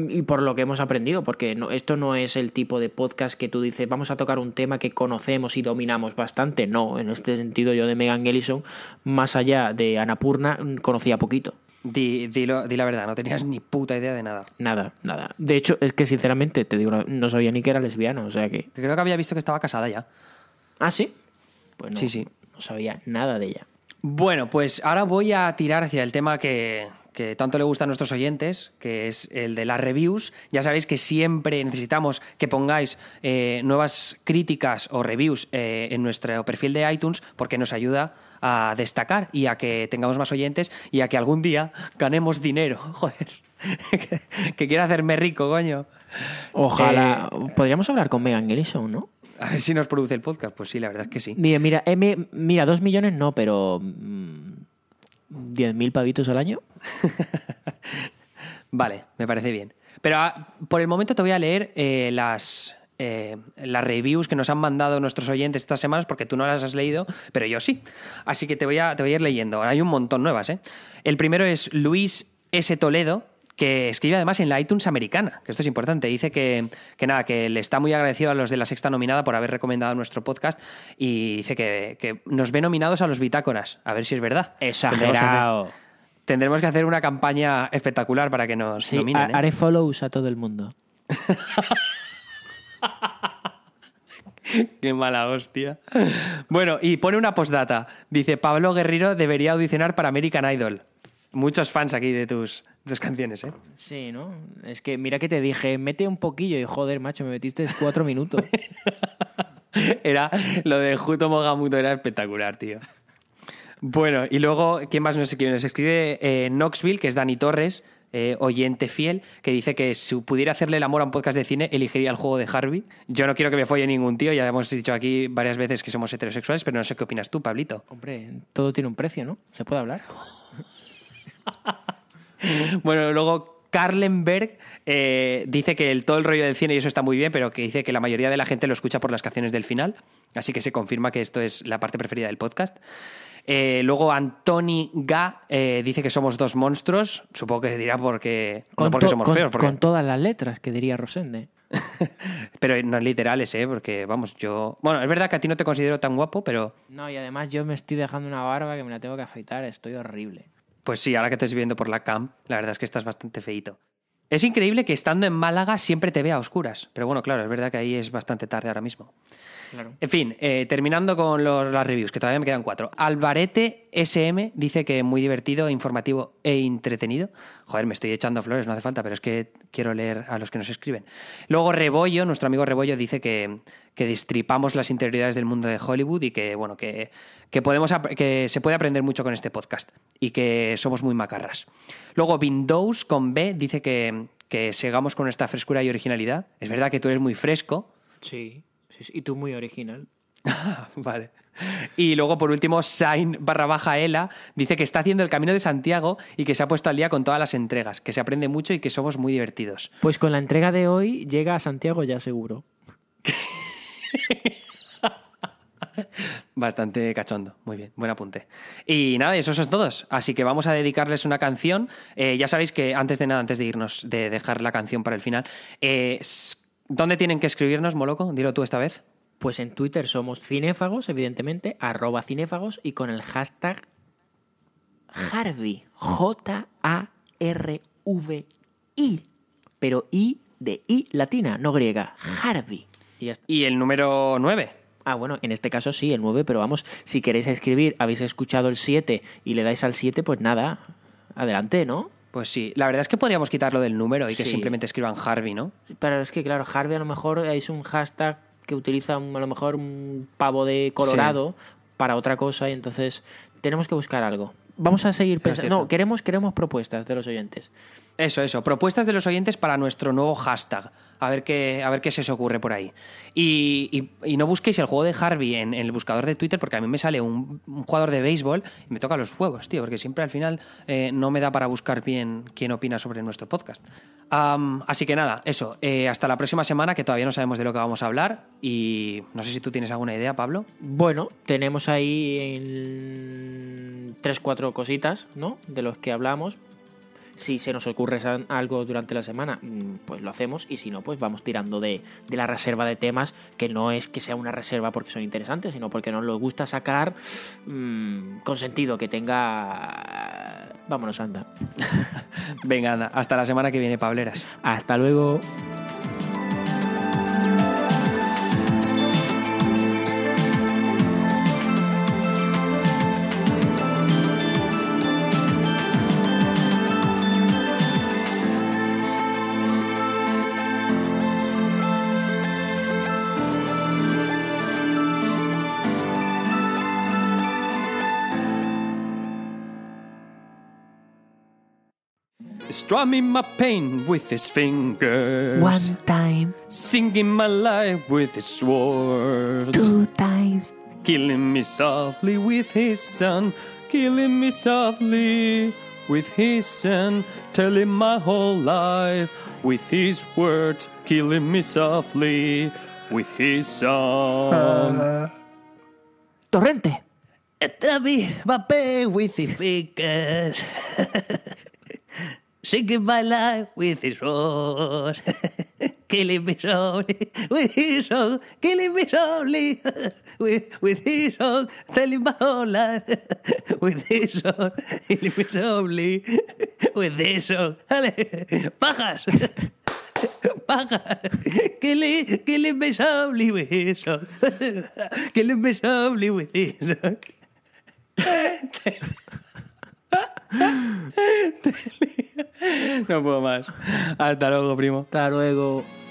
y por lo que hemos aprendido, porque esto no es el tipo de podcast que tú dices, vamos a tocar un tema que conocemos y dominamos bastante. No, en este sentido yo de Megan Ellison, más allá de Anapurna, conocía poquito. Di, la verdad, no tenías ni puta idea de nada. Nada, nada. De hecho, es que sinceramente, te digo, no sabía ni que era lesbiana, o sea que... Creo que había visto que estaba casada ya. ¿Ah, sí? Pues sí, sí. no sabía nada de ella. Bueno, pues ahora voy a tirar hacia el tema que, tanto le gusta a nuestros oyentes, que es el de las reviews. Ya sabéis que siempre necesitamos que pongáis eh, nuevas críticas o reviews eh, en nuestro perfil de iTunes porque nos ayuda a destacar y a que tengamos más oyentes y a que algún día ganemos dinero. *laughs* Joder, que, quiera quiero hacerme rico, coño. Ojalá. Eh, Podríamos hablar con Megan Ellison, ¿no? A ver si nos produce el podcast. Pues sí, la verdad es que sí. Mira, eh, dos millones no, pero. Mm, mil pavitos al año? *laughs* vale, me parece bien. Pero ah, por el momento te voy a leer eh, las, eh, las reviews que nos han mandado nuestros oyentes estas semanas, porque tú no las has leído, pero yo sí. Así que te voy a, te voy a ir leyendo. Hay un montón nuevas. ¿eh? El primero es Luis S. Toledo, que escribe además en la iTunes americana, que esto es importante. Dice que, que, nada, que le está muy agradecido a los de la sexta nominada por haber recomendado nuestro podcast y dice que, nos ve nominados a los bitácoras. A ver si es verdad. Exagerado. Tendremos que hacer, una campaña espectacular para que nos sí, ¿eh? Haré follows a todo el mundo. *laughs* *laughs* Qué mala hostia. Bueno, y pone una postdata. Dice, Pablo Guerrero debería audicionar para American Idol. Muchos fans aquí de tus, canciones, ¿eh? Sí, ¿no? Es que mira que te dije, mete un poquillo y joder, macho, me metiste cuatro minutos. *laughs* era lo de Juto Mogamuto, era espectacular, tío. Bueno, y luego, ¿quién más nos escribe? Nos escribe eh, Knoxville, que es Dani Torres, eh, oyente fiel que dice que si pudiera hacerle el amor a un podcast de cine, elegiría el juego de Harvey. Yo no quiero que me folle ningún tío, ya hemos dicho aquí varias veces que somos heterosexuales, pero no sé qué opinas tú, Pablito. Hombre, todo tiene un precio, ¿no? ¿Se puede hablar? *laughs* bueno, luego Carlenberg eh, dice que el, todo el rollo del cine y eso está muy bien, pero que dice que la mayoría de la gente lo escucha por las canciones del final. Así que se confirma que esto es la parte preferida del podcast. Eh, luego Antoni Ga eh, dice que somos dos monstruos. Supongo que dirá porque. porque somos feos. Con todas las letras que diría Rosende. *laughs* pero no literales, eh, Porque, vamos, yo. Bueno, es verdad que a ti no te considero tan guapo, pero. No, y además yo me estoy dejando una barba que me la tengo que afeitar, estoy horrible. Pues sí, ahora que te estoy viendo por la cam, la verdad es que estás bastante feito. Es increíble que estando en Málaga siempre te vea a oscuras. Pero bueno, claro, es verdad que ahí es bastante tarde ahora mismo. En fin, eh, terminando con las reviews, que todavía me quedan cuatro. Albarete SM dice que muy divertido, informativo e entretenido. Joder, me estoy echando flores, no hace falta, pero es que quiero leer a los que nos escriben. Luego Rebollo, nuestro amigo Rebollo, dice que que destripamos las interioridades del mundo de Hollywood y que, bueno, que, podemos, que se puede aprender mucho con este podcast y que somos muy macarras. Luego, Windows con B dice que, que sigamos con esta frescura y originalidad. Es verdad que tú eres muy fresco. Sí, sí, y tú muy original. *laughs* vale. Y luego, por último, Sain barra baja Ela dice que está haciendo el Camino de Santiago y que se ha puesto al día con todas las entregas, que se aprende mucho y que somos muy divertidos. Pues con la entrega de hoy llega a Santiago ya seguro. *laughs* *laughs* Bastante cachondo, muy bien, buen apunte. Y nada, esos son todos. Así que vamos a dedicarles una canción. Eh, ya sabéis que antes de nada, antes de irnos, de dejar la canción para el final, eh, ¿dónde tienen que escribirnos, Moloco? Dilo tú esta vez. Pues en Twitter somos cinéfagos, evidentemente, arroba cinéfagos y con el hashtag Harvey, J-A-R-V-I, pero I de I latina, no griega, Harvey. Y, el número 9. Ah, bueno, en este caso sí, el 9, pero vamos, si queréis escribir, habéis escuchado el 7 y le dais al 7, pues nada, adelante, ¿no? Pues sí, la verdad es que podríamos quitarlo del número y que simplemente escriban Harvey, ¿no? Pero es que, claro, Harvey a lo mejor es un hashtag que utiliza a lo mejor un pavo de Colorado para otra cosa y entonces tenemos que buscar algo. Vamos a seguir pensando. No, queremos, queremos propuestas de los oyentes. Eso, eso. Propuestas de los oyentes para nuestro nuevo hashtag. A ver qué, a ver qué se os ocurre por ahí. Y, no busquéis el juego de Harvey en, el buscador de Twitter, porque a mí me sale un, jugador de béisbol y me toca los juegos tío, porque siempre al final eh, no me da para buscar bien quién opina sobre nuestro podcast. así que nada, eso. Eh, hasta la próxima semana, que todavía no sabemos de lo que vamos a hablar. Y no sé si tú tienes alguna idea, Pablo. Bueno, tenemos ahí tres, cuatro cositas, ¿no? De los que hablamos. Si se nos ocurre algo durante la semana, mm, pues lo hacemos y si no, pues vamos tirando de, la reserva de temas, que no es que sea una reserva porque son interesantes, sino porque nos lo gusta sacar mm, con sentido, que tenga... Vámonos, anda. *laughs* Venga, anda. Hasta la semana que viene, Pableras. Hasta luego. Strumming my pain with his fingers. One time. Singing my life with his sword. Two times. Killing me softly with his son. Killing me softly with his son. Telling my whole life with his words. Killing me softly with his song. Torrente. Stubby my pain with his fingers. *laughs* Singing my life with his roar. *laughs* killing me slowly with his song, killing me slowly *laughs* with, with his song, telling my whole life *laughs* with his song, killing me slowly with his song. Pajas! Pajas! Killing, killing me slowly with his song, killing me slowly with his song. *laughs* no puedo más. Hasta luego, primo. Hasta luego.